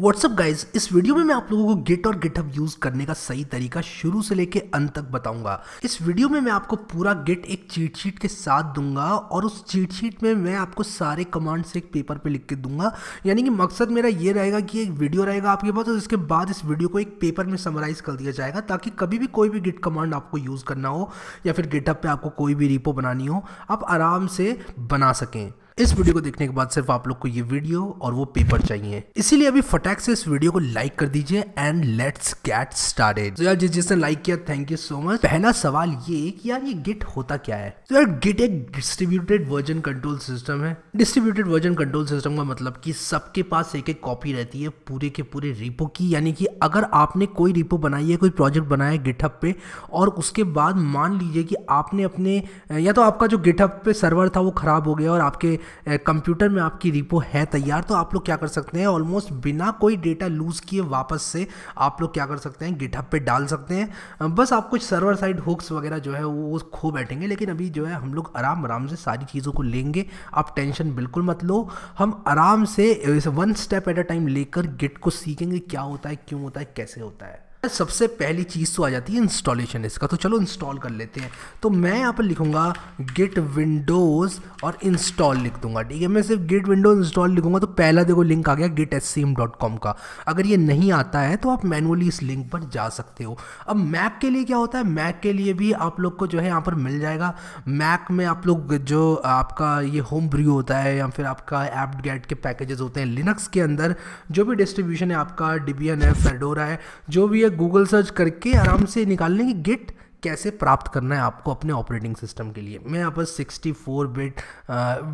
what's up guys इस video में मैं आप लोगों को गिट और गिटअप यूज करने का सही तरीका शुरू से लेके अंत तक बताऊंगा इस वीडियो में मैं आपको पूरा गिट एक चीट शीट के साथ दूंगा और उस चीट शीट में मैं आपको सारे कमांड्स एक पेपर पे लिख के दूंगा यानी कि मकसद मेरा ये रहेगा कि एक वीडियो रहेगा आपके पास और इसके बाद इस वीडियो को एक पेपर में समराइज कर दिया जाएगा ताकि कभी भी कोई भी गिट कमांड आपको यूज करना हो या फिर गिटअप पर आपको कोई भी रिपो बनानी हो आप आराम से बना सकें इस वीडियो को देखने के बाद सिर्फ आप लोग को ये वीडियो और वो पेपर चाहिए इसीलिए अभी फटाक से इस वीडियो को लाइक कर दीजिए एंड लेट्स गेट स्टार्टेड तो यार जिस जिसने लाइक किया थैंक यू सो मच पहला सवाल ये कि यार ये गिट होता क्या है तो यार गिट एक डिस्ट्रीब्यूटेड वर्जन कंट्रोल सिस्टम है डिस्ट्रीब्यूटेड वर्जन कंट्रोल सिस्टम का मतलब की सबके पास एक एक कॉपी रहती है पूरे के पूरे रिपो की यानी कि अगर आपने कोई रिपो बनाई है कोई प्रोजेक्ट बनाया है गिटहब पे और उसके बाद मान लीजिए कि आपने अपने या तो आपका जो गिटहब पे सर्वर था वो खराब हो गया और आपके कंप्यूटर में आपकी रिपो है तैयार तो आप लोग क्या कर सकते हैं ऑलमोस्ट बिना कोई डेटा लूज़ किए वापस से आप लोग क्या कर सकते हैं गिटहब पे डाल सकते हैं बस आप कुछ सर्वर साइड हुक्स वगैरह जो है वो खो बैठेंगे लेकिन अभी जो है हम लोग आराम आराम से सारी चीज़ों को लेंगे आप टेंशन बिल्कुल मत लो हम आराम से one step at a time लेकर गिट को सीखेंगे क्या होता है क्यों होता है कैसे होता है सबसे पहली चीज़ तो आ जाती है इंस्टॉलेशन इसका तो चलो इंस्टॉल कर लेते हैं तो मैं यहाँ पर लिखूंगा गिट विंडोज़ और इंस्टॉल लिख दूंगा ठीक है मैं सिर्फ गिट विंडोज़ इंस्टॉल लिखूंगा तो पहला देखो लिंक आ गया गिट एस का अगर ये नहीं आता है तो आप मैनुअली इस लिंक पर जा सकते हो अब मैक के लिए क्या होता है मैक के लिए भी आप लोग को जो है यहाँ पर मिल जाएगा मैक में आप लोग जो आपका ये होम ब्रू होता है या फिर आपका एप गेट के पैकेजेस होते हैं लिनक्स के अंदर जो भी डिस्ट्रीब्यूशन है आपका डिबियन है फेडोरा है जो भी है गूगल सर्च करके आराम से निकाल लेंगे गिट कैसे प्राप्त करना है आपको अपने ऑपरेटिंग सिस्टम के लिए मैं यहाँ पर 64 बिट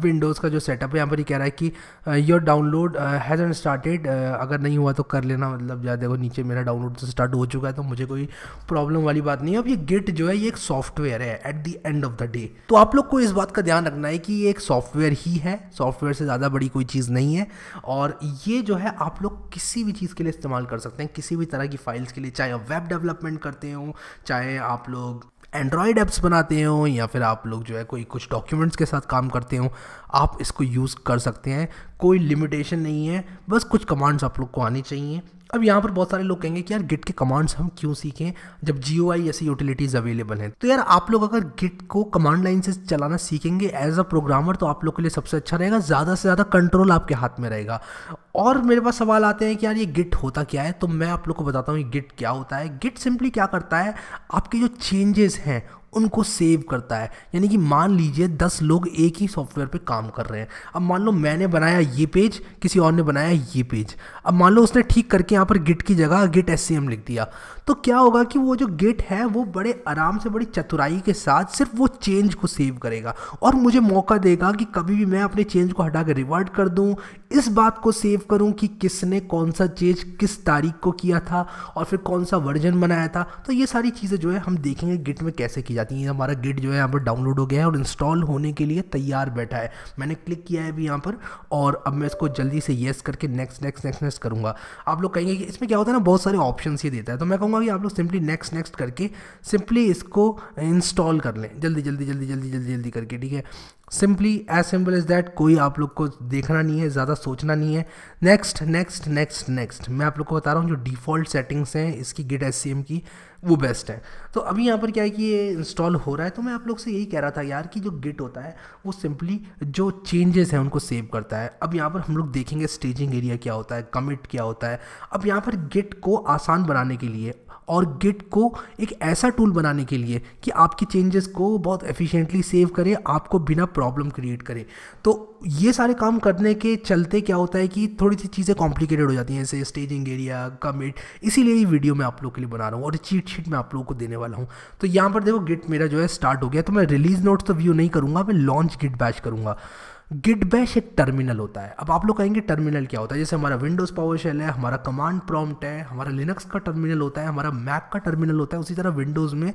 विंडोज़ का जो सेटअप है यहाँ पर ये कह रहा है कि your download has and started अगर नहीं हुआ तो कर लेना मतलब ज़्यादा देखो नीचे मेरा डाउनलोड तो स्टार्ट हो चुका है तो मुझे कोई प्रॉब्लम वाली बात नहीं है अब ये गिट जो है ये एक सॉफ्टवेयर है at the end of the day तो आप लोग को इस बात का ध्यान रखना है कि ये एक सॉफ्टवेयर ही है सॉफ्टवेयर से ज़्यादा बड़ी कोई चीज़ नहीं है और ये जो है आप लोग किसी भी चीज़ के लिए इस्तेमाल कर सकते हैं किसी भी तरह की फाइल्स के लिए चाहे आप वेब डेवलपमेंट करते हो चाहे आप लोग लोग एंड्रॉयड ऐप्स बनाते हो या फिर आप लोग जो है कोई कुछ डॉक्यूमेंट्स के साथ काम करते हो आप इसको यूज़ कर सकते हैं कोई लिमिटेशन नहीं है बस कुछ कमांड्स आप लोग को आनी चाहिए अब यहाँ पर बहुत सारे लोग कहेंगे कि यार गिट के कमांड्स हम क्यों सीखें जब जी ऐसी यूटिलिटीज़ अवेलेबल हैं तो यार आप लोग अगर गिट को कमांड लाइन से चलाना सीखेंगे एज अ प्रोग्रामर तो आप लोग के लिए सबसे अच्छा रहेगा ज़्यादा से ज़्यादा कंट्रोल आपके हाथ में रहेगा और मेरे पास सवाल आते हैं कि यार ये गिट होता क्या है तो मैं आप लोग को बताता हूँ ये गिट क्या होता है गिट सिंपली क्या करता है आपके जो चेंजेस हैं उनको सेव करता है यानी कि मान लीजिए दस लोग एक ही सॉफ्टवेयर पे काम कर रहे हैं अब मान लो मैंने बनाया ये पेज किसी और ने बनाया ये पेज अब मान लो उसने ठीक करके यहाँ पर गिट की जगह गिट एस लिख दिया तो क्या होगा कि वो जो गिट है वो बड़े आराम से बड़ी चतुराई के साथ सिर्फ वो चेंज को सेव करेगा और मुझे मौका देगा कि कभी भी मैं अपने चेंज को हटा कर रिवर्ट कर दूँ इस बात को सेव करूँ कि किसने कौन सा चेंज किस तारीख को किया था और फिर कौन सा वर्जन बनाया था तो ये सारी चीज़ें जो है हम देखेंगे गिट में कैसे की जाती हैं हमारा गिट जो है यहाँ पर डाउनलोड हो गया है और इंस्टॉल होने के लिए तैयार बैठा है मैंने क्लिक किया है अभी यहाँ पर और अब मैं इसको जल्दी से येस करके नेक्स्ट नेक्स्ट नेक्स्ट नेक्स्ट करूँगा आप लोग कहेंगे कि इसमें क्या होता है ना बहुत सारे ऑप्शन ही देता है तो मैं कहूँगा चाहूँगा भी आप लोग सिंपली नेक्स्ट नेक्स्ट करके सिंपली इसको इंस्टॉल कर लें जल्दी जल्दी जल्दी जल्दी जल्दी जल्दी करके ठीक है simply as simple is that कोई आप लोग को देखना नहीं है ज़्यादा सोचना नहीं है नेक्स्ट नेक्स्ट नेक्स्ट नेक्स्ट मैं आप लोग को बता रहा हूँ जो डिफ़ॉल्ट सेटिंग्स हैं इसकी गिट एस की वो बेस्ट है तो अभी यहाँ पर क्या है कि ये इंस्टॉल हो रहा है तो मैं आप लोग से यही कह रहा था यार कि जो गिट होता है वो सिंपली जो चेंजेस हैं उनको सेव करता है अब यहाँ पर हम लोग देखेंगे स्टेजिंग एरिया क्या होता है कमिट क्या होता है अब यहाँ पर गिट को आसान बनाने के लिए और गिट को एक ऐसा टूल बनाने के लिए कि आपकी चेंजेस को बहुत एफिशिएंटली सेव करे आपको बिना प्रॉब्लम क्रिएट करे तो ये सारे काम करने के चलते क्या होता है कि थोड़ी सी चीज़ें कॉम्प्लिकेटेड हो जाती हैं जैसे स्टेजिंग एरिया कमिट इसीलिए ये वीडियो मैं आप लोग के लिए बना रहा हूँ और चीट शीट मैं आप लोगों को देने वाला हूँ तो यहाँ पर देखो गिट मेरा जो है स्टार्ट हो गया तो मैं रिलीज नोट्स तो व्यू नहीं करूँगा मैं लॉन्च गिट बैच करूँगा बैश एक टर्मिनल होता है अब आप लोग कहेंगे टर्मिनल क्या होता है जैसे हमारा विंडोज़ पावर शेल है हमारा कमांड प्रॉम्प्ट है हमारा लिनक्स का टर्मिनल होता है हमारा मैक का टर्मिनल होता है उसी तरह विंडोज़ में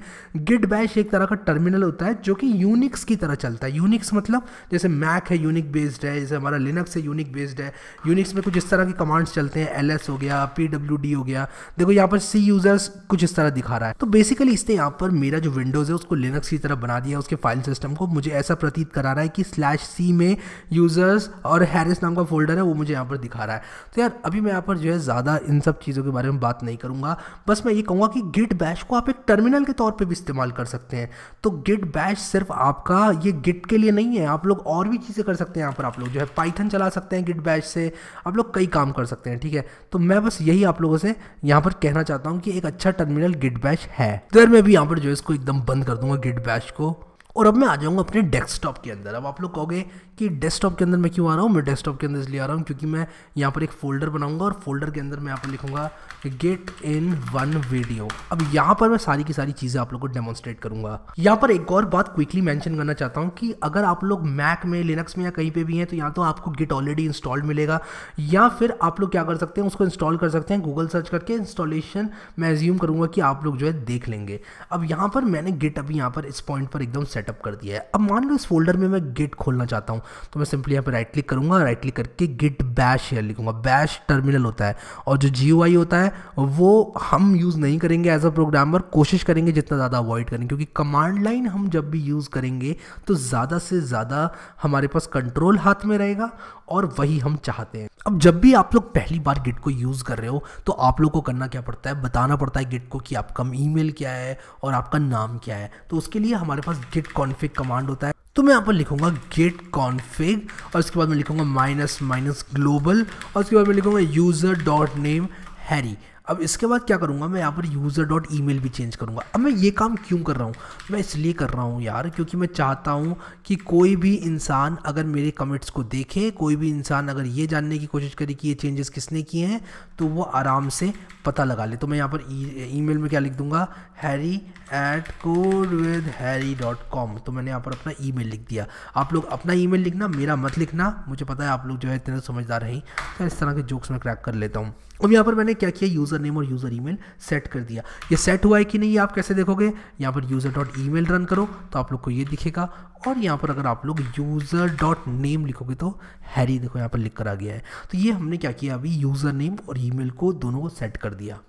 बैश एक तरह का टर्मिनल होता है जो कि यूनिक्स की तरह चलता है यूनिक्स मतलब जैसे मैक है यूनिक बेस्ड है जैसे हमारा लिनक्स है यूनिक बेस्ड है यूनिक्स में कुछ इस तरह के कमांड्स चलते हैं एल हो गया पी हो गया देखो यहाँ पर सी यूजर्स कुछ इस तरह दिखा रहा है तो बेसिकली इसने यहाँ पर मेरा जो विंडोज़ है उसको लिनक्स की तरह बना दिया उसके फाइल सिस्टम को मुझे ऐसा प्रतीत करा रहा है कि स्लैश सी में यूज़र्स और हैरिस नाम का फोल्डर है वो मुझे यहाँ पर दिखा रहा है तो यार अभी मैं यहाँ पर जो है ज़्यादा इन सब चीज़ों के बारे में बात नहीं करूँगा बस मैं ये कहूँगा कि गिट बैश को आप एक टर्मिनल के तौर पर भी इस्तेमाल कर सकते हैं तो गिट बैश सिर्फ आपका ये गिट के लिए नहीं है आप लोग और भी चीज़ें कर सकते हैं यहाँ पर आप लोग जो है पाइथन चला सकते हैं गिट बैश से आप लोग कई काम कर सकते हैं ठीक है तो मैं बस यही आप लोगों से यहाँ पर कहना चाहता हूँ कि एक अच्छा टर्मिनल गिट बैश है तो यार मैं भी यहाँ पर जो है इसको एकदम बंद कर दूंगा गिट बैश को और अब मैं आ जाऊँगा अपने डेस्कटॉप के अंदर अब आप लोग कहोगे कि डेस्कटॉप के अंदर मैं क्यों आ रहा हूँ मैं डेस्कटॉप के अंदर इसलिए आ रहा हूँ क्योंकि मैं यहाँ पर एक फोल्डर बनाऊँगा और फोल्डर के अंदर मैं यहाँ पर लिखूँगा गेट इन वन वीडियो अब यहाँ पर मैं सारी की सारी चीज़ें आप लोग को डेमोन्स्ट्रेट करूँगा यहाँ पर एक और बात क्विकली मैंशन करना चाहता हूँ कि अगर आप लोग मैक में लिनक्स में या कहीं पर भी हैं तो यहाँ तो आपको गिट ऑलरेडी इंस्टॉल्ड मिलेगा या फिर आप लोग क्या कर सकते हैं उसको इंस्टॉल कर सकते हैं गूगल सर्च करके इंस्टॉलेशन मैं एज्यूम करूँगा कि आप लोग जो है देख लेंगे अब यहाँ पर मैंने गिट अभी यहाँ पर इस पॉइंट पर एकदम सेट सेटअप कर दिया है अब मान लो इस फोल्डर में मैं गिट खोलना चाहता हूँ तो मैं सिंपली यहाँ पर राइट क्लिक करूँगा राइट क्लिक करके गिट बैश यार लिखूंगा बैश टर्मिनल होता है और जो जी होता है वो हम यूज़ नहीं करेंगे एज अ प्रोग्रामर कोशिश करेंगे जितना ज़्यादा अवॉइड करें क्योंकि कमांड लाइन हम जब भी यूज़ करेंगे तो ज़्यादा से ज़्यादा हमारे पास कंट्रोल हाथ में रहेगा और वही हम चाहते हैं अब जब भी आप लोग पहली बार गिट को यूज़ कर रहे हो तो आप लोग को करना क्या पड़ता है बताना पड़ता है गिट को कि आपका ईमेल क्या है और आपका नाम क्या है तो उसके लिए हमारे पास गिट कॉन्फिग कमांड होता है तो मैं यहाँ पर लिखूंगा गिट कॉन्फिग और उसके बाद मैं लिखूंगा माइनस माइनस ग्लोबल और उसके बाद मैं लिखूंगा यूज़र डॉट नेम हैरी अब इसके बाद क्या करूँगा मैं यहाँ पर यूज़र डॉट ई भी चेंज करूँगा अब मैं ये काम क्यों कर रहा हूँ मैं इसलिए कर रहा हूँ यार क्योंकि मैं चाहता हूँ कि कोई भी इंसान अगर मेरे कमेंट्स को देखे कोई भी इंसान अगर ये जानने की कोशिश करे कि ये चेंजेस किसने किए हैं तो वो आराम से पता लगा ले तो मैं यहाँ पर ई e, में क्या लिख दूँगा Harry at code with Harry dot com तो मैंने यहाँ पर अपना मेल लिख दिया आप लोग अपना मेल लिखना मेरा मत लिखना मुझे पता है आप लोग जो है इतने तो समझदार हैं तो इस तरह के जोक्स मैं क्रैक कर लेता हूँ अब यहाँ पर मैंने क्या किया यूज़र नेम और यूज़र ईमेल सेट कर दिया ये सेट हुआ है कि नहीं आप कैसे देखोगे यहाँ पर यूज़र डॉट ई रन करो तो आप लोग को ये दिखेगा और यहाँ पर अगर आप लोग यूज़र डॉट नेम लिखोगे तो हैरी देखो यहाँ पर लिख कर आ गया है तो ये हमने क्या किया अभी यूज़र नेम और ईमेल को दोनों को सेट कर दिया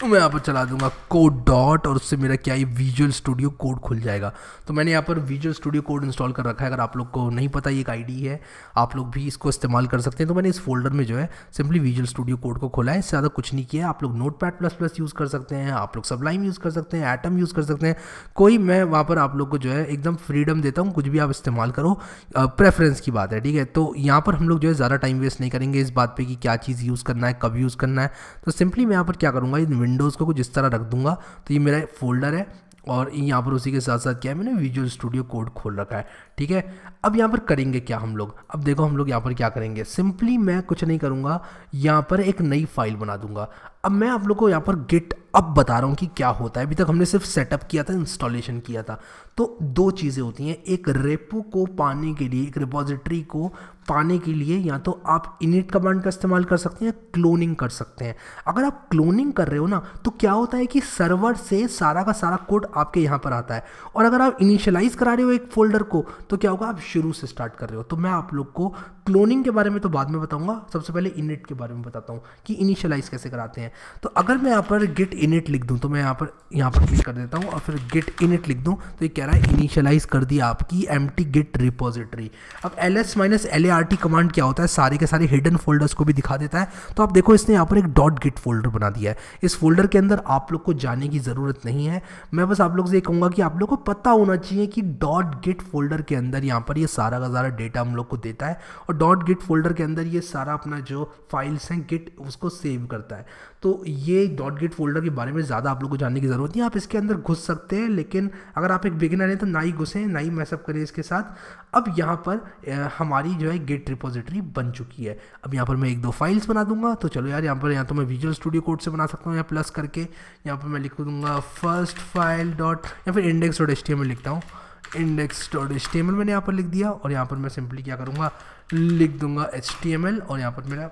तो मैं यहाँ पर चला दूंगा कोड डॉट और उससे मेरा क्या ये विजुअल स्टूडियो कोड खुल जाएगा तो मैंने यहाँ पर विजुअल स्टूडियो कोड इंस्टॉल कर रखा है अगर आप लोग को नहीं पता ये एक आईडी है आप लोग भी इसको इस्तेमाल कर सकते हैं तो मैंने इस फोल्डर में जो है सिंपली विजुअल स्टूडियो कोड को खोला है इससे ज़्यादा कुछ नहीं किया आप लोग Notepad plus plus use कर सकते हैं आप लोग सबलाइम यूज़ कर सकते हैं एटम यूज़ कर सकते हैं कोई मैं वहाँ पर आप लोग को जो है एकदम फ्रीडम देता हूँ कुछ भी आप इस्तेमाल करो प्रेफरेंस की बात है ठीक है तो यहाँ पर हम लोग जो है ज़्यादा टाइम वेस्ट नहीं करेंगे इस बात पर कि क्या चीज़ यूज़ करना है कब यूज़ करना है तो सिंपली मैं यहाँ पर क्या करूँगा विंडोज़ को कुछ इस तरह रख दूंगा तो ये मेरा फोल्डर है और यहाँ पर उसी के साथ साथ क्या है मैंने विजुअल स्टूडियो कोड खोल रखा है ठीक है अब यहाँ पर करेंगे क्या हम लोग अब देखो हम लोग यहाँ पर क्या करेंगे सिंपली मैं कुछ नहीं करूँगा यहाँ पर एक नई फाइल बना दूंगा अब मैं आप लोग को यहाँ पर गिट अब बता रहा हूँ कि क्या होता है अभी तक हमने सिर्फ सेटअप किया था इंस्टॉलेशन किया था तो दो चीज़ें होती हैं एक रेपो को पाने के लिए एक रिपोजिटरी को पाने के लिए या तो आप इनिट कमांड का इस्तेमाल कर सकते हैं क्लोनिंग कर सकते हैं अगर आप क्लोनिंग कर रहे हो ना तो क्या होता है कि सर्वर से सारा का सारा कोड आपके यहाँ पर आता है और अगर आप इनिशियलाइज करा रहे हो एक फोल्डर को तो क्या होगा आप शुरू से स्टार्ट कर रहे हो तो मैं आप लोग को क्लोनिंग के बारे में तो बाद में बताऊंगा सबसे पहले इनिट के बारे में बताता हूँ कि इनिशियलाइज कैसे कराते हैं तो अगर मैं यहाँ पर गिट इनिट लिख दूँ तो मैं यहाँ पर यहाँ पर क्लिक कर देता हूँ और फिर गिट इनिट लिख दूँ तो ये कह रहा है इनिशियलाइज कर दिया आपकी एम गिट रिपोजिटरी अब L S minus L A R T command क्या होता है सारे के सारे हिडन फोल्डर्स को भी दिखा देता है तो आप देखो इसने यहाँ पर एक डॉट गिट फोल्डर बना दिया है इस फोल्डर के अंदर आप लोग को जाने की ज़रूरत नहीं है मैं बस आप लोग से ये कहूँगा कि आप लोग को पता होना चाहिए कि डॉट गिट फोल्डर के अंदर यहाँ पर ये सारा का सारा डेटा हम लोग को देता है और डॉट गिट फोल्डर के अंदर ये सारा अपना जो फाइल्स हैं गिट उसको सेव करता है तो ये डॉट गिट फोल्डर के बारे में ज़्यादा आप लोग को जानने की ज़रूरत नहीं आप इसके अंदर घुस सकते हैं लेकिन अगर आप एक बिगिनर हैं तो ना ही घुसें ना ही मैसअप करें इसके साथ अब यहाँ पर हमारी जो है गिट रिपोजिटरी बन चुकी है अब यहाँ पर मैं एक दो फाइल्स बना दूंगा तो चलो यार यहाँ पर यहाँ तो मैं विजुअल स्टूडियो कोड से बना सकता हूँ या प्लस करके यहाँ पर मैं लिख दूंगा फर्स्ट फाइल डॉट या फिर इंडेक्स डॉट एच लिखता हूँ इंडेक्स डॉट एच टी मैंने यहाँ पर लिख दिया और यहाँ पर मैं सिंपली क्या करूँगा लिख दूंगा एच और यहाँ पर मेरा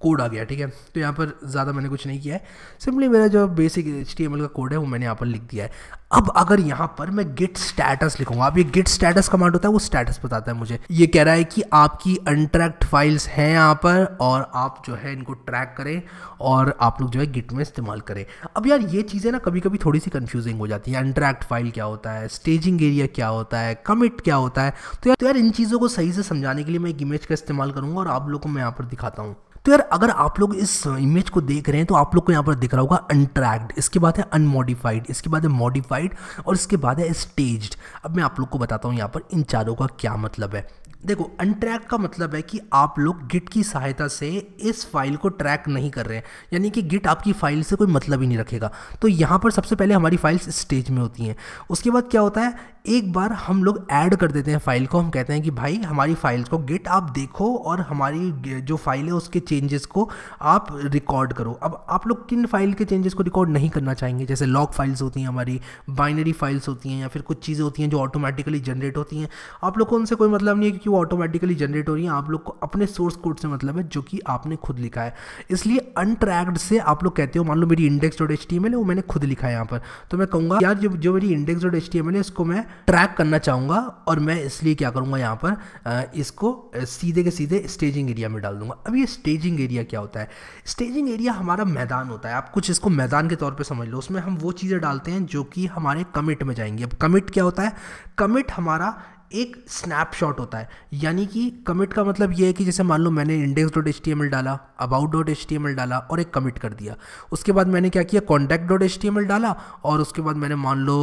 कोड आ गया ठीक है तो यहाँ पर ज़्यादा मैंने कुछ नहीं किया है सिंपली मेरा जो बेसिक एच का कोड है वो मैंने यहाँ पर लिख दिया है अब अगर यहाँ पर मैं गिट स्टेटस लिखूंगा आप ये गिट स्टेटस कमांड होता है वो स्टेटस बताता है मुझे ये कह रहा है कि आपकी अनट्रैक्ट फाइल्स हैं यहाँ पर और आप जो है इनको ट्रैक करें और आप लोग जो है गिट में इस्तेमाल करें अब यार ये चीज़ें ना कभी कभी थोड़ी सी कन्फ्यूजिंग हो जाती है अनट्रैक्ट फाइल क्या होता है स्टेजिंग एरिया क्या होता है कमिट क्या होता है तो यार तो यार इन चीज़ों को सही से समझाने के लिए मैं एक इमेज का इस्तेमाल करूँगा और आप लोग को मैं यहाँ पर दिखाता हूँ तो यार अगर आप लोग इस इमेज को देख रहे हैं तो आप लोग को यहाँ पर दिख रहा होगा अनट्रैक्ड इसके बाद है अनमॉडिफाइड इसके बाद है मॉडिफाइड और इसके बाद है स्टेज्ड अब मैं आप लोग को बताता हूँ यहाँ पर इन चारों का क्या मतलब है देखो अनट्रैक का मतलब है कि आप लोग गिट की सहायता से इस फाइल को ट्रैक नहीं कर रहे हैं यानी कि गिट आपकी फ़ाइल से कोई मतलब ही नहीं रखेगा तो यहाँ पर सबसे पहले हमारी फाइल्स स्टेज में होती हैं उसके बाद क्या होता है एक बार हम लोग ऐड कर देते हैं फाइल को हम कहते हैं कि भाई हमारी फाइल को गिट आप देखो और हमारी जो फाइल है उसके चेंजेस को आप रिकॉर्ड करो अब आप लोग किन फाइल के चेंजेस को रिकॉर्ड नहीं करना चाहेंगे जैसे लॉग फाइल्स होती हैं हमारी बाइनरी फाइल्स होती हैं या फिर कुछ चीज़ें होती हैं जो ऑटोमेटिकली जनरेट होती हैं आप लोग को उनसे कोई मतलब नहीं है क्योंकि वो ऑटोमेटिकली जनरेट हो रही हैं आप लोग को अपने सोर्स कोड से मतलब है जो कि आपने खुद लिखा है इसलिए अनट्रैक्ड से आप लोग कहते हो मान लो मेरी index dot H T M है वो मैंने खुद लिखा है यहाँ पर तो मैं कहूँगा यार जो जो मेरी index dot H T M L है इसको मैं ट्रैक करना चाहूँगा और मैं इसलिए क्या करूँगा यहाँ पर इसको सीधे के सीधे स्टेजिंग एरिया में डाल दूंगा अब ये स्टेजिंग एरिया क्या होता है स्टेजिंग एरिया हमारा मैदान होता है आप कुछ इसको मैदान के तौर पर समझ लो उसमें हम वो चीज़ें डालते हैं जो कि हमारे कमिट में जाएंगी अब कमिट क्या होता है कमिट हमारा एक स्नैपशॉट होता है यानी कि कमिट का मतलब यह है कि जैसे मान लो मैंने index dot H T M L डाला about dot H T M L डाला और एक कमिट कर दिया उसके बाद मैंने क्या किया contact dot H T M L डाला और उसके बाद मैंने मान लो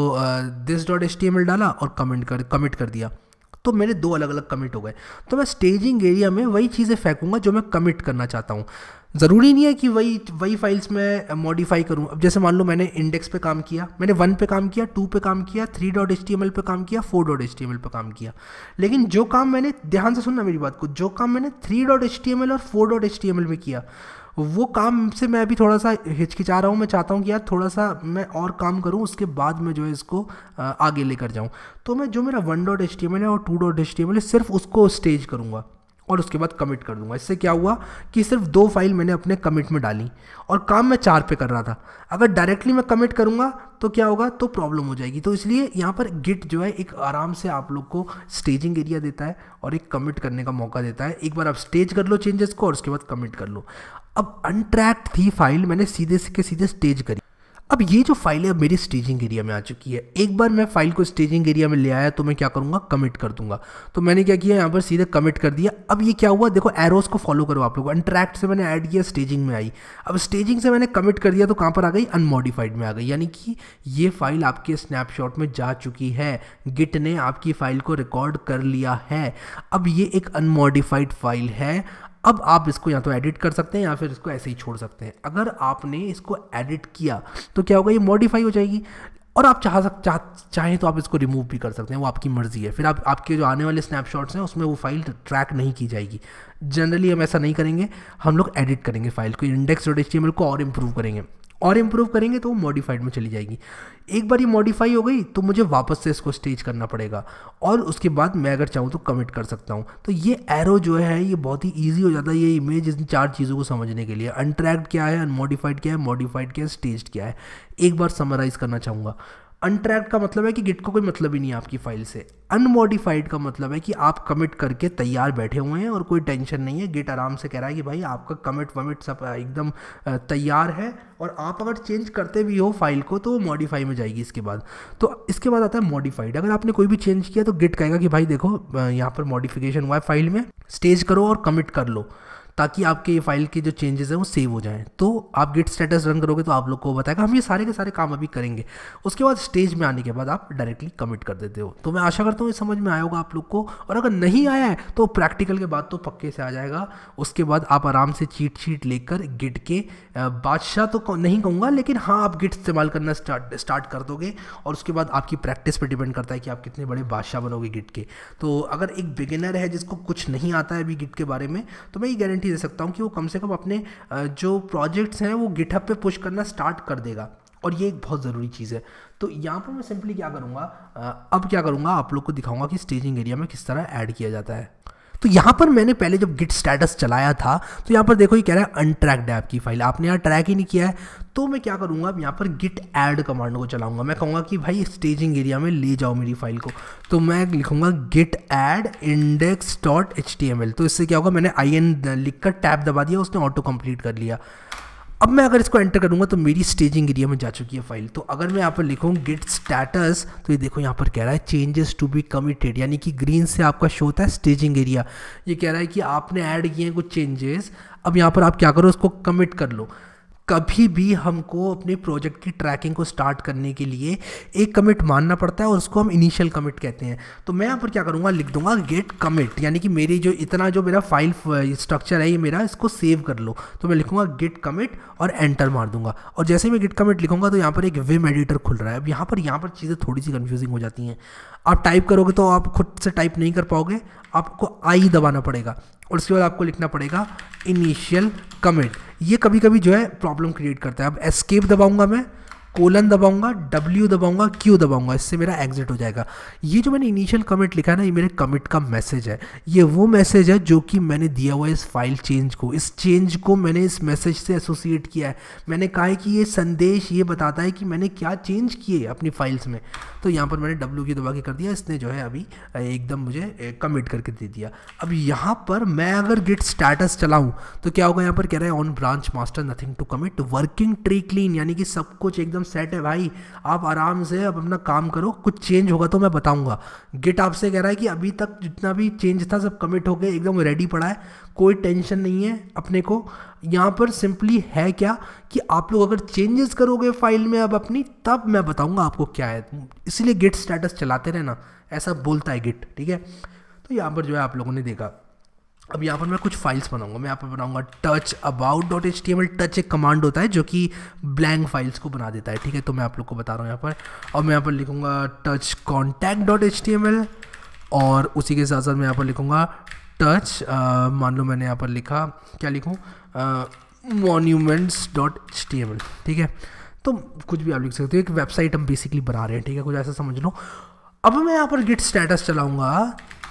this dot H T M L डाला और कमेंट कर कमिट कर दिया तो मेरे दो अलग अलग कमिट हो गए तो मैं स्टेजिंग एरिया में वही चीज़ें फेंकूंगा जो मैं कमिट करना चाहता हूँ ज़रूरी नहीं है कि वही वही फाइल्स मैं मॉडिफाई uh, करूँ अब जैसे मान लो मैंने इंडेक्स पे काम किया मैंने वन पे काम किया टू पे काम किया थ्री डॉट एच टी पे काम किया फोर डॉट एच टी पे काम किया लेकिन जो काम मैंने ध्यान से सुनना मेरी बात को जो काम मैंने थ्री डॉट एच टी और फोर डॉट एच टी में किया वो काम से मैं अभी थोड़ा सा हिचकिचा रहा हूँ मैं चाहता हूँ कि यार थोड़ा सा मैं और काम करूँ उसके बाद मैं जो है इसको uh, आगे लेकर जाऊँ तो मैं जो मेरा one dot H T M L है और two dot H T M L है सिर्फ उसको स्टेज करूँगा और उसके बाद कमिट कर दूंगा इससे क्या हुआ कि सिर्फ दो फाइल मैंने अपने कमिट में डाली और काम मैं चार पे कर रहा था अगर डायरेक्टली मैं कमिट करूंगा तो क्या होगा तो प्रॉब्लम हो जाएगी तो इसलिए यहाँ पर गिट जो है एक आराम से आप लोग को स्टेजिंग एरिया देता है और एक कमिट करने का मौका देता है एक बार आप स्टेज कर लो चेंजेस को और उसके बाद कमिट कर लो अब अनट्रैक्ट थी फाइल मैंने सीधे से के सीधे स्टेज करी अब ये जो फाइल है अब मेरी स्टेजिंग एरिया में आ चुकी है एक बार मैं फाइल को स्टेजिंग एरिया में ले आया तो मैं क्या करूँगा कमिट कर दूंगा तो मैंने क्या किया यहाँ पर सीधे कमिट कर दिया अब ये क्या हुआ देखो एरोस को फॉलो करो आप लोग अनट्रैक्ट से मैंने ऐड किया स्टेजिंग में आई अब स्टेजिंग से मैंने कमिट कर दिया तो कहाँ पर आ गई अनमॉडिफाइड में आ गई यानी कि ये फाइल आपके स्नैपशॉट में जा चुकी है गिट ने आपकी फाइल को रिकॉर्ड कर लिया है अब ये एक अनमॉडिफाइड फाइल है अब आप इसको या तो एडिट कर सकते हैं या फिर इसको ऐसे ही छोड़ सकते हैं अगर आपने इसको एडिट किया तो क्या होगा ये मॉडिफाई हो जाएगी और आप चाह सक चाह चाहें तो आप इसको रिमूव भी कर सकते हैं वो आपकी मर्ज़ी है फिर आप आपके जो आने वाले स्नैपशॉट्स हैं उसमें वो फाइल ट्रैक नहीं की जाएगी जनरली हम ऐसा नहीं करेंगे हम लोग एडिट करेंगे फाइल को इंडेक्स डॉट एच को और इम्प्रूव करेंगे और इम्प्रूव करेंगे तो वो मॉडिफाइड में चली जाएगी एक बार ये मॉडिफाई हो गई तो मुझे वापस से इसको स्टेज करना पड़ेगा और उसके बाद मैं अगर चाहूँ तो कमिट कर सकता हूँ तो ये एरो जो है ये बहुत ही ईजी हो जाता है ये इमेज इन चार चीज़ों को समझने के लिए अनट्रैक्ट क्या है अनमॉडिफाइड क्या है मॉडिफाइड क्या है स्टेज क्या है एक बार समराइज़ करना चाहूँगा अनट्रैक्ट का मतलब है कि गिट को कोई मतलब ही नहीं है आपकी फाइल से अनमोडिफाइड का मतलब है कि आप कमिट करके तैयार बैठे हुए हैं और कोई टेंशन नहीं है गिट आराम से कह रहा है कि भाई आपका कमिट वमिट सब एकदम तैयार है और आप अगर चेंज करते भी हो फाइल को तो वो मॉडिफाई में जाएगी इसके बाद तो इसके बाद आता है मॉडिफाइड अगर आपने कोई भी चेंज किया तो गिट कहेगा कि भाई देखो यहाँ पर मॉडिफिकेशन हुआ है फाइल में स्टेज करो और कमिट कर लो ताकि आपके ये फाइल के जो चेंजेस हैं वो सेव हो जाएं तो आप गिट स्टेटस रन करोगे तो आप लोग को बताएगा हम ये सारे के सारे काम अभी करेंगे उसके बाद स्टेज में आने के बाद आप डायरेक्टली कमिट कर देते हो तो मैं आशा करता हूँ ये समझ में आएगा आप लोग को और अगर नहीं आया है तो प्रैक्टिकल के बाद तो पक्के से आ जाएगा उसके बाद आप आराम से चीट शीट लेकर गिट के बादशाह तो नहीं कहूँगा लेकिन हाँ आप गिट इस्तेमाल करना स्टार्ट स्टार्ट कर दोगे और उसके बाद आपकी प्रैक्टिस पे डिपेंड करता है कि आप कितने बड़े बादशाह बनोगे गिट के तो अगर एक बिगिनर है जिसको कुछ नहीं आता है अभी गिट के बारे में तो मैं ये गारंटी दे सकता हूँ कि वो कम से कम अपने जो प्रोजेक्ट्स हैं वो गिटअप पे पुश करना स्टार्ट कर देगा और ये एक बहुत ज़रूरी चीज़ है तो यहाँ पर मैं सिंपली क्या करूँगा अब क्या करूँगा आप लोग को दिखाऊँगा कि स्टेजिंग एरिया में किस तरह ऐड किया जाता है तो यहाँ पर मैंने पहले जब गिट स्टेटस चलाया था तो यहाँ पर देखो ये कह रहा है अनट्रैक्ड ऐप की फाइल आपने यहाँ ट्रैक ही नहीं किया है तो मैं क्या करूँगा अब यहाँ पर गिट ऐड कमांड को चलाऊँगा मैं कहूँगा कि भाई स्टेजिंग एरिया में ले जाओ मेरी फाइल को तो मैं लिखूँगा git add index dot H T M L तो इससे क्या होगा मैंने आई एन लिख कर टैप दबा दिया उसने ऑटो कम्प्लीट कर लिया अब मैं अगर इसको एंटर करूँगा तो मेरी स्टेजिंग एरिया में जा चुकी है फाइल तो अगर मैं यहाँ पर लिखूँ गिट स्टेटस तो ये देखो यहाँ पर कह रहा है चेंजेस टू बी कमिटेड यानी कि ग्रीन से आपका शो होता है स्टेजिंग एरिया ये कह रहा है कि आपने ऐड किए हैं कुछ चेंजेस अब यहाँ पर आप क्या करो उसको कमिट कर लो कभी भी हमको अपने प्रोजेक्ट की ट्रैकिंग को स्टार्ट करने के लिए एक कमिट मानना पड़ता है और उसको हम इनिशियल कमिट कहते हैं तो मैं यहाँ पर क्या करूँगा लिख दूंगा गेट कमिट यानी कि मेरी जो इतना जो मेरा फाइल स्ट्रक्चर है ये मेरा इसको सेव कर लो तो मैं लिखूँगा गेट कमिट और एंटर मार दूंगा और जैसे मैं गेट कमिट लिखूँगा तो यहाँ पर एक विम एडिटर खुल रहा है अब यहाँ पर यहाँ पर चीज़ें थोड़ी सी कन्फ्यूजिंग हो जाती हैं आप टाइप करोगे तो आप खुद से टाइप नहीं कर पाओगे आपको आई दबाना पड़ेगा और उसके बाद आपको लिखना पड़ेगा इनिशियल कमिट ये कभी कभी जो है प्रॉब्लम क्रिएट करता है अब एस्केप दबाऊंगा मैं कोलन दबाऊंगा डब्ल्यू दबाऊंगा क्यू दबाऊंगा इससे मेरा एग्जिट हो जाएगा ये जो मैंने इनिशियल कमिट लिखा है ना ये मेरे कमिट का मैसेज है ये वो मैसेज है जो कि मैंने दिया हुआ है इस फाइल चेंज को इस चेंज को मैंने इस मैसेज से एसोसिएट किया है मैंने कहा है कि ये संदेश ये बताता है कि मैंने क्या चेंज किए अपनी फाइल्स में तो यहाँ पर मैंने डब्लू की दबा के कर दिया इसने जो है अभी एकदम मुझे कमिट करके दे दिया अब यहाँ पर मैं अगर गिट स्टेटस चलाऊँ तो क्या होगा यहाँ पर कह रहे हैं on branch master nothing to commit working tree clean यानी कि सब कुछ एकदम सेट है भाई आप आराम से अब अपना काम करो कुछ चेंज होगा तो मैं बताऊँगा गिट आपसे कह रहा है कि अभी तक जितना भी चेंज था सब कमिट हो गए एकदम रेडी पड़ा है कोई टेंशन नहीं है अपने को यहाँ पर सिंपली है क्या कि आप लोग अगर चेंजेस करोगे फाइल में अब अपनी तब मैं बताऊँगा आपको क्या है इसलिए गिट स्टेटस चलाते रहना ऐसा बोलता है गिट ठीक है तो यहाँ पर जो है आप लोगों ने देखा अब यहाँ पर मैं कुछ फाइल्स बनाऊंगा मैं यहाँ पर बनाऊंगा touch about dot H T M L touch एक कमांड होता है जो कि ब्लैंक फाइल्स को बना देता है ठीक है तो मैं आप लोग को बता रहा हूँ यहाँ पर और मैं यहाँ पर लिखूंगा touch contact dot H T M L और उसी के साथ साथ मैं यहाँ पर लिखूंगा टच मान लो मैंने यहाँ पर लिखा क्या लिखूँ monuments dot H T M L ठीक है तो कुछ भी आप लिख सकते हो एक वेबसाइट हम बेसिकली बना रहे हैं ठीक है कुछ ऐसा समझ लो अब मैं यहाँ पर गिट स्टेटस चलाऊँगा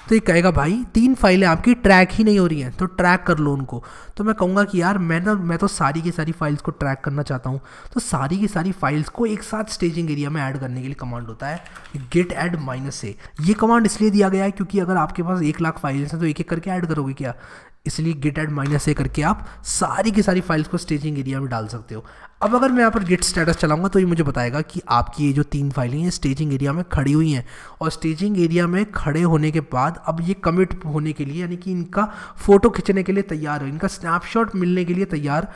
तो ये कहेगा भाई तीन फाइलें आपकी ट्रैक ही नहीं हो रही हैं तो ट्रैक कर लो उनको तो मैं कहूँगा कि यार मैं ना मैं तो सारी की सारी फाइल्स को ट्रैक करना चाहता हूँ तो सारी की सारी फाइल्स को एक साथ स्टेजिंग एरिया में ऐड करने के लिए कमांड होता है गेट एड माइनस ए ये कमांड इसलिए दिया गया है क्योंकि अगर आपके पास एक लाख फाइल्स हैं तो एक एक करके ऐड करोगे क्या इसलिए गिट एड माइनस ए करके आप सारी की सारी फाइल्स को स्टेजिंग एरिया में डाल सकते हो अब अगर मैं यहाँ पर गिट स्टेटस चलाऊंगा तो ये मुझे बताएगा कि आपकी ये जो तीन फाइलें हैं स्टेजिंग एरिया में खड़ी हुई हैं और स्टेजिंग एरिया में खड़े होने के बाद अब ये कमिट होने के लिए यानी कि इनका फ़ोटो खींचने के लिए तैयार है इनका स्नैपशॉट मिलने के लिए तैयार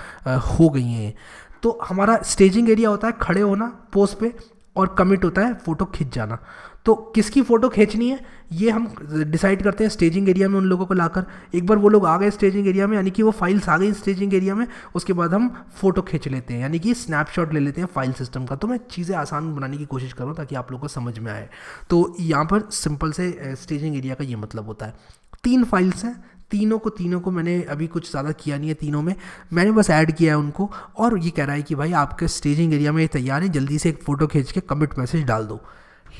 हो गई हैं तो हमारा स्टेजिंग एरिया होता है खड़े होना पोस्ट पे और कमिट होता है फ़ोटो खींच जाना तो किसकी फ़ोटो खींचनी है ये हम डिसाइड करते हैं स्टेजिंग एरिया में उन लोगों को लाकर एक बार वो लोग आ गए स्टेजिंग एरिया में यानी कि वो फाइल्स आ गई स्टेजिंग एरिया में उसके बाद हम फोटो खींच लेते हैं यानी कि स्नैपशॉट ले लेते हैं फाइल सिस्टम का तो मैं चीज़ें आसान बनाने की कोशिश कर रहा हूँ ताकि आप लोग को समझ में आए तो यहाँ पर सिंपल से स्टेजिंग एरिया का ये मतलब होता है तीन फाइल्स हैं तीनों को तीनों को मैंने अभी कुछ ज़्यादा किया नहीं है तीनों में मैंने बस ऐड किया है उनको और ये कह रहा है कि भाई आपके स्टेजिंग एरिया में ये तैयार है जल्दी से एक फ़ोटो खींच के कमिट मैसेज डाल दो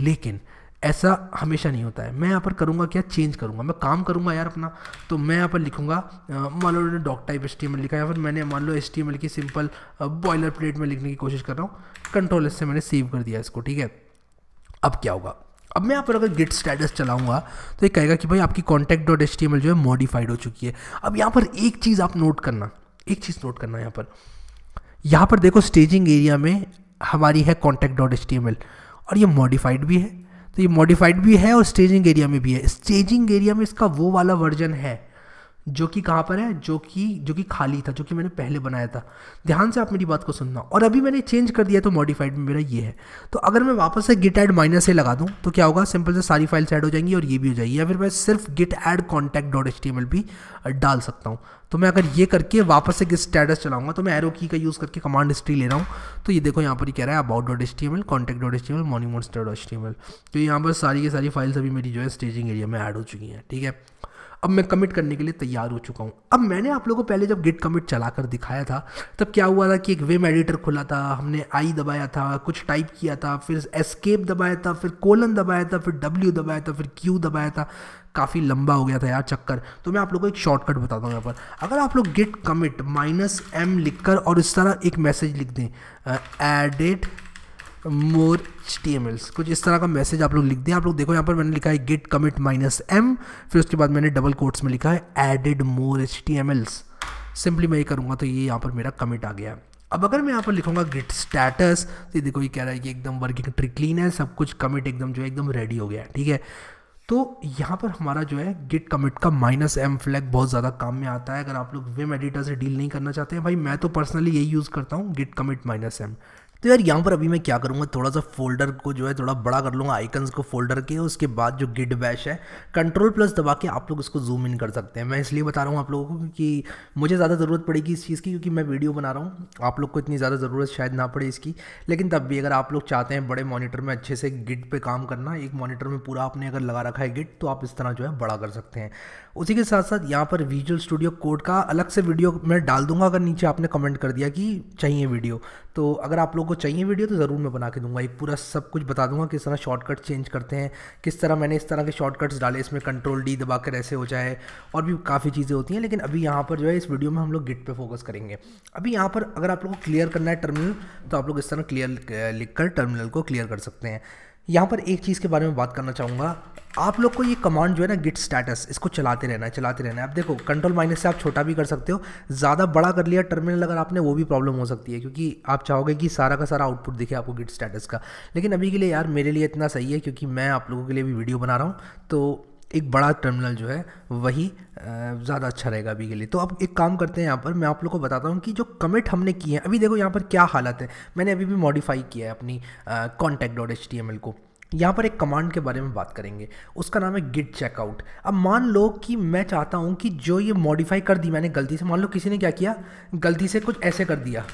लेकिन ऐसा हमेशा नहीं होता है मैं यहाँ पर करूँगा क्या चेंज करूँगा मैं काम करूँगा यार अपना तो मैं यहाँ पर लिखूँगा मान लो उन्होंने doc type S T M L लिखा या फिर मैंने मान लो एस टी एम एल की सिंपल बॉयलर प्लेट में लिखने की कोशिश कर रहा हूँ कंट्रोल एस से मैंने सेव कर दिया इसको ठीक है अब क्या होगा अब मैं यहाँ पर अगर गिट स्टेटस चलाऊंगा तो ये कहेगा कि भाई आपकी contact dot S T M L जो है मॉडिफाइड हो चुकी है अब यहाँ पर एक चीज़ आप नोट करना एक चीज़ नोट करना यहाँ पर यहाँ पर देखो स्टेजिंग एरिया में हमारी है contact dot S T M L और ये मॉडिफाइड भी है तो ये मॉडिफाइड भी है और स्टेजिंग एरिया में भी है स्टेजिंग एरिया में इसका वो वाला वर्जन है जो कि कहाँ पर है जो कि जो कि खाली था जो कि मैंने पहले बनाया था ध्यान से आप मेरी बात को सुनना और अभी मैंने चेंज कर दिया तो मॉडिफाइड में मेरा ये है तो अगर मैं वापस से गिट एड माइनस से लगा दूँ तो क्या होगा सिंपल से सारी फाइल्स ऐड हो जाएंगी और ये भी हो जाएगी या फिर मैं सिर्फ git add contact dot H T M L भी डाल सकता हूँ तो मैं अगर ये करके वापस से गिट स्टेटस चलाऊंगा तो मैं एरो की का यूज़ करके कमांड हिस्ट्री ले रहा हूँ तो ये देखो यहाँ पर ही कह रहा है about dot H T M L contact dot H T M L monuments dot H T M L तो यहाँ पर सारी की सारी फाइल्स अभी मेरी जो है स्टेजिंग एरिया में ऐड हो चुकी हैं ठीक है अब मैं कमिट करने के लिए तैयार हो चुका हूँ अब मैंने आप लोगों को पहले जब गिट कमिट चला कर दिखाया था तब क्या हुआ था कि एक वेम एडिटर खुला था हमने आई दबाया था कुछ टाइप किया था फिर एस्केप दबाया था फिर कोलन दबाया था फिर डब्ल्यू दबाया था फिर क्यू दबाया था काफ़ी लंबा हो गया था यार चक्कर तो मैं आप लोगों को एक शॉर्टकट बताता हूँ यहाँ पर अगर आप लोग गिट कमिट माइनस एम लिख कर और इस तरह एक मैसेज लिख दें एडिट uh, मोर एच कुछ इस तरह का मैसेज आप लोग लिख दें आप लोग देखो यहाँ पर मैंने लिखा है गिट कमिट माइनस एम फिर उसके बाद मैंने डबल कोट्स में लिखा है एडेड मोर एच सिंपली मैं ये करूँगा तो ये यहाँ पर मेरा कमिट आ गया अब अगर मैं यहाँ पर लिखूंगा गिट स्टेटस तो ये देखो ये कह रहा है कि एकदम वर्किंग ट्री क्लीन है सब कुछ कमिट एकदम जो है एकदम रेडी हो गया है ठीक है तो यहाँ पर हमारा जो है गिट कमिट का माइनस एम फ्लैग बहुत ज़्यादा काम में आता है अगर आप लोग विम एडिटर से डील नहीं करना चाहते हैं भाई मैं तो पर्सनली यही यूज़ करता हूँ गिट कमिट माइनस एम तो यार यहाँ पर अभी मैं क्या करूँगा थोड़ा सा फोल्डर को जो है थोड़ा बड़ा कर लूँगा आइकन्स को फोल्डर के उसके बाद जो गिड बैश है कंट्रोल प्लस दबा के आप लोग इसको जूम इन कर सकते हैं मैं इसलिए बता रहा हूँ आप लोगों को कि मुझे ज़्यादा ज़रूरत पड़ेगी इस चीज़ की क्योंकि मैं वीडियो बना रहा हूँ आप लोग को इतनी ज़्यादा ज़रूरत शायद ना पड़े इसकी लेकिन तब भी अगर आप लोग चाहते हैं बड़े मॉनिटर में अच्छे से गिड पर काम करना एक मॉनिटर में पूरा आपने अगर लगा रखा है गिड तो आप इस तरह जो है बड़ा कर सकते हैं उसी के साथ साथ यहाँ पर विजुअल स्टूडियो कोड का अलग से वीडियो मैं डाल दूंगा अगर नीचे आपने कमेंट कर दिया कि चाहिए वीडियो तो अगर आप लोगों को चाहिए वीडियो तो ज़रूर मैं बना के दूंगा एक पूरा सब कुछ बता दूंगा किस तरह शॉर्टकट चेंज करते हैं किस तरह मैंने इस तरह के शॉर्टकट्स डाले इसमें कंट्रोल डी दबा कर ऐसे हो जाए और भी काफ़ी चीज़ें होती हैं लेकिन अभी यहाँ पर जो है इस वीडियो में हम लोग गिट पर फोकस करेंगे अभी यहाँ पर अगर आप लोग को क्लियर करना है टर्मिनल तो आप लोग इस तरह क्लियर लिख कर टर्मिनल को क्लियर कर सकते हैं यहाँ पर एक चीज़ के बारे में बात करना चाहूँगा आप लोग को ये कमांड जो है ना गिट स्टेटस इसको चलाते रहना है चलाते रहना है आप देखो कंट्रोल माइनस से आप छोटा भी कर सकते हो ज़्यादा बड़ा कर लिया टर्मिनल अगर आपने वो भी प्रॉब्लम हो सकती है क्योंकि आप चाहोगे कि सारा का सारा आउटपुट दिखे आपको गिट स्टेटस का लेकिन अभी के लिए यार मेरे लिए इतना सही है क्योंकि मैं आप लोगों के लिए भी वीडियो बना रहा हूँ तो एक बड़ा टर्मिनल जो है वही ज़्यादा अच्छा रहेगा अभी के लिए तो अब एक काम करते हैं यहाँ पर मैं आप लोग को बताता हूँ कि जो कमिट हमने किए हैं अभी देखो यहाँ पर क्या हालत है मैंने अभी भी मॉडिफाई किया है अपनी contact dot H T M L को यहाँ पर एक कमांड के बारे में बात करेंगे उसका नाम है गिट चेकआउट अब मान लो कि मैं चाहता हूँ कि जो ये मॉडिफाई कर दी मैंने गलती से मान लो किसी ने क्या किया गलती से कुछ ऐसे कर दिया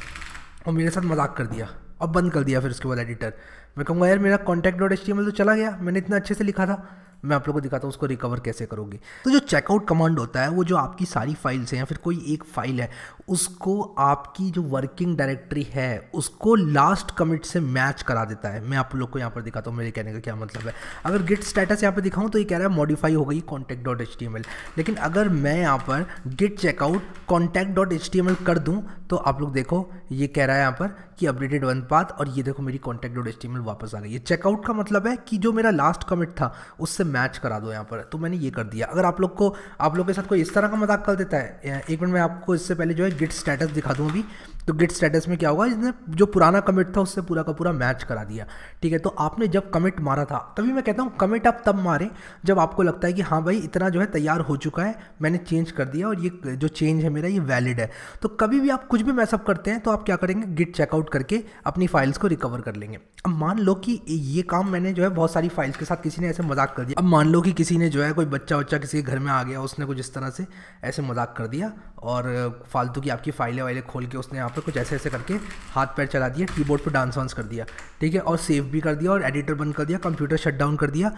और मेरे साथ मजाक कर दिया और बंद कर दिया फिर उसके बाद एडिटर मैं कहूँगा यार मेरा कॉन्टैक्ट डॉट एच तो चला गया मैंने इतना अच्छे से लिखा था मैं आप लोगों को दिखाता हूँ उसको रिकवर कैसे करोगे तो जो चेकआउट कमांड होता है वो जो आपकी सारी फाइल्स हैं या फिर कोई एक फाइल है उसको आपकी जो वर्किंग डायरेक्टरी है उसको लास्ट कमिट से मैच करा देता है मैं आप लोग को यहाँ पर दिखाता हूँ मेरे कहने का क्या मतलब है अगर गिट स्टेटस यहाँ पर दिखाऊँ तो ये कह रहा है मॉडिफाई हो गई contact dot H T M L लेकिन अगर मैं यहाँ पर git checkout contact dot H T M L कर दूँ तो आप लोग देखो ये कह रहा है यहाँ पर कि अपडेटेड वन पाथ और ये देखो मेरी contact dot H T M L वापस आ गई है चेकआउट का मतलब है कि जो मेरा लास्ट कमिट था उससे मैच करा दो यहाँ पर तो मैंने ये कर दिया अगर आप लोग को आप लोग के साथ कोई इस तरह का मजाक कर देता है एक मिनट मैं आपको इससे पहले जो है गिट स्टेटस दिखा दूँ अभी तो गिट स्टेटस में क्या होगा इसने जो पुराना कमिट था उससे पूरा का पूरा मैच करा दिया ठीक है तो आपने जब कमिट मारा था तभी मैं कहता हूँ कमिट आप तब मारें जब आपको लगता है कि हाँ भाई इतना जो है तैयार हो चुका है मैंने चेंज कर दिया और ये जो चेंज है मेरा ये वैलिड है तो कभी भी आप कुछ भी मैसअप करते हैं तो आप क्या करेंगे गिट चेकआउट करके अपनी फाइल्स को रिकवर कर लेंगे अब मान लो कि ये काम मैंने जो है बहुत सारी फाइल्स के साथ किसी ने ऐसे मजाक कर दिया अब मान लो कि किसी ने जो है कोई बच्चा वच्चा किसी के घर में आ गया उसने कुछ इस तरह से ऐसे मजाक कर दिया और फालतू की आपकी फाइलें वाइलें खोल के उसने आप पर कुछ ऐसे ऐसे करके हाथ पैर चला दिया कीबोर्ड पर डांस वांस कर दिया ठीक है और सेव भी कर दिया और एडिटर बंद कर दिया कंप्यूटर शट डाउन कर दिया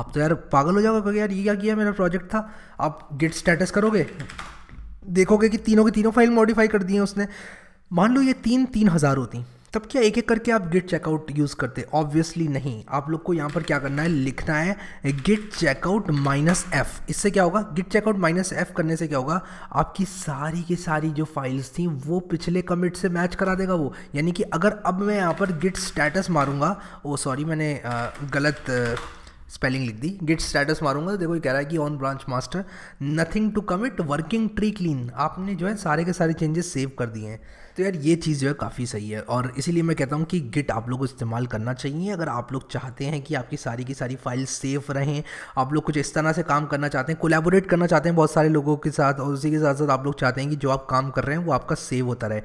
आप तो यार पागल हो जाओगे यार ये क्या किया मेरा प्रोजेक्ट था आप गिट स्टेटस करोगे देखोगे कि तीनों की तीनों फाइल मॉडिफाई कर दिए उसने मान लो ये तीन तीन हज़ार होती तब क्या एक एक करके आप गिट चेकआउट यूज़ करते ऑब्वियसली नहीं आप लोग को यहाँ पर क्या करना है लिखना है गिट चेकआउट माइनस एफ इससे क्या होगा गिट चेकआउट माइनस एफ करने से क्या होगा आपकी सारी की सारी जो फाइल्स थी वो पिछले कमिट से मैच करा देगा वो यानी कि अगर अब मैं यहाँ पर गिट स्टेटस मारूंगा ओ सॉरी मैंने आ, गलत स्पेलिंग लिख दी गिट स्टेटस मारूंगा देखो ये कह रहा है कि on branch master nothing to commit working tree clean आपने जो है सारे के सारे चेंजेस सेव कर दिए हैं तो यार ये चीज़ जो है काफ़ी सही है और इसीलिए मैं कहता हूँ कि गिट आप लोग को इस्तेमाल करना चाहिए अगर आप लोग चाहते हैं कि आपकी सारी की सारी फाइल सेफ रहें आप लोग कुछ इस तरह से काम करना चाहते हैं कोलेबोरेट करना चाहते हैं बहुत सारे लोगों के साथ और उसी के साथ साथ आप लोग चाहते हैं कि जो आप काम कर रहे हैं वो आपका सेव होता रहे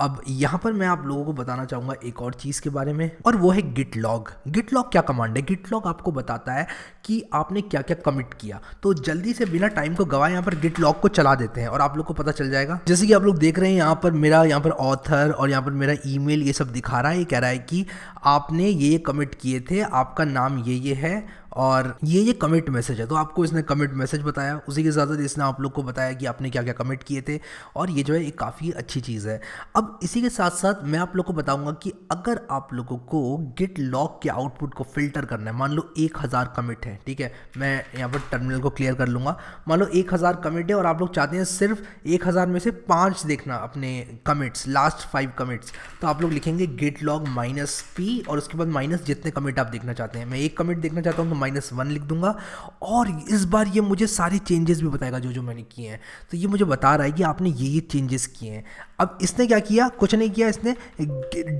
अब यहाँ पर मैं आप लोगों को बताना चाहूँगा एक और चीज़ के बारे में और वो है गिट लॉग गिट लॉग क्या कमांड है गिट लॉग आपको बताता है कि आपने क्या क्या कमिट किया तो जल्दी से बिना टाइम को गवाए यहाँ पर गिट लॉग को चला देते हैं और आप लोग को पता चल जाएगा जैसे कि आप लोग देख रहे हैं यहाँ पर मेरा यहाँ पर ऑथर और यहाँ पर मेरा ई ये सब दिखा रहा है ये कह रहा है कि आपने ये ये कमिट किए थे आपका नाम ये ये है और ये ये कमिट मैसेज है तो आपको इसने कमिट मैसेज बताया उसी के साथ साथ इसने आप लोग को बताया कि आपने क्या क्या कमिट किए थे और ये जो है एक काफ़ी अच्छी चीज़ है अब इसी के साथ साथ मैं आप लोग को बताऊंगा कि अगर आप लोगों को गिट लॉक के आउटपुट को फिल्टर करना है मान लो एक हज़ार कमिट है ठीक है मैं यहाँ पर टर्मिनल को क्लियर कर लूँगा मान लो एक हज़ार कमिट है और आप लोग चाहते हैं सिर्फ एक हज़ार में से पाँच देखना अपने कमिट्स लास्ट फाइव कमिट्स तो आप लोग लिखेंगे गिट लॉग माइनस पी और उसके बाद माइनस जितने कमिट आप देखना चाहते हैं मैं एक कमिट देखना चाहता हूँ तो माइनस वन लिख दूंगा और इस बार ये मुझे सारे चेंजेस भी बताएगा जो जो मैंने किए हैं तो ये मुझे बता रहा है कि आपने ये ये चेंजेस किए हैं अब इसने क्या किया कुछ नहीं किया इसने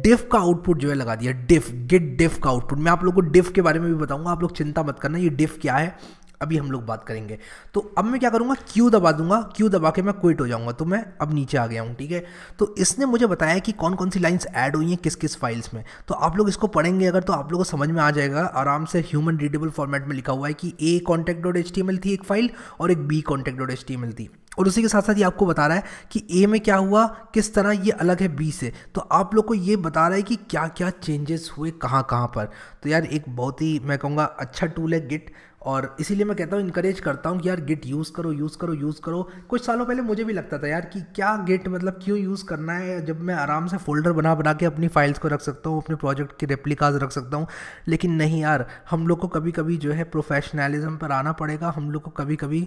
डिफ का आउटपुट जो है लगा दिया डिफ गेट डिफ का आउटपुट मैं आप लोग को डिफ के बारे में भी बताऊंगा आप लोग चिंता मत करना ये डिफ क्या है अभी हम लोग बात करेंगे तो अब मैं क्या करूँगा क्यू दबा दूंगा क्यू दबा के मैं क्विट हो जाऊँगा तो मैं अब नीचे आ गया हूँ ठीक है तो इसने मुझे बताया कि कौन कौन सी लाइन्स ऐड हुई हैं किस किस फाइल्स में तो आप लोग इसको पढ़ेंगे अगर तो आप लोगों को समझ में आ जाएगा आराम से ह्यूमन रीडेबल फॉर्मेट में लिखा हुआ है कि A contact dot H T थी एक फाइल और एक B contact dot H T थी और उसी के साथ साथ ये आपको बता रहा है कि ए में क्या हुआ किस तरह ये अलग है बी से तो आप लोग को ये बता रहा है कि क्या क्या चेंजेस हुए कहाँ कहाँ पर तो यार एक बहुत ही मैं कहूँगा अच्छा टूल है गिट और इसीलिए मैं कहता हूँ इंकरेज करता हूँ कि यार गिट यूज़ करो यूज़ करो यूज़ करो कुछ सालों पहले मुझे भी लगता था यार कि क्या गिट मतलब क्यों यूज़ करना है जब मैं आराम से फोल्डर बना बना के अपनी फाइल्स को रख सकता हूँ अपने प्रोजेक्ट की रेप्लिकाज रख सकता हूँ लेकिन नहीं यार हम लोग को कभी कभी जो है प्रोफेशनलिज्म पर आना पड़ेगा हम लोग को कभी कभी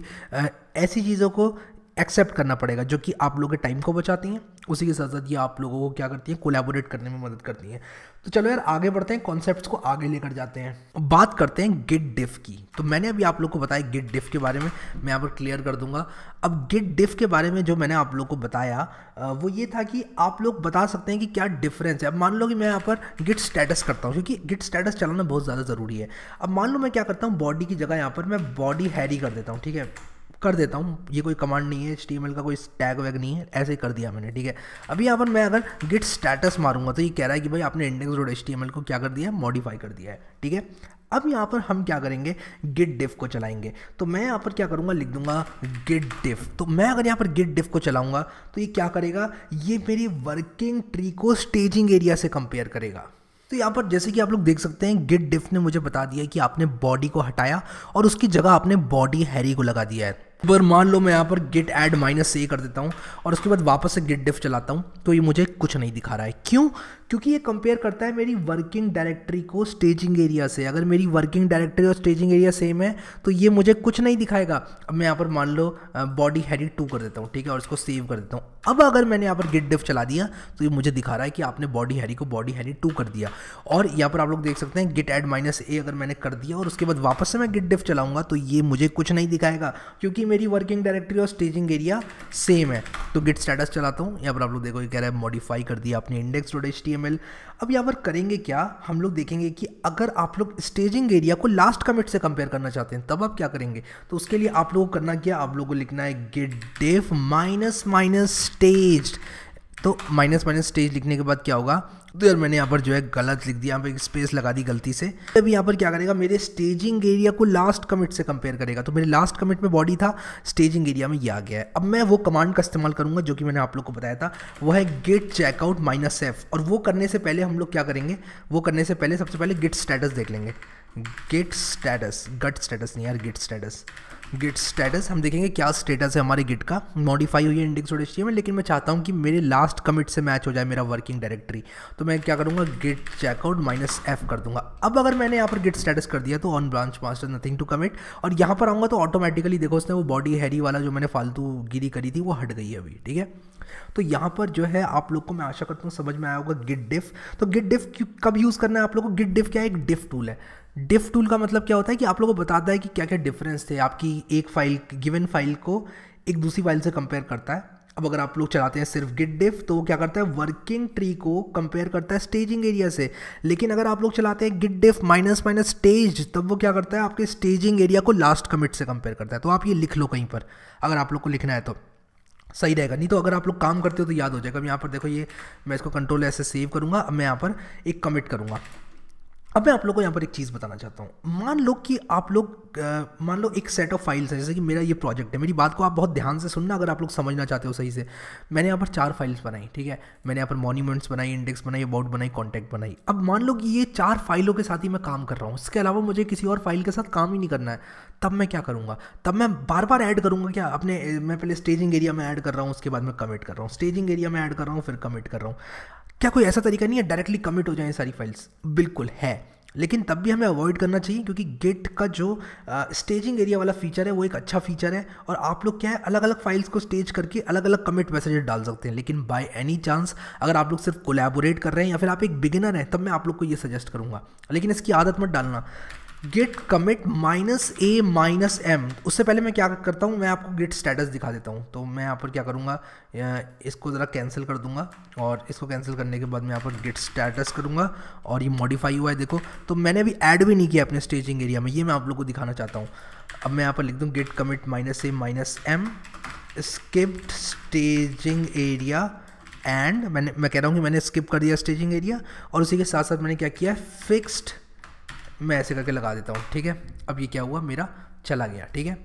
ऐसी चीज़ों को एक्सेप्ट करना पड़ेगा जो कि आप लोगों के टाइम को बचाती हैं उसी के साथ साथ ये आप लोगों को क्या करती हैं कोलैबोरेट करने में मदद करती हैं तो चलो यार आगे बढ़ते हैं कॉन्सेप्ट्स को आगे लेकर जाते हैं बात करते हैं गिट डिफ की तो मैंने अभी आप लोग को बताया गिट डिफ के बारे में मैं यहाँ पर क्लियर कर दूंगा अब गिट डिफ के बारे में जो मैंने आप लोग को बताया वो ये था कि आप लोग बता सकते हैं कि क्या डिफरेंस है अब मान लो कि मैं यहाँ पर गिट स्टेटस करता हूँ क्योंकि गिट स्टेटस चलाना बहुत ज़्यादा ज़रूरी है अब मान लो मैं क्या करता हूँ बॉडी की जगह यहाँ पर मैं बॉडी हैरी कर देता हूँ ठीक है कर देता हूँ ये कोई कमांड नहीं है एच का कोई टैग वैग नहीं है ऐसे ही कर दिया मैंने ठीक है अभी यहाँ पर मैं अगर गिट स्टेटस मारूंगा तो ये कह रहा है कि भाई आपने इंडेक्स डॉट एच को क्या कर दिया है मॉडिफाई कर दिया है ठीक है अब यहाँ पर हम क्या करेंगे गिट डिफ को चलाएंगे तो मैं यहाँ पर क्या करूँगा लिख दूंगा गिट डिफ तो मैं अगर यहाँ पर गिट डिफ को चलाऊँगा तो ये क्या करेगा ये मेरी वर्किंग ट्री को स्टेजिंग एरिया से कंपेयर करेगा तो यहाँ पर जैसे कि आप लोग देख सकते हैं गिट डिफ ने मुझे बता दिया कि आपने बॉडी को हटाया और उसकी जगह आपने बॉडी हैरी को लगा दिया है पर मान लो मैं यहाँ पर गिट एड माइनस ए कर देता हूँ और उसके बाद वापस से गिट डिफ चलाता हूँ तो ये मुझे कुछ नहीं दिखा रहा है क्यों क्योंकि ये कंपेयर करता है मेरी वर्किंग डायरेक्टरी को स्टेजिंग एरिया से अगर मेरी वर्किंग डायरेक्टरी और स्टेजिंग एरिया सेम है तो ये मुझे कुछ नहीं दिखाएगा अब मैं यहाँ पर मान लो बॉडी हेडिट टू कर देता हूँ ठीक है और इसको सेव कर देता हूँ अब अगर मैंने यहाँ पर गिट डिफ चला दिया तो ये मुझे दिखा रहा है कि आपने बॉडी हैडी को बॉडी हैडी टू कर दिया और यहाँ पर आप लोग देख सकते हैं गिट एड माइनस ए अगर मैंने कर दिया और उसके बाद वापस से मैं गिट डिफ चलाऊंगा तो ये मुझे कुछ नहीं दिखाएगा क्योंकि मेरी वर्किंग डायरेक्टरी और स्टेजिंग एरिया सेम है तो गिट स्टेटस चलाता हूँ यहाँ पर आप लोग देखो ये कह रहा है मॉडिफाई कर दिया आपने इंडेक्स डॉट टी एचटीएमएल अब यहाँ पर करेंगे क्या हम लोग देखेंगे कि अगर आप लोग स्टेजिंग एरिया को लास्ट कमिट से कंपेयर करना चाहते हैं तब आप क्या करेंगे तो उसके लिए आप लोगों को करना क्या आप लोगों को लिखना है git diff minus minus staged तो माइनस माइनस स्टेज लिखने के बाद क्या होगा तो यार मैंने यहाँ पर जो है गलत लिख दिया यहाँ पर एक स्पेस लगा दी गलती से अब यहाँ पर क्या करेगा मेरे स्टेजिंग एरिया को लास्ट कमिट से कंपेयर करेगा तो मेरे लास्ट कमिट में बॉडी था स्टेजिंग एरिया में ये आ गया है अब मैं वो कमांड का इस्तेमाल करूँगा जो कि मैंने आप लोग को बताया था वो है गेट चेकआउट माइनस एफ और वो करने से पहले हम लोग क्या करेंगे वो करने से पहले सबसे पहले गिट स्टेटस देख लेंगे गेट स्टेटस गट स्टेटस नहीं यार गिट स्टेटस गिट स्टेटस हम देखेंगे क्या स्टेटस है हमारे गिट का मॉडिफाई हुई है इंडेक्स डॉट में लेकिन मैं चाहता हूँ कि मेरे लास्ट कमिट से मैच हो जाए मेरा वर्किंग डायरेक्टरी तो मैं क्या करूँगा गिट चेकआउट माइनस एफ कर दूंगा अब अगर मैंने यहाँ पर गिट स्टेटस कर दिया तो on branch master nothing to commit और यहाँ पर आऊँगा तो ऑटोमेटिकली देखो उसने वो बॉडी हैरी वाला जो मैंने फालतू गिरी करी थी वो हट गई है अभी ठीक है तो यहाँ पर जो है आप लोग को मैं आशा करता हूँ समझ में आया होगा गिट डिफ तो गिट डिफ कब यूज़ करना है आप लोग को गिट डिफ क्या है एक डिफ टूल है डिफ टूल का मतलब क्या होता है कि आप लोगों को बताता है कि क्या क्या डिफरेंस थे आपकी एक फाइल गिवन फाइल को एक दूसरी फाइल से कंपेयर करता है अब अगर आप लोग चलाते हैं सिर्फ गिट डिफ तो वो क्या करता है वर्किंग ट्री को कंपेयर करता है स्टेजिंग एरिया से लेकिन अगर आप लोग चलाते हैं git diff minus minus stage तब वो क्या करता है आपके स्टेजिंग एरिया को लास्ट कमिट से कंपेयर करता है तो आप ये लिख लो कहीं पर अगर आप लोग को लिखना है तो सही रहेगा नहीं तो अगर आप लोग काम करते हो तो याद हो जाएगा अब यहाँ पर देखो ये मैं इसको कंट्रोल ऐसे सेव करूँगा अब मैं यहाँ पर एक कमिट करूँगा अब मैं आप लोग को यहाँ पर एक चीज़ बताना चाहता हूँ मान लो कि आप लोग मान लो एक सेट ऑफ फाइल्स है जैसे कि मेरा ये प्रोजेक्ट है मेरी बात को आप बहुत ध्यान से सुनना अगर आप लोग समझना चाहते हो सही से मैंने यहाँ पर चार फाइल्स बनाई ठीक है मैंने यहाँ पर मॉन्यूमेंट्स बनाई इंडेक्स बनाई अबाउट बनाई कॉन्टैक्ट बनाई अब मान लो कि ये चार फाइलों के साथ ही मैं काम कर रहा हूँ इसके अलावा मुझे किसी और फाइल के साथ काम ही नहीं करना है तब मैं क्या करूँगा तब मैं बार बार ऐड करूँगा क्या अपने मैं पहले स्टेजिंग एरिया में ऐड कर रहा हूँ उसके बाद मैं कमिट कर रहा हूँ स्टेजिंग एरिया में ऐड कर रहा हूँ फिर कमिट कर रहा हूँ क्या कोई ऐसा तरीका नहीं है डायरेक्टली कमिट हो जाए सारी फाइल्स बिल्कुल है लेकिन तब भी हमें अवॉइड करना चाहिए क्योंकि गेट का जो स्टेजिंग एरिया वाला फीचर है वो एक अच्छा फीचर है और आप लोग क्या है अलग अलग फाइल्स को स्टेज करके अलग अलग कमिट मैसेजेस डाल सकते हैं लेकिन बाय एनी चांस अगर आप लोग सिर्फ कोलैबोरेट कर रहे हैं या फिर आप एक बिगिनर हैं तब मैं आप लोग को ये सजेस्ट करूँगा लेकिन इसकी आदत मत डालना git commit minus A minus M उससे पहले मैं क्या करता हूँ मैं आपको गिट स्टेटस दिखा देता हूँ तो मैं यहाँ पर क्या करूँगा इसको ज़रा कैंसिल कर दूँगा और इसको कैंसिल करने के बाद मैं यहाँ पर गिट स्टेटस करूँगा और ये मॉडिफाई हुआ है देखो तो मैंने अभी ऐड भी नहीं किया अपने स्टेजिंग एरिया में ये मैं आप लोग को दिखाना चाहता हूँ अब मैं यहाँ पर लिख दूँ git commit minus A minus M skipped staging area and मैंने मैं कह रहा हूँ कि मैंने स्किप कर दिया स्टेजिंग एरिया और उसी के साथ साथ मैंने क्या किया फिक्स्ड मैं ऐसे करके लगा देता हूँ ठीक है अब ये क्या हुआ मेरा चला गया ठीक है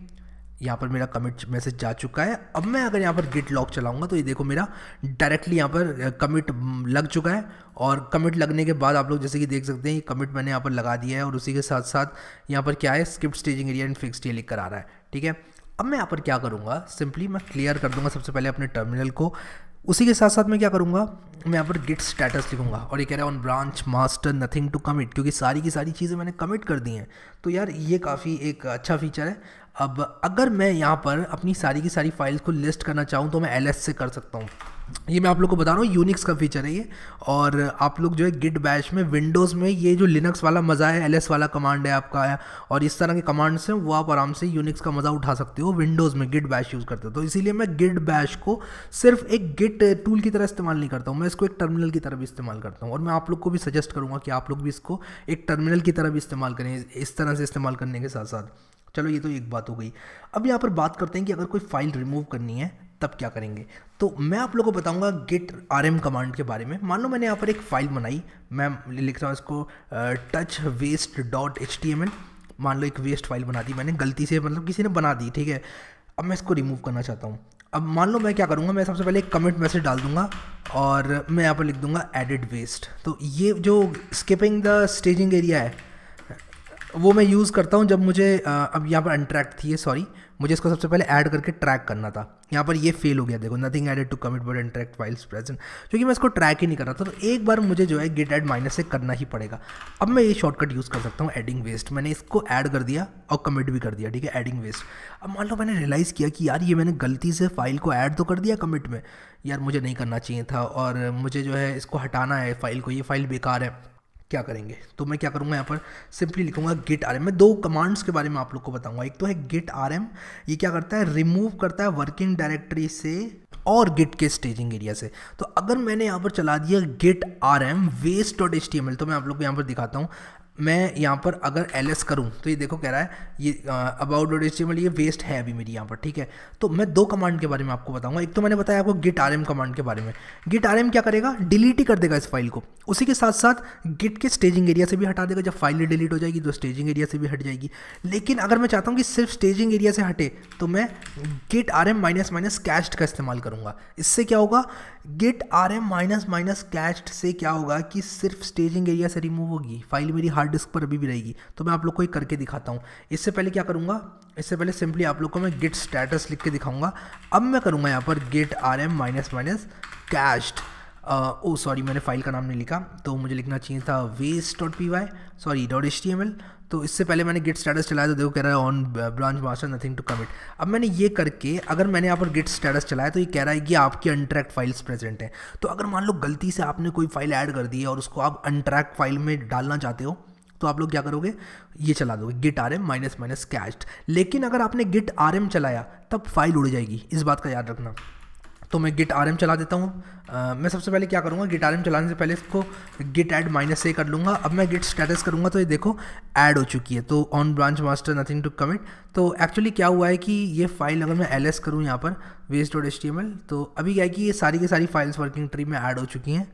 यहाँ पर मेरा कमिट मैसेज जा चुका है अब मैं अगर यहाँ पर गिट लॉक चलाऊंगा तो ये देखो मेरा डायरेक्टली यहाँ पर कमिट लग चुका है और कमिट लगने के बाद आप लोग जैसे कि देख सकते हैं ये कमिट मैंने यहाँ पर लगा दिया है और उसी के साथ साथ यहाँ पर क्या है skip staging area and fix ये लिख कर आ रहा है ठीक है अब मैं यहाँ पर क्या करूँगा सिंपली मैं क्लियर कर दूंगा सबसे पहले अपने टर्मिनल को उसी के साथ साथ मैं क्या करूँगा मैं यहाँ पर गिट स्टेटस लिखूंगा और ये कह रहा है on branch master nothing to commit क्योंकि सारी की सारी चीज़ें मैंने कमिट कर दी हैं तो यार ये काफ़ी एक अच्छा फीचर है अब अगर मैं यहाँ पर अपनी सारी की सारी फाइल्स को लिस्ट करना चाहूँ तो मैं एल से कर सकता हूँ ये मैं आप लोग को बता रहा हूँ यूनिक्स का फीचर है ये और आप लोग जो है गिट बैश में विंडोज़ में ये जो लिनक्स वाला मज़ा है एल वाला कमांड है आपका है और इस तरह के कमांड्स हैं वो आप आराम से यूनिक्स का मज़ा उठा सकते हो विंडोज़ में गिट बैश यूज़ करते हो तो इसीलिए मैं गिट बैश को सिर्फ एक गिट टूल की तरह इस्तेमाल नहीं करता हूँ मैं इसको एक टर्मिनल की तरह भी इस्तेमाल करता हूँ और मैं आप लोग को भी सजेस्ट करूँगा कि आप लोग भी इसको एक टर्मिनल की तरह भी इस्तेमाल करें इस तरह से इस्तेमाल करने के साथ साथ चलो ये तो एक बात हो गई अब यहाँ पर बात करते हैं कि अगर कोई फाइल रिमूव करनी है तब क्या करेंगे तो मैं आप लोगों को बताऊंगा गिट आर कमांड के बारे में मान लो मैंने यहाँ पर एक फ़ाइल बनाई मैं लिख रहा हूँ इसको touch waste dot H T M L मान लो एक वेस्ट फाइल बना दी मैंने गलती से मतलब किसी ने बना दी ठीक है अब मैं इसको रिमूव करना चाहता हूँ अब मान लो मैं क्या करूँगा मैं सबसे पहले एक कमेंट मैसेज डाल दूंगा और मैं यहाँ पर लिख दूंगा एडिड वेस्ट तो ये जो स्किपिंग द स्टेजिंग एरिया है वो मैं यूज़ करता हूँ जब मुझे अब यहाँ पर अनट्रैक्ट थी सॉरी मुझे इसको सबसे पहले ऐड करके ट्रैक करना था यहाँ पर ये फेल हो गया देखो nothing added to commit but untracked files present क्योंकि मैं इसको ट्रैक ही नहीं कर रहा था तो एक बार मुझे जो है गेट एड माइनस से करना ही पड़ेगा अब मैं ये शॉर्टकट यूज़ कर सकता हूँ एडिंग वेस्ट मैंने इसको ऐड कर दिया और कमिट भी कर दिया ठीक है एडिंग वेस्ट अब मान लो मैंने रियलाइज़ किया कि यार ये मैंने गलती से फाइल को ऐड तो कर दिया कमिट में यार मुझे नहीं करना चाहिए था और मुझे जो है इसको हटाना है फाइल को ये फाइल बेकार है क्या करेंगे तो मैं क्या करूँगा यहाँ पर सिंपली लिखूंगा गिट आर मैं दो कमांड्स के बारे में आप लोग को बताऊंगा एक तो है गिट आर ये क्या करता है रिमूव करता है वर्किंग डायरेक्टरी से और गिट के स्टेजिंग एरिया से तो अगर मैंने यहाँ पर चला दिया git R M waste dot H तो मैं आप लोग को यहाँ पर दिखाता हूँ मैं यहाँ पर अगर एल एस करूँ तो ये देखो कह रहा है ये अबाउट डॉट एच ये वेस्ट है अभी मेरी यहाँ पर ठीक है तो मैं दो कमांड के बारे में आपको बताऊँगा एक तो मैंने बताया आपको गिट आर कमांड के बारे में गिट आर एम क्या करेगा डिलीट ही कर देगा इस फाइल को उसी के साथ साथ गिट के स्टेजिंग एरिया से भी हटा देगा जब फाइल डिलीट हो जाएगी तो स्टेजिंग एरिया से भी हट जाएगी लेकिन अगर मैं चाहता हूँ कि सिर्फ स्टेजिंग एरिया से हटे तो मैं git R M minus minus cached का इस्तेमाल करूँगा इससे क्या होगा git R M minus minus cached से क्या होगा कि सिर्फ स्टेजिंग एरिया से रिमूव होगी फाइल मेरी हार्ड हार्ड डिस्क पर अभी भी रहेगी तो मैं आप लोग को ये करके दिखाता हूँ इससे पहले क्या करूँगा इससे पहले सिंपली आप लोग को मैं गेट स्टेटस लिख के दिखाऊंगा अब मैं करूँगा यहाँ पर git R M minus minus cached oh sorry मैंने फाइल का नाम नहीं लिखा तो मुझे लिखना चाहिए था waste dot P Y sorry dot H T M L तो इससे पहले मैंने गेट स्टेटस चलाया तो देखो कह रहा है on branch master nothing to commit अब मैंने ये करके अगर मैंने यहाँ पर गेट स्टेटस चलाया तो ये कह रहा है कि आपकी अनट्रैक्ट फाइल्स प्रेजेंट हैं तो अगर मान लो गलती से आपने कोई फाइल ऐड कर दी है और उसको आप अनट्रैक्ट फाइल में डालना चाहते हो तो आप लोग क्या करोगे ये चला दोगे git R M minus minus cached लेकिन अगर आपने गिट आर एम चलाया तब फाइल उड़ जाएगी इस बात का याद रखना तो मैं गिट आर एम चला देता हूँ मैं सबसे पहले क्या करूँगा गिट आर एम चलाने से पहले इसको गिट ऐड माइनस ए कर लूँगा अब मैं गिट स्टेटस करूँगा तो ये देखो ऐड हो चुकी है तो on branch master nothing to commit तो एक्चुअली क्या हुआ है कि ये फाइल अगर मैं एल एस करूँ यहाँ पर waste dot H T M L तो अभी क्या है कि ये सारी की सारी फाइल्स वर्किंग ट्री में ऐड हो चुकी हैं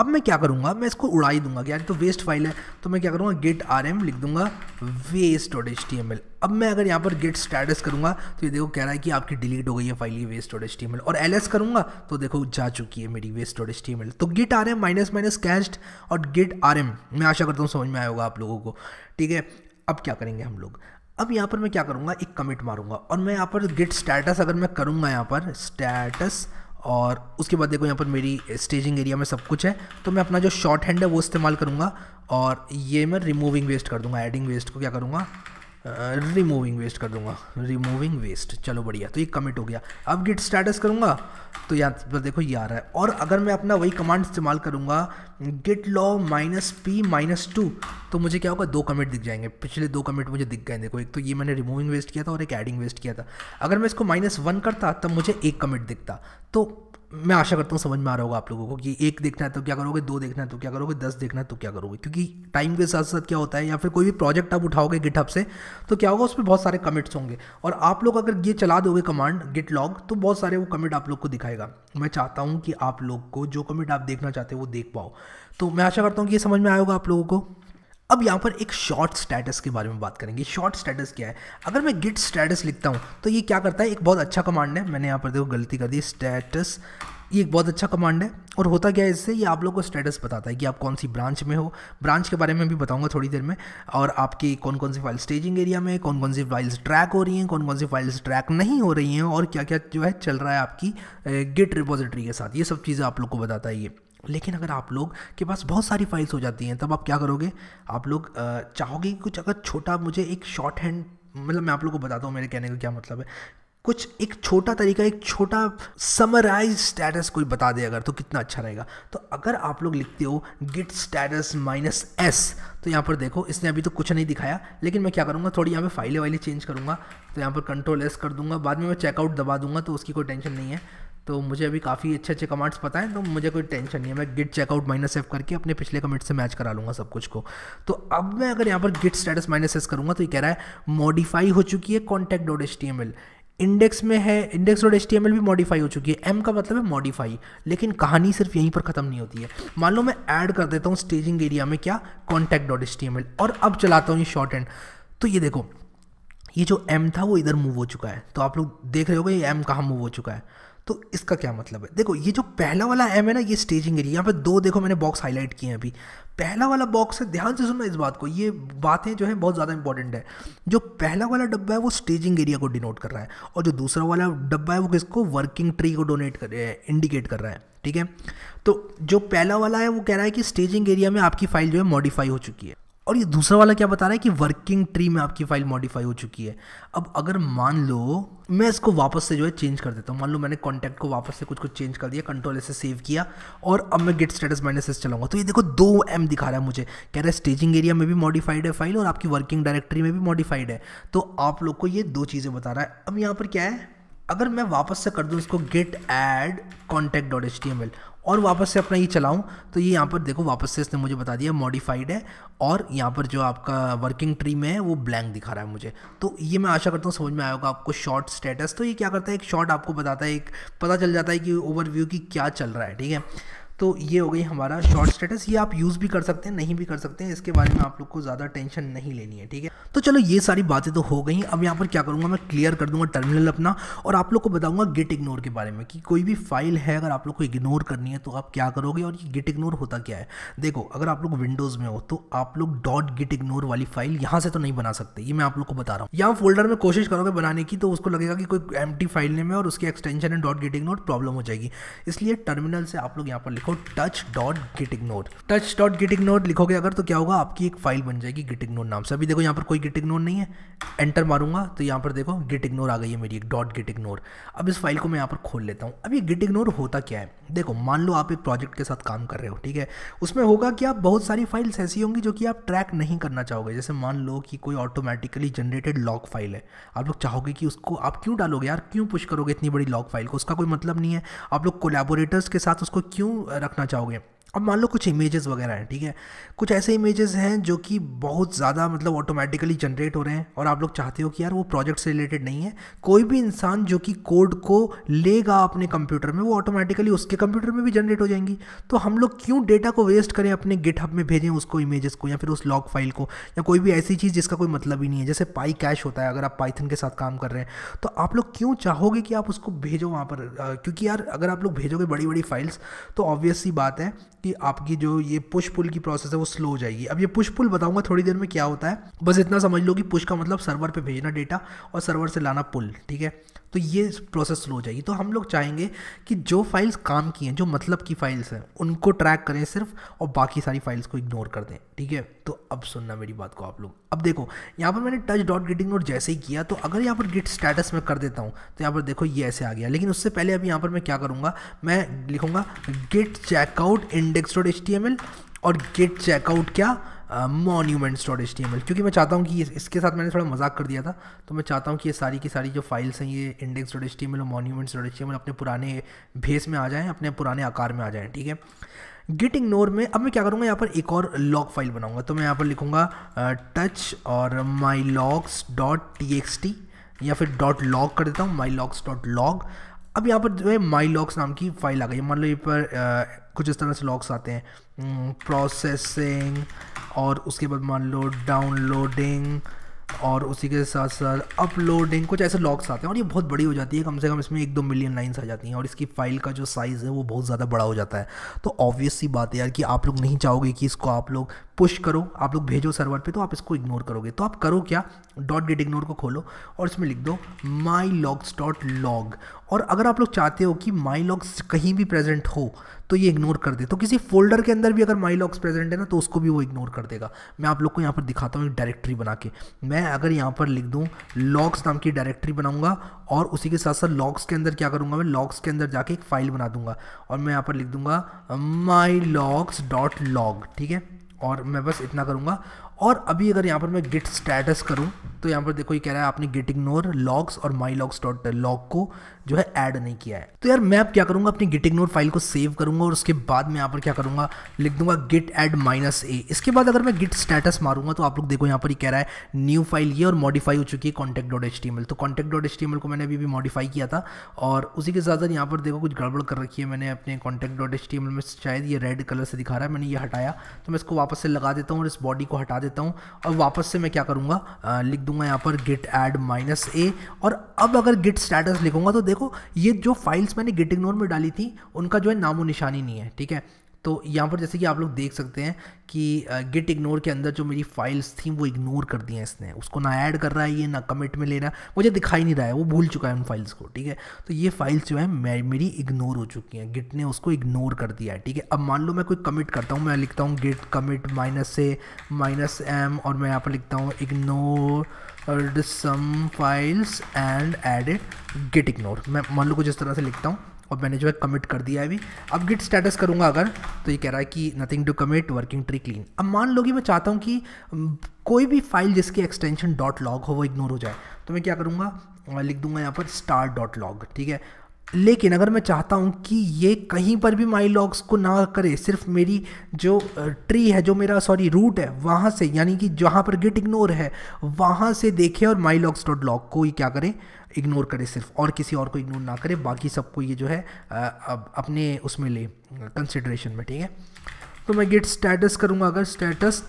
अब मैं क्या करूँगा मैं इसको उड़ा ही दूंगा यार तो वेस्ट फाइल है तो मैं क्या करूँगा गेट आर एम लिख दूंगा waste dot H T M L अब मैं अगर यहाँ पर गेट स्टेटस करूँगा तो ये देखो कह रहा है कि आपकी डिलीट हो गई है फाइल ये waste dot H T M L और एल एस करूँगा तो देखो जा चुकी है मेरी waste dot H T M L तो git R M minus minus cached और गेट आर एम मैं आशा करता हूँ समझ में आया होगा आप लोगों को ठीक है अब क्या करेंगे हम लोग अब यहाँ पर मैं क्या करूँगा एक कमिट मारूंगा और मैं यहाँ पर गेट स्टेटस अगर मैं करूँगा यहाँ पर स्टेटस और उसके बाद देखो यहाँ पर मेरी स्टेजिंग एरिया में सब कुछ है तो मैं अपना जो शॉर्ट हैंड है वो इस्तेमाल करूँगा और ये मैं रिमूविंग वेस्ट कर दूँगा एडिंग वेस्ट को क्या करूँगा रिमूविंग uh, वेस्ट कर दूंगा रिमूविंग वेस्ट चलो बढ़िया तो ये कमिट हो गया अब गिट स्टेटस करूंगा तो यहाँ पर देखो ये आ रहा है और अगर मैं अपना वही कमांड इस्तेमाल करूँगा git log minus P minus two तो मुझे क्या होगा दो कमिट दिख जाएंगे पिछले दो कमिट मुझे दिख गए देखो एक तो ये मैंने रिमूविंग वेस्ट किया था और एक एडिंग वेस्ट किया था अगर मैं इसको माइनस वन करता तब मुझे एक कमिट दिखता तो मैं आशा करता हूँ समझ में आ रहा होगा आप लोगों को कि एक देखना है तो क्या करोगे दो देखना है तो क्या करोगे दस देखना है तो क्या करोगे क्योंकि टाइम के साथ साथ क्या होता है या फिर कोई भी प्रोजेक्ट आप उठाओगे गिट से तो क्या होगा पर बहुत सारे कमिट्स होंगे और आप लोग अगर ये चला दोगे कमांड गिट लॉग तो बहुत सारे वो कमिट आप लोग को दिखाएगा मैं चाहता हूँ कि आप लोग को जो कमिट आप देखना चाहते हो वो देख पाओ तो मैं आशा करता हूँ कि ये समझ में आएगा आप लोगों को अब यहाँ पर एक शॉर्ट स्टेटस के बारे में बात करेंगे शॉर्ट स्टेटस क्या है अगर मैं गिट स्टेटस लिखता हूँ तो ये क्या करता है एक बहुत अच्छा कमांड है मैंने यहाँ पर देखो गलती कर दी स्टेटस ये एक बहुत अच्छा कमांड है और होता क्या है इससे ये आप लोग को स्टेटस बताता है कि आप कौन सी ब्रांच में हो ब्रांच के बारे में भी बताऊंगा थोड़ी देर में और आपकी कौन कौन सी फाइल स्टेजिंग एरिया में कौन कौन सी फाइल्स ट्रैक हो रही हैं कौन कौन सी फाइल्स ट्रैक नहीं हो रही हैं और क्या क्या जो है चल रहा है आपकी गिट रिपोजिटरी के साथ ये सब चीज़ें आप लोग को बताता है ये लेकिन अगर आप लोग के पास बहुत सारी फाइल्स हो जाती हैं तब आप क्या करोगे आप लोग चाहोगे कुछ अगर छोटा मुझे एक शॉर्ट हैंड मतलब मैं आप लोग को बताता हूँ मेरे कहने का क्या मतलब है कुछ एक छोटा तरीका एक छोटा समराइज स्टेटस कोई बता दे अगर तो कितना अच्छा रहेगा तो अगर आप लोग लिखते हो गिट स्टेटस माइनस एस तो यहाँ पर देखो इसने अभी तो कुछ नहीं दिखाया लेकिन मैं क्या करूँगा थोड़ी यहाँ पे फाइलें वाइलें चेंज करूँगा तो यहाँ पर कंट्रोल एस कर दूंगा बाद में मैं चेकआउट दबा दूंगा तो उसकी कोई टेंशन नहीं है तो मुझे अभी काफ़ी अच्छे अच्छे कमांड्स पता हैं तो मुझे कोई टेंशन नहीं है मैं गिट चेकआउट माइनस एफ करके अपने पिछले कमेंट से मैच करा लूँगा सब कुछ को तो अब मैं अगर यहाँ पर गिट स्टेटस माइनस एस करूँगा तो ये कह रहा है मॉडिफाई हो चुकी है contact dot H T M L index में है index dot H T M L भी मॉडिफाई हो चुकी है एम का मतलब है मॉडिफाई लेकिन कहानी सिर्फ यहीं पर ख़त्म नहीं होती है मान लो मैं ऐड कर देता हूँ स्टेजिंग एरिया में क्या contact dot H T M L और अब चलाता हूँ ये शॉर्ट एंड तो ये देखो ये जो एम था वो इधर मूव हो चुका है तो आप लोग देख रहे हो ये एम कहाँ मूव हो चुका है तो इसका क्या मतलब है देखो ये जो पहला वाला एम है ना ये स्टेजिंग एरिया यहाँ पे दो देखो मैंने बॉक्स हाईलाइट किए हैं अभी पहला वाला बॉक्स है ध्यान से सुनना इस बात को ये बातें जो है बहुत ज़्यादा इंपॉर्टेंट है जो पहला वाला डब्बा है वो स्टेजिंग एरिया को डिनोट कर रहा है और जो दूसरा वाला डब्बा है वो किसको वर्किंग ट्री को डोनेट कर इंडिकेट कर रहा है ठीक है तो जो पहला वाला है वो कह रहा है कि स्टेजिंग एरिया में आपकी फाइल जो है मॉडिफाई हो चुकी है और ये दूसरा वाला क्या बता रहा है कि वर्किंग ट्री में आपकी फ़ाइल मॉडिफाई हो चुकी है अब अगर मान लो मैं इसको वापस से जो है चेंज कर देता हूँ मान लो मैंने कॉन्टैक्ट को वापस से कुछ कुछ चेंज कर दिया कंट्रोल ऐसे सेव किया और अब मैं गेट स्टेटस मैंने से चलाऊंगा तो ये देखो दो एम दिखा रहा है मुझे कह रहा है स्टेजिंग एरिया में भी मॉडिफाइड है फाइल और आपकी वर्किंग डायरेक्टरी में भी मॉडिफाइड है तो आप लोग को ये दो चीज़ें बता रहा है अब यहाँ पर क्या है अगर मैं वापस से कर दूँ इसको git add contact dot H T M L और वापस से अपना ये चलाऊँ तो ये यहाँ पर देखो वापस से इसने मुझे बता दिया मॉडिफाइड है और यहाँ पर जो आपका वर्किंग ट्री में है वो ब्लैंक दिखा रहा है मुझे तो ये मैं आशा करता हूँ समझ में आएगा आपको शॉर्ट स्टेटस तो ये क्या करता है एक शॉर्ट आपको बताता है एक पता चल जाता है कि ओवरव्यू की क्या चल रहा है ठीक है तो ये हो गई हमारा शॉर्ट स्टेटस ये आप यूज़ भी कर सकते हैं नहीं भी कर सकते हैं इसके बारे में आप लोग को ज़्यादा टेंशन नहीं लेनी है ठीक है तो चलो ये सारी बातें तो हो गई अब यहाँ पर क्या करूँगा मैं क्लियर कर दूंगा टर्मिनल अपना और आप लोग को बताऊँगा गिट इग्नोर के बारे में कि कोई भी फाइल है अगर आप लोग को इग्नोर करनी है तो आप क्या करोगे और ये गिट इग्नोर होता क्या है देखो अगर आप लोग विंडोज़ में हो तो आप लोग डॉट गिट इग्नोर वाली फाइल यहाँ से तो नहीं बना सकते ये मैं आप लोग को बता रहा हूँ यहाँ फोल्डर में कोशिश करोगे बनाने की तो उसको लगेगा कि कोई एम फाइल नेम है और उसकी एक्सटेंशन है डॉट गिट इग्नोर प्रॉब्लम हो जाएगी इसलिए टर्मिनल से आप लोग यहाँ पर लिखो touch dot git ignore touch dot git ignore लिखोगे अगर तो क्या होगा आपकी एक फाइल बन जाएगी गिट इग्नोर नाम से अभी देखो यहाँ पर कोई गिट इग्नोर नहीं है एंटर मारूंगा तो यहाँ पर देखो गिट इग्नोर आ गई है मेरी एक डॉट गिट इग्नोर अब इस फाइल को मैं यहाँ पर खोल लेता हूँ अब ये गिट इग्नोर होता क्या है देखो मान लो आप एक प्रोजेक्ट के साथ काम कर रहे हो ठीक है उसमें होगा कि आप बहुत सारी फाइल्स ऐसी होंगी जो कि आप ट्रैक नहीं करना चाहोगे जैसे मान लो कि कोई ऑटोमेटिकली जनरेटेड लॉक फाइल है आप लोग चाहोगे कि उसको आप क्यों डालोगे यार क्यों पुश करोगे इतनी बड़ी लॉक फाइल को उसका कोई मतलब नहीं है आप लोग कोलेबोरेटर्स के साथ उसको क्यों रखना चाहोगे अब मान लो कुछ इमेजेस वगैरह हैं ठीक है कुछ ऐसे इमेजेस हैं जो कि बहुत ज़्यादा मतलब ऑटोमेटिकली जनरेट हो रहे हैं और आप लोग चाहते हो कि यार वो प्रोजेक्ट से रिलेटेड नहीं है कोई भी इंसान जो कि कोड को लेगा अपने कंप्यूटर में वो ऑटोमेटिकली उसके कंप्यूटर में भी जनरेट हो जाएंगी तो हम लोग क्यों डेटा को वेस्ट करें अपने गिट में भेजें उसको इमेजेस को या फिर उस लॉग फाइल को या कोई भी ऐसी चीज़ जिसका कोई मतलब ही नहीं है जैसे पाई कैश होता है अगर आप पाइथन के साथ काम कर रहे हैं तो आप लोग क्यों चाहोगे कि आप उसको भेजो वहाँ पर क्योंकि यार अगर आप लोग भेजोगे बड़ी बड़ी फाइल्स तो ऑब्वियस सी बात है कि आपकी जो ये पुश पुल की प्रोसेस है वो स्लो हो जाएगी अब ये पुश पुल बताऊंगा थोड़ी देर में क्या होता है बस इतना समझ लो कि पुश का मतलब सर्वर पे भेजना डेटा और सर्वर से लाना पुल ठीक है तो ये प्रोसेस स्लो हो जाएगी तो हम लोग चाहेंगे कि जो फाइल्स काम की हैं जो मतलब की फाइल्स हैं उनको ट्रैक करें सिर्फ और बाकी सारी फाइल्स को इग्नोर कर दें ठीक है तो अब सुनना मेरी बात को आप लोग अब देखो यहाँ पर मैंने टच डॉट गिटिंग नोट जैसे ही किया तो अगर यहाँ पर गिट स्टेटस में कर देता हूँ तो यहाँ पर देखो ये ऐसे आ गया लेकिन उससे पहले अभी यहाँ पर मैं क्या करूँगा मैं लिखूँगा git checkout index dot H और गिट चेकआउट क्या मोन्यूमेंट्स डॉट एच क्योंकि मैं चाहता हूँ कि इसके साथ मैंने थोड़ा मजाक कर दिया था तो मैं चाहता हूँ कि ये सारी की सारी जो फाइल्स हैं ये index dot H T M और monuments dot H T M अपने पुराने भेस में आ जाएँ अपने पुराने आकार में आ जाएँ ठीक है गिट इग्नोर में अब मैं क्या करूँगा यहाँ पर एक और लॉग फाइल बनाऊँगा तो मैं यहाँ पर लिखूँगा टच और my logs dot T X T या फिर डॉट लॉग कर देता हूँ माई लॉग्स डॉट लॉग अब यहाँ पर जो है माई लॉग्स नाम की फाइल आ गई मान लो ये पर कुछ इस तरह से लॉग्स आते हैं प्रोसेसिंग hmm, और उसके बाद मान लो डाउनलोडिंग और उसी के साथ साथ अपलोडिंग कुछ ऐसे लॉग्स आते हैं और ये बहुत बड़ी हो जाती है कम से कम इसमें एक दो मिलियन लाइन्स आ जाती हैं और इसकी फ़ाइल का जो साइज़ है वो बहुत ज़्यादा बड़ा हो जाता है तो ऑब्वियस सी बात है यार कि आप लोग नहीं चाहोगे कि इसको आप लोग पुश करो आप लोग भेजो सर्वर पे तो आप इसको इग्नोर करोगे तो आप करो क्या डॉट गेट इग्नोर को खोलो और इसमें लिख दो माई लॉग्स डॉट लॉग और अगर आप लोग चाहते हो कि माई लॉग्स कहीं भी प्रेजेंट हो तो ये इग्नोर कर दे तो किसी फोल्डर के अंदर भी अगर माई लॉक्स प्रेजेंट है ना तो उसको भी वो इग्नोर कर देगा मैं आप लोग को यहाँ पर दिखाता हूँ एक डायरेक्टरी बना के मैं अगर यहाँ पर लिख दूँ लॉक्स नाम की डायरेक्टरी बनाऊँगा और उसी के साथ साथ लॉक्स के अंदर क्या करूँगा मैं लॉक्स के अंदर जाके एक फाइल बना दूँगा और मैं यहाँ पर लिख दूँगा माई लॉक्स डॉट लॉग ठीक है और मैं बस इतना करूँगा और अभी अगर यहाँ पर मैं गिट स्टेटस करूँ तो यहाँ पर देखो ये कह रहा है आपने गिट इग्नोर लॉग्स और माई लॉग्स डॉट लॉग को जो है ऐड नहीं किया है तो यार मैं अब क्या करूंगा अपनी गिट इग्नोर फाइल को सेव करूंगा और उसके बाद मैं यहाँ पर क्या करूंगा लिख दूंगा गिट एड माइनस ए इसके बाद अगर मैं गिट स्टेटस मारूंगा तो आप लोग देखो यहाँ पर ही कह रहा है न्यू फाइल ये और मॉडिफाई हो चुकी है कॉन्टेक्ट डॉट एच तो कॉन्टेक्ट डॉट एच को मैंने अभी भी मॉडिफाई किया था और उसी के साथ साथ यहाँ पर देखो कुछ गड़बड़ कर रखी है मैंने अपने कॉन्टेक्ट डॉट एच में शायद ये रेड कलर से दिखा रहा है मैंने ये हटाया तो मैं इसको वापस से लगा देता हूँ और इस बॉडी को हटा देता हूँ और वापस से मैं क्या करूँगा लिख दूंगा यहाँ पर गिट एड माइनस ए और अब अगर गिट स्टेटस लिखूंगा तो देखो देखो ये जो फाइल्स मैंने गिट इग्नोर में डाली थी उनका जो है नामो निशानी नहीं है ठीक है तो यहाँ पर जैसे कि आप लोग देख सकते हैं कि गिट इग्नोर के अंदर जो मेरी फाइल्स थी वो इग्नोर कर दी हैं इसने उसको ना ऐड कर रहा है ये ना कमिट में ले रहा है मुझे दिखाई नहीं रहा है वो भूल चुका है उन फाइल्स को ठीक है तो ये फाइल्स जो है मेरी इग्नोर हो चुकी हैं गिट ने उसको इग्नोर कर दिया है ठीक है अब मान लो मैं कोई कमिट करता हूँ मैं लिखता हूँ git commit minus A minus M और मैं यहाँ पर लिखता हूँ ignore some files and edit git ignore मैं मान लो कुछ इस तरह से लिखता हूँ और मैंने जो है कमिट कर दिया है अभी अब गिट स्टेटस करूँगा अगर तो ये कह रहा है कि nothing to commit working tree clean अब मान लो कि मैं चाहता हूँ कि कोई भी फाइल जिसकी एक्सटेंशन डॉट लॉग हो वो इग्नोर हो जाए तो मैं क्या करूँगा लिख दूंगा यहाँ पर स्टार डॉट लॉग ठीक है लेकिन अगर मैं चाहता हूँ कि ये कहीं पर भी माई लॉग्स को ना करे सिर्फ मेरी जो ट्री है जो मेरा सॉरी रूट है वहाँ से यानी कि जहाँ पर गिट इग्नोर है वहाँ से देखें और माई लॉग्स डॉट लॉग को ही क्या करें इग्नोर करें सिर्फ और किसी और को इग्नोर ना करें बाकी सबको ये जो है अब अपने उसमें ले कंसिड्रेशन में ठीक है तो मैं गिट स्टेटस करूँगा अगर स्टेटस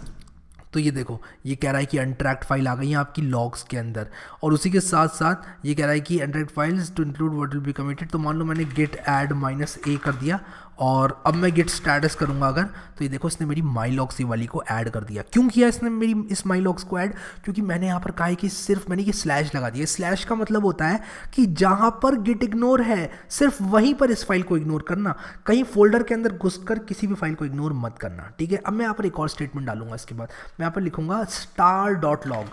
तो ये देखो ये कह रहा है कि अनट्रैक्ट फाइल आ गई है आपकी लॉग्स के अंदर और उसी के साथ साथ ये कह रहा है कि untracked files to include what will be committed तो मान लो मैंने गेट एड माइनस ए कर दिया और अब मैं गेट स्टेटस करूँगा अगर तो ये देखो इसने मेरी माइलॉक्सी वाली को ऐड कर दिया क्यों किया इसने मेरी इस माइलॉक्स को ऐड क्योंकि मैंने यहाँ पर कहा है कि सिर्फ मैंने ये स्लैश लगा दिया स्लैश का मतलब होता है कि जहाँ पर गिट इग्नोर है सिर्फ वहीं पर इस फाइल को इग्नोर करना कहीं फोल्डर के अंदर घुस कर किसी भी फाइल को इग्नोर मत करना ठीक है अब मैं यहाँ पर एक और स्टेटमेंट डालूंगा इसके बाद मैं यहाँ पर लिखूंगा star dot log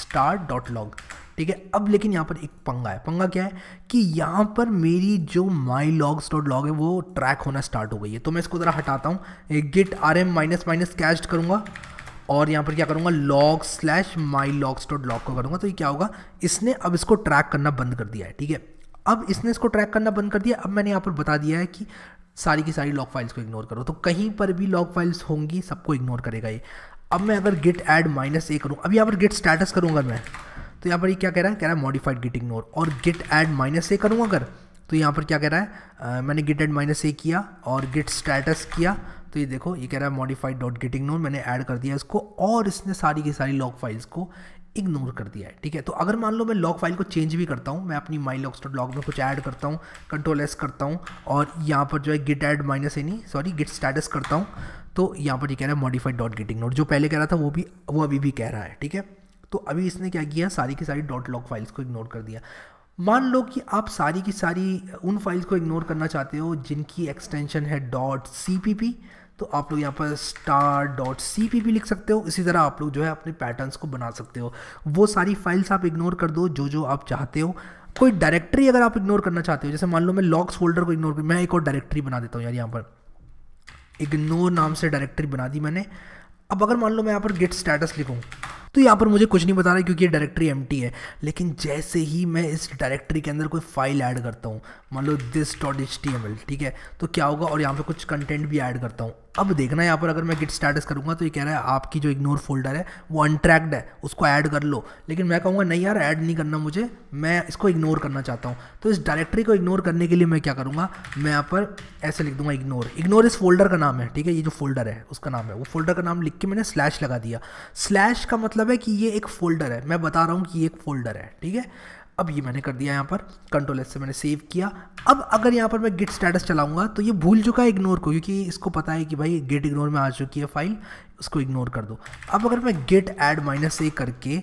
star dot log ठीक है अब लेकिन यहाँ पर एक पंगा है पंगा क्या है कि यहाँ पर मेरी जो माई लॉग स्टॉट लॉग है वो ट्रैक होना स्टार्ट हो गई है तो मैं इसको ज़रा हटाता हूँ git R M minus minus cached करूँगा और यहाँ पर क्या करूँगा लॉग स्लैश माई लॉग स्टॉट लॉग को करूँगा तो ये क्या होगा इसने अब इसको ट्रैक करना बंद कर दिया है ठीक है अब इसने इसको ट्रैक करना बंद कर दिया अब मैंने यहाँ पर बता दिया है कि सारी की सारी लॉग फाइल्स को इग्नोर करो तो कहीं पर भी लॉग फाइल्स होंगी सबको इग्नोर करेगा ये अब मैं अगर गिट एड माइनस ए करूँ अब यहाँ पर गिट स्टेटस करूँगा मैं तो यहाँ पर ये क्या कह रहा है कह रहा है मॉडिफाइड गिट इग्नोर और गिट एड माइनस ए करूँ अगर तो यहाँ पर क्या कह रहा है uh, मैंने गिट एड माइनस ए किया और गिट स्टेटस किया तो ये देखो ये कह रहा है मॉडिफाइड डॉट गिट इग्नोर मैंने ऐड कर दिया इसको और इसने सारी की सारी लॉग फाइल्स को इग्नोर कर दिया है ठीक है तो अगर मान लो मैं लॉक फाइल को चेंज भी करता हूँ मैं अपनी माई लॉग स्टॉट लॉग में कुछ ऐड करता हूँ कंट्रोल एस करता हूँ और यहाँ पर जो है गिट एड माइनस ए नहीं सॉरी गिट स्टेटस करता हूँ तो यहाँ पर ये कह रहा है मॉडिफाइड डॉट गिट इग्नोर जो पहले कह रहा था वो भी वो अभी भी कह रहा है ठीक है तो अभी इसने क्या किया सारी की सारी डॉट लॉग फाइल्स को इग्नोर कर दिया मान लो कि आप सारी की सारी उन फाइल्स को इग्नोर करना चाहते हो जिनकी एक्सटेंशन है डॉट सी तो आप लोग यहाँ पर स्टार डॉट सी पी लिख सकते हो इसी तरह आप लोग जो है अपने पैटर्न्स को बना सकते हो वो सारी फाइल्स आप इग्नोर कर दो जो जो आप चाहते हो कोई डायरेक्टरी अगर आप इग्नोर करना चाहते हो जैसे मान लो मैं लॉक्स फोल्डर को इग्नोर मैं एक और डायरेक्टरी बना देता हूँ यार यहाँ पर इग्नोर नाम से डायरेक्टरी बना दी मैंने अब अगर मान लो मैं यहाँ पर गेट स्टेटस लिखूँ तो यहाँ पर मुझे कुछ नहीं बता रहा है क्योंकि ये डायरेक्टरी एम है लेकिन जैसे ही मैं इस डायरेक्टरी के अंदर कोई फाइल ऐड करता हूँ मान लो दिस डॉट एच ठीक है तो क्या होगा और यहाँ पे कुछ कंटेंट भी ऐड करता हूँ अब देखना यहाँ पर अगर मैं गिट स्टेटस करूँगा तो ये कह रहा है आपकी जो इग्नोर फोल्डर है वो अनट्रैक्ड है उसको ऐड कर लो लेकिन मैं कहूँगा नहीं यार ऐड नहीं करना मुझे मैं इसको इग्नोर करना चाहता हूँ तो इस डायरेक्टरी को इग्नोर करने के लिए मैं क्या करूँगा मैं यहाँ पर ऐसे लिख दूंगा इग्नोर इग्नोर इस फोल्डर का नाम है ठीक है ये जो फोल्डर है उसका नाम है वो फोल्डर का नाम लिख के मैंने स्लैश लगा दिया स्लैश का मतलब है कि ये एक फोल्डर है मैं बता रहा हूँ कि ये एक फोल्डर है ठीक है अब ये मैंने कर दिया यहाँ पर कंट्रोल एस से मैंने सेव किया अब अगर यहाँ पर मैं गिट स्टेटस चलाऊंगा तो ये भूल चुका है इग्नोर को क्योंकि इसको पता है कि भाई गिट इग्नोर में आ चुकी है फाइल उसको इग्नोर कर दो अब अगर मैं गिट एड माइनस ए करके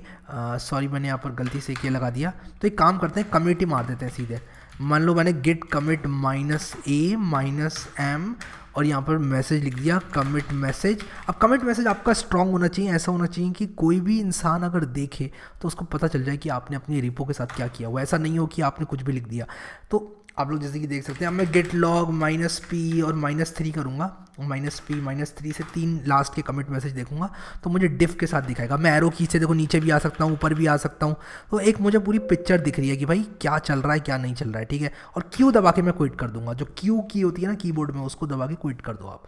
सॉरी मैंने यहाँ पर गलती से के लगा दिया तो एक काम करते हैं कमिटी ही मार देते हैं सीधे मान लो मैंने git commit minus A minus M और यहाँ पर मैसेज लिख दिया कमिट मैसेज अब कमिट मैसेज आपका स्ट्रांग होना चाहिए ऐसा होना चाहिए कि कोई भी इंसान अगर देखे तो उसको पता चल जाए कि आपने अपनी रिपो के साथ क्या किया वो ऐसा नहीं हो कि आपने कुछ भी लिख दिया तो आप लोग जैसे कि देख सकते हैं अब मैं गेट लॉग माइनस पी और माइनस थ्री करूँगा माइनस पी माइनस थ्री से तीन लास्ट के कमिट मैसेज देखूंगा तो मुझे डिफ के साथ दिखाएगा मैं एरो की से देखो नीचे भी आ सकता हूँ ऊपर भी आ सकता हूँ तो एक मुझे पूरी पिक्चर दिख रही है कि भाई क्या चल रहा है क्या नहीं चल रहा है ठीक है और क्यू दबा के मैं क्विट कर दूंगा जो क्यू की होती है ना कीबोर्ड में उसको दबा के क्विट कर दो आप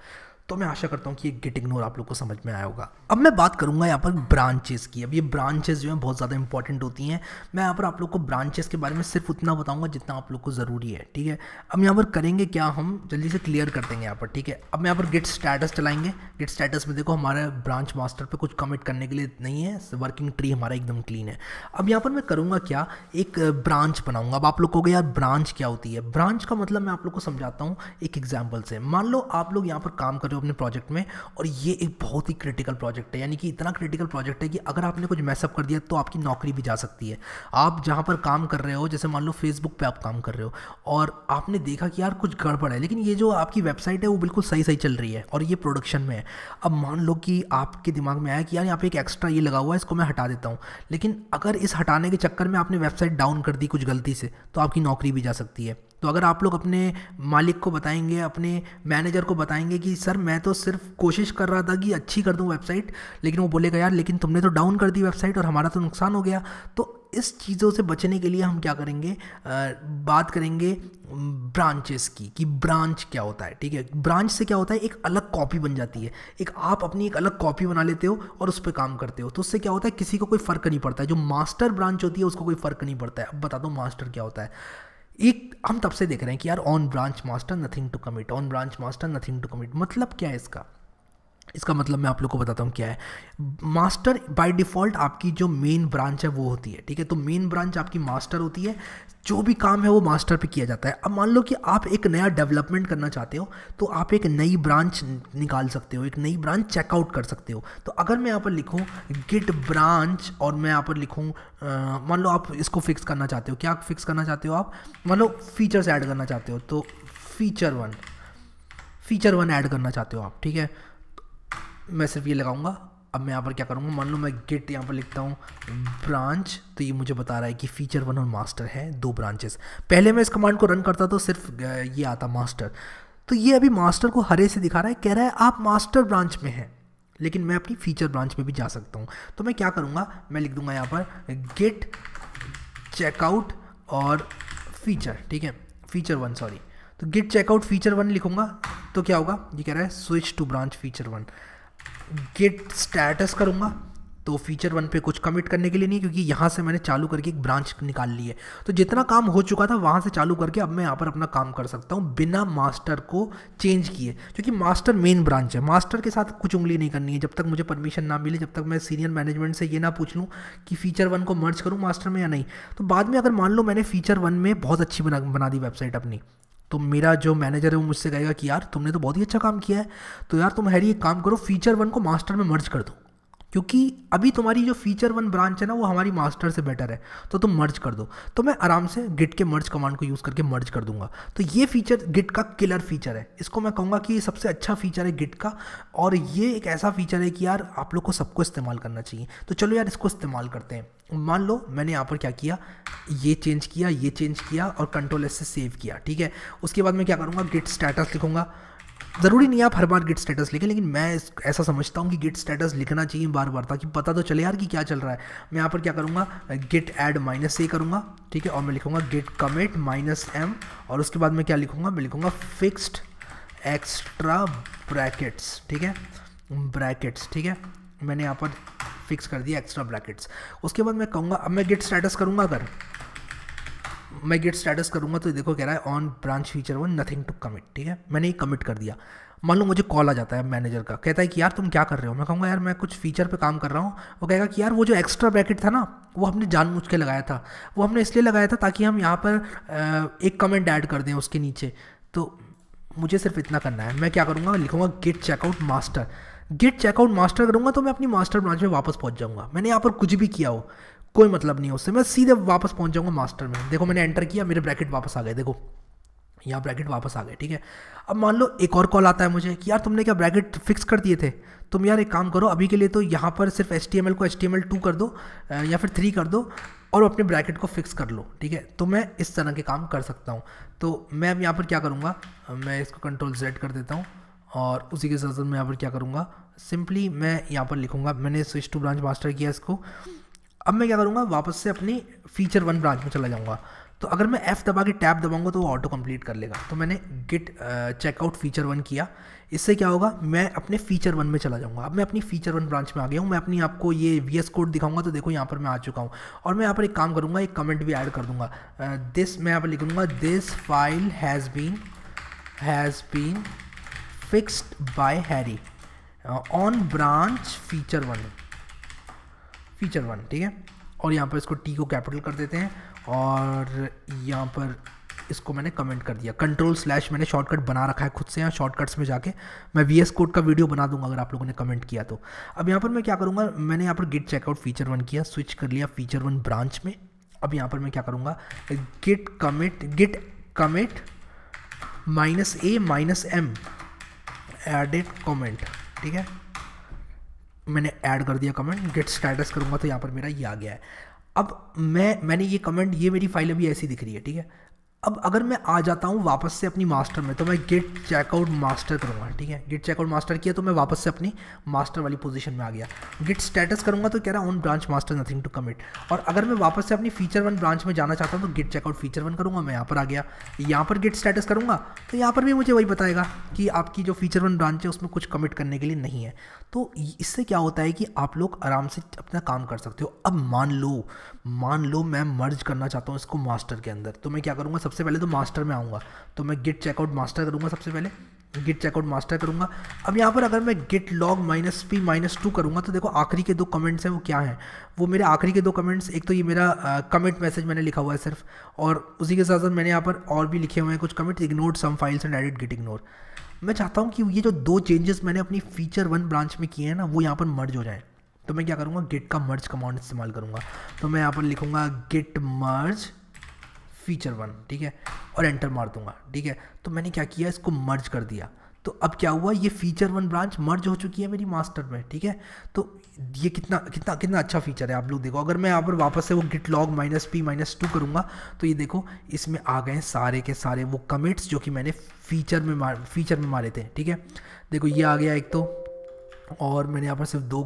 तो मैं आशा करता हूँ कि ये गेट इग्नोर आप लोग को समझ में आया होगा अब मैं बात करूँगा यहाँ पर ब्रांचेस की अब ये ब्रांचेस जो हैं बहुत ज़्यादा इंपॉर्टेंट होती हैं मैं यहाँ पर आप लोग को ब्रांचेस के बारे में सिर्फ उतना बताऊँगा जितना आप लोग को ज़रूरी है ठीक है अब यहाँ पर करेंगे क्या हम जल्दी से क्लियर कर देंगे यहाँ पर ठीक है अब यहाँ पर गिट स्टेटस चलाएंगे गिट स्टेटस में देखो हमारे ब्रांच मास्टर पर कुछ कमिट करने के लिए नहीं है वर्किंग ट्री हमारा एकदम क्लीन है अब यहाँ पर मैं करूँगा क्या एक ब्रांच बनाऊँगा अब आप लोग को यार ब्रांच क्या होती है ब्रांच का मतलब मैं आप लोग को समझाता हूँ एक एग्जाम्पल से मान लो आप लोग यहाँ पर काम कर रहे हो अपने प्रोजेक्ट में और ये एक बहुत ही क्रिटिकल प्रोजेक्ट है यानी कि इतना क्रिटिकल प्रोजेक्ट है कि अगर आपने कुछ मैसअप कर दिया तो आपकी नौकरी भी जा सकती है आप जहाँ पर काम कर रहे हो जैसे मान लो फेसबुक पर आप काम कर रहे हो और आपने देखा कि यार कुछ गड़बड़ है लेकिन ये जो आपकी वेबसाइट है वो बिल्कुल सही सही चल रही है और ये प्रोडक्शन में है अब मान लो कि आपके दिमाग में आया कि यार यहाँ पे एक एक्स्ट्रा ये लगा हुआ है इसको मैं हटा देता हूँ लेकिन अगर इस हटाने के चक्कर में आपने वेबसाइट डाउन कर दी कुछ गलती से तो आपकी नौकरी भी जा सकती है तो अगर आप लोग अपने मालिक को बताएंगे अपने मैनेजर को बताएंगे कि सर मैं तो सिर्फ कोशिश कर रहा था कि अच्छी कर दूँ वेबसाइट लेकिन वो बोलेगा यार लेकिन तुमने तो डाउन कर दी वेबसाइट और हमारा तो नुकसान हो गया तो इस चीज़ों से बचने के लिए हम क्या करेंगे आ, बात करेंगे ब्रांचेस की कि ब्रांच क्या होता है ठीक है ब्रांच से क्या होता है एक अलग कॉपी बन जाती है एक आप अपनी एक अलग कॉपी बना लेते हो और उस पर काम करते हो तो उससे क्या होता है किसी को कोई फ़र्क नहीं पड़ता है जो मास्टर ब्रांच होती है उसको कोई फ़र्क नहीं पड़ता है अब बता दो मास्टर क्या होता है एक हम तब से देख रहे हैं कि यार on branch master nothing to commit on branch master nothing to commit मतलब क्या है इसका इसका मतलब मैं आप लोग को बताता हूँ क्या है मास्टर बाय डिफ़ॉल्ट आपकी जो मेन ब्रांच है वो होती है ठीक है तो मेन ब्रांच आपकी मास्टर होती है जो भी काम है वो मास्टर पे किया जाता है अब मान लो कि आप एक नया डेवलपमेंट करना चाहते हो तो आप एक नई ब्रांच निकाल सकते हो एक नई ब्रांच चेकआउट कर सकते हो तो अगर मैं यहाँ पर लिखूँ गिट ब्रांच और मैं यहाँ पर लिखूँ मान लो आप इसको फिक्स करना चाहते हो क्या फिक्स करना चाहते हो आप मान लो फीचर्स ऐड करना चाहते हो तो feature one feature one add करना चाहते हो आप ठीक है मैं सिर्फ ये लगाऊंगा अब मैं यहाँ पर क्या करूँगा मान लो मैं गिट यहाँ पर लिखता हूँ ब्रांच तो ये मुझे बता रहा है कि फीचर वन और मास्टर है दो ब्रांचेस पहले मैं इस कमांड को रन करता तो सिर्फ ये आता मास्टर तो ये अभी मास्टर को हरे से दिखा रहा है कह रहा है आप मास्टर ब्रांच में हैं लेकिन मैं अपनी फीचर ब्रांच में भी जा सकता हूँ तो मैं क्या करूँगा मैं लिख दूँगा यहाँ पर गिट चेकआउट और फीचर ठीक है फीचर वन सॉरी तो गिट चेकआउट फीचर वन लिखूंगा तो क्या होगा ये कह रहा है switch to branch feature one git status करूँगा तो फीचर वन पे कुछ कमिट करने के लिए नहीं क्योंकि यहाँ से मैंने चालू करके एक ब्रांच निकाल ली है तो जितना काम हो चुका था वहाँ से चालू करके अब मैं यहाँ पर अपना काम कर सकता हूँ बिना मास्टर को चेंज किए क्योंकि मास्टर मेन ब्रांच है मास्टर के साथ कुछ उंगली नहीं करनी है जब तक मुझे परमिशन ना मिले जब तक मैं सीनियर मैनेजमेंट से ये ना पूछ लूँ कि फीचर वन को मर्ज करूँ मास्टर में या नहीं तो बाद में अगर मान लो मैंने फीचर वन में बहुत अच्छी बना बना दी वेबसाइट अपनी तो मेरा जो मैनेजर है वो मुझसे कहेगा कि यार तुमने तो बहुत ही अच्छा काम किया है तो यार तुम हैरी एक काम करो फीचर वन को मास्टर में मर्ज कर दो क्योंकि अभी तुम्हारी जो फीचर वन ब्रांच है ना वो हमारी मास्टर से बेटर है तो तुम मर्ज कर दो तो मैं आराम से गिट के मर्ज कमांड को यूज़ करके मर्ज कर दूंगा तो ये फीचर गिट का किलर फीचर है इसको मैं कहूँगा कि सबसे अच्छा फीचर है गिट का और ये एक ऐसा फीचर है कि यार आप लोग को सबको इस्तेमाल करना चाहिए तो चलो यार इसको इस्तेमाल करते हैं मान लो मैंने यहाँ पर क्या किया ये चेंज किया ये चेंज किया और कंट्रोल एस से सेव किया ठीक है उसके बाद मैं क्या करूँगा गिट स्टेटस लिखूँगा ज़रूरी नहीं आप हर बार गिट स्टेटस लिखें लेकिन मैं ऐसा समझता हूँ कि गिट स्टेटस लिखना चाहिए बार बार ताकि पता तो चले यार कि क्या चल रहा है मैं यहाँ पर क्या करूँगा गिट एड माइनस ए करूँगा ठीक है और मैं लिखूँगा गिट कमिट माइनस एम और उसके बाद मैं क्या लिखूँगा मैं लिखूँगा फिक्स्ड एक्स्ट्रा ब्रैकेट्स ठीक है ब्रैकेट्स ठीक है मैंने यहाँ पर फिक्स कर दिया एक्स्ट्रा ब्रैकेट्स उसके बाद मैं कहूँगा अब मैं गिट स्टेटस करूँगा अगर मैं गेट स्टेटस करूँगा तो देखो कह रहा है on branch feature one nothing to commit ठीक है मैंने ये कमिट कर दिया मान लो मुझे कॉल आ जाता है मैनेजर का कहता है कि यार तुम क्या कर रहे हो मैं कहूँगा यार मैं कुछ फीचर पे काम कर रहा हूँ वो कहेगा कि यार वो जो एक्स्ट्रा ब्रैकेट था ना वो हमने जानबूझ के लगाया था वो हमने इसलिए लगाया था ताकि हम यहाँ पर एक कमेंट ऐड कर दें उसके नीचे तो मुझे सिर्फ इतना करना है मैं क्या करूँगा लिखूँगा git checkout master git checkout master करूँगा तो मैं अपनी मास्टर ब्रांच में वापस पहुँच जाऊँगा मैंने यहाँ पर कुछ भी किया हो कोई मतलब नहीं है उससे मैं सीधे वापस पहुंच जाऊंगा मास्टर में देखो मैंने एंटर किया मेरे ब्रैकेट वापस आ गए देखो यहाँ ब्रैकेट वापस आ गए ठीक है अब मान लो एक और कॉल आता है मुझे कि यार तुमने क्या ब्रैकेट फिक्स कर दिए थे तुम यार एक काम करो अभी के लिए तो यहाँ पर सिर्फ एस को एस टी कर दो या फिर थ्री कर दो और अपने ब्रैकेट को फिक्स कर लो ठीक है तो मैं इस तरह के काम कर सकता हूँ तो मैं अब यहाँ पर क्या करूँगा मैं इसको कंट्रोल जेड कर देता हूँ और उसी के साथ साथ मैं यहाँ पर क्या करूँगा सिंपली मैं यहाँ पर लिखूँगा मैंने स्विच टू ब्रांच मास्टर किया इसको अब मैं क्या करूँगा वापस से अपनी फीचर वन ब्रांच में चला जाऊँगा तो अगर मैं F दबा के टैब दबाऊंगा तो वो ऑटो कंप्लीट कर लेगा तो मैंने गिट चेकआउट फीचर वन किया इससे क्या होगा मैं अपने फीचर वन में चला जाऊंगा अब मैं अपनी फीचर वन ब्रांच में आ गया हूँ मैं अपनी आपको ये वी एस कोड दिखाऊंगा तो देखो यहाँ पर मैं आ चुका हूँ और मैं यहाँ पर एक काम करूँगा एक कमेंट भी ऐड कर दूँगा दिस मैं यहाँ पर लिखूँगा this file has been has been fixed by Harry on branch feature one feature one ठीक है और यहाँ पर इसको टी को कैपिटल कर देते हैं और यहाँ पर इसको मैंने कमेंट कर दिया कंट्रोल स्लैश मैंने शॉर्टकट बना रखा है खुद से यहाँ शॉर्टकट्स में जाके मैं वी एस कोड का वीडियो बना दूंगा अगर आप लोगों ने कमेंट किया तो अब यहाँ पर मैं क्या करूँगा मैंने यहाँ पर गिट चेकआउट फीचर वन किया स्विच कर लिया फीचर वन ब्रांच में अब यहाँ पर मैं क्या करूँगा git commit git commit minus A minus M edit comment ठीक है मैंने ऐड कर दिया कमेंट गेट स्टेटस करूँगा तो यहाँ पर मेरा ये आ गया है अब मैं मैंने ये कमेंट ये मेरी फाइल अभी ऐसी दिख रही है ठीक है अब अगर मैं आ जाता हूँ वापस से अपनी मास्टर में तो मैं गेट चेकआउट मास्टर करूँगा ठीक है गेट चेकआउट मास्टर किया तो मैं वापस से अपनी मास्टर वाली पोजीशन में आ गया गेट स्टेटस करूँगा तो कह रहा on branch master nothing to commit और अगर मैं वापस से अपनी फीचर वन ब्रांच में जाना चाहता हूँ तो गेट चेकआउट फीचर वन करूँगा मैं यहाँ पर आ गया यहाँ पर गेट स्टेटस करूँगा तो यहाँ पर भी मुझे वही बताएगा कि आपकी जो फीचर वन ब्रांच है उसमें कुछ कमिट करने के लिए नहीं है तो इससे क्या होता है कि आप लोग आराम से अपना काम कर सकते हो अब मान लो मान लो मैं मर्ज करना चाहता हूँ इसको मास्टर के अंदर तो मैं क्या करूँगा सबसे पहले तो मास्टर में आऊँगा तो मैं गिट चेकआउट मास्टर करूँगा सबसे पहले गिट चेकआउट मास्टर करूँगा अब यहाँ पर अगर मैं git log minus P minus two करूँगा तो देखो आखिरी के दो कमेंट्स हैं वो क्या हैं वो मेरे आखिरी के दो कमेंट्स एक तो ये मेरा कमेंट uh, मैसेज मैंने लिखा हुआ है सिर्फ और उसी के साथ साथ मैंने यहाँ पर और भी लिखे हुए हैं कुछ comments ignore some files and edit git ignore मैं चाहता हूँ कि ये जो दो चेंजेस मैंने अपनी फीचर वन ब्रांच में किए हैं ना वो यहाँ पर मर्ज हो जाए तो मैं क्या करूँगा गिट का मर्ज कमांड इस्तेमाल करूँगा तो मैं यहाँ पर लिखूँगा गिट मर्ज फीचर वन ठीक है और एंटर मार दूंगा ठीक है तो मैंने क्या किया इसको मर्ज कर दिया तो अब क्या हुआ ये फीचर वन ब्रांच मर्ज हो चुकी है मेरी मास्टर में ठीक है तो ये कितना कितना कितना अच्छा फीचर है आप लोग देखो अगर मैं यहाँ पर वापस से वो git log minus P minus two करूँगा तो ये देखो इसमें आ गए सारे के सारे वो कमेंट्स जो कि मैंने फीचर में मार फीचर में मारे थे ठीक है देखो ये आ गया एक तो और मैंने यहाँ पर सिर्फ दो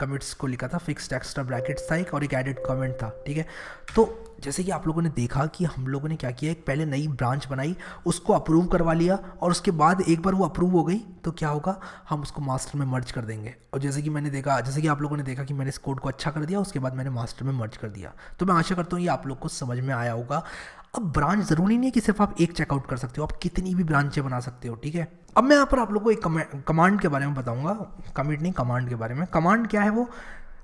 कमेंट्स को लिखा था फिक्स एक्स्ट्रा ब्रैकेट्स था एक और एक एडिट कमेंट था ठीक है तो जैसे कि आप लोगों ने देखा कि हम लोगों ने क्या किया एक पहले नई ब्रांच बनाई उसको अप्रूव करवा लिया और उसके बाद एक बार वो अप्रूव हो गई तो क्या होगा हम उसको मास्टर में मर्ज कर देंगे और जैसे कि मैंने देखा जैसे कि आप लोगों ने देखा कि मैंने इस कोड को अच्छा कर दिया उसके बाद मैंने मास्टर में मर्ज कर दिया तो मैं आशा करता हूँ ये आप लोग को समझ में आया होगा अब ब्रांच ज़रूरी नहीं है कि सिर्फ आप एक चेकआउट कर सकते हो आप कितनी भी ब्रांचें बना सकते हो ठीक है अब मैं यहाँ पर आप लोग को एक कमांड के बारे में बताऊँगा कमिट नहीं कमांड के बारे में कमांड क्या है वो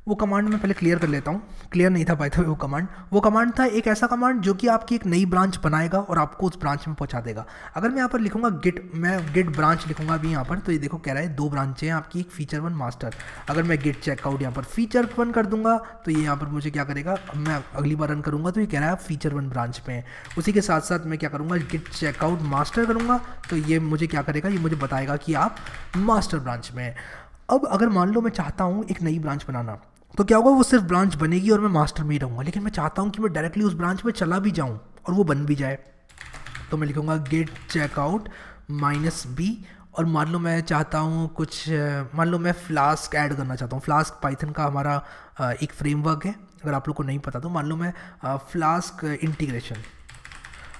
वो कमांड मैं पहले क्लियर कर लेता हूँ क्लियर नहीं था बाय द वे वो कमांड वो कमांड था एक ऐसा कमांड जो कि आपकी एक नई ब्रांच बनाएगा और आपको उस ब्रांच में पहुँचा देगा अगर मैं यहाँ पर लिखूंगा गिट मैं गिट ब्रांच लिखूंगा अभी यहाँ पर तो ये देखो कह रहा है दो ब्रांचें हैं आपकी एक फीचर वन मास्टर अगर मैं गिट चेकआउट यहाँ पर फीचर वन कर दूंगा तो ये यहाँ पर मुझे क्या करेगा मैं अगली बार रन करूँगा तो ये कह रहा है आप फीचर वन ब्रांच में उसी के साथ साथ मैं क्या करूँगा गिट चेकआउट मास्टर करूँगा तो ये मुझे क्या करेगा ये मुझे बताएगा कि आप मास्टर ब्रांच में अब अगर मान लो मैं चाहता हूँ एक नई ब्रांच बनाना तो क्या होगा वो सिर्फ ब्रांच बनेगी और मैं मास्टर में ही रहूँगा लेकिन मैं चाहता हूँ कि मैं डायरेक्टली उस ब्रांच में चला भी जाऊँ और वो बन भी जाए तो मैं लिखूँगा गेट चेकआउट माइनस बी और मान लो मैं चाहता हूँ कुछ मान लो मैं फ्लास्क ऐड करना चाहता हूँ फ्लास्क पाइथन का हमारा एक फ्रेमवर्क है अगर आप लोग को नहीं पता तो मान लो मैं फ्लास्क इंटीग्रेशन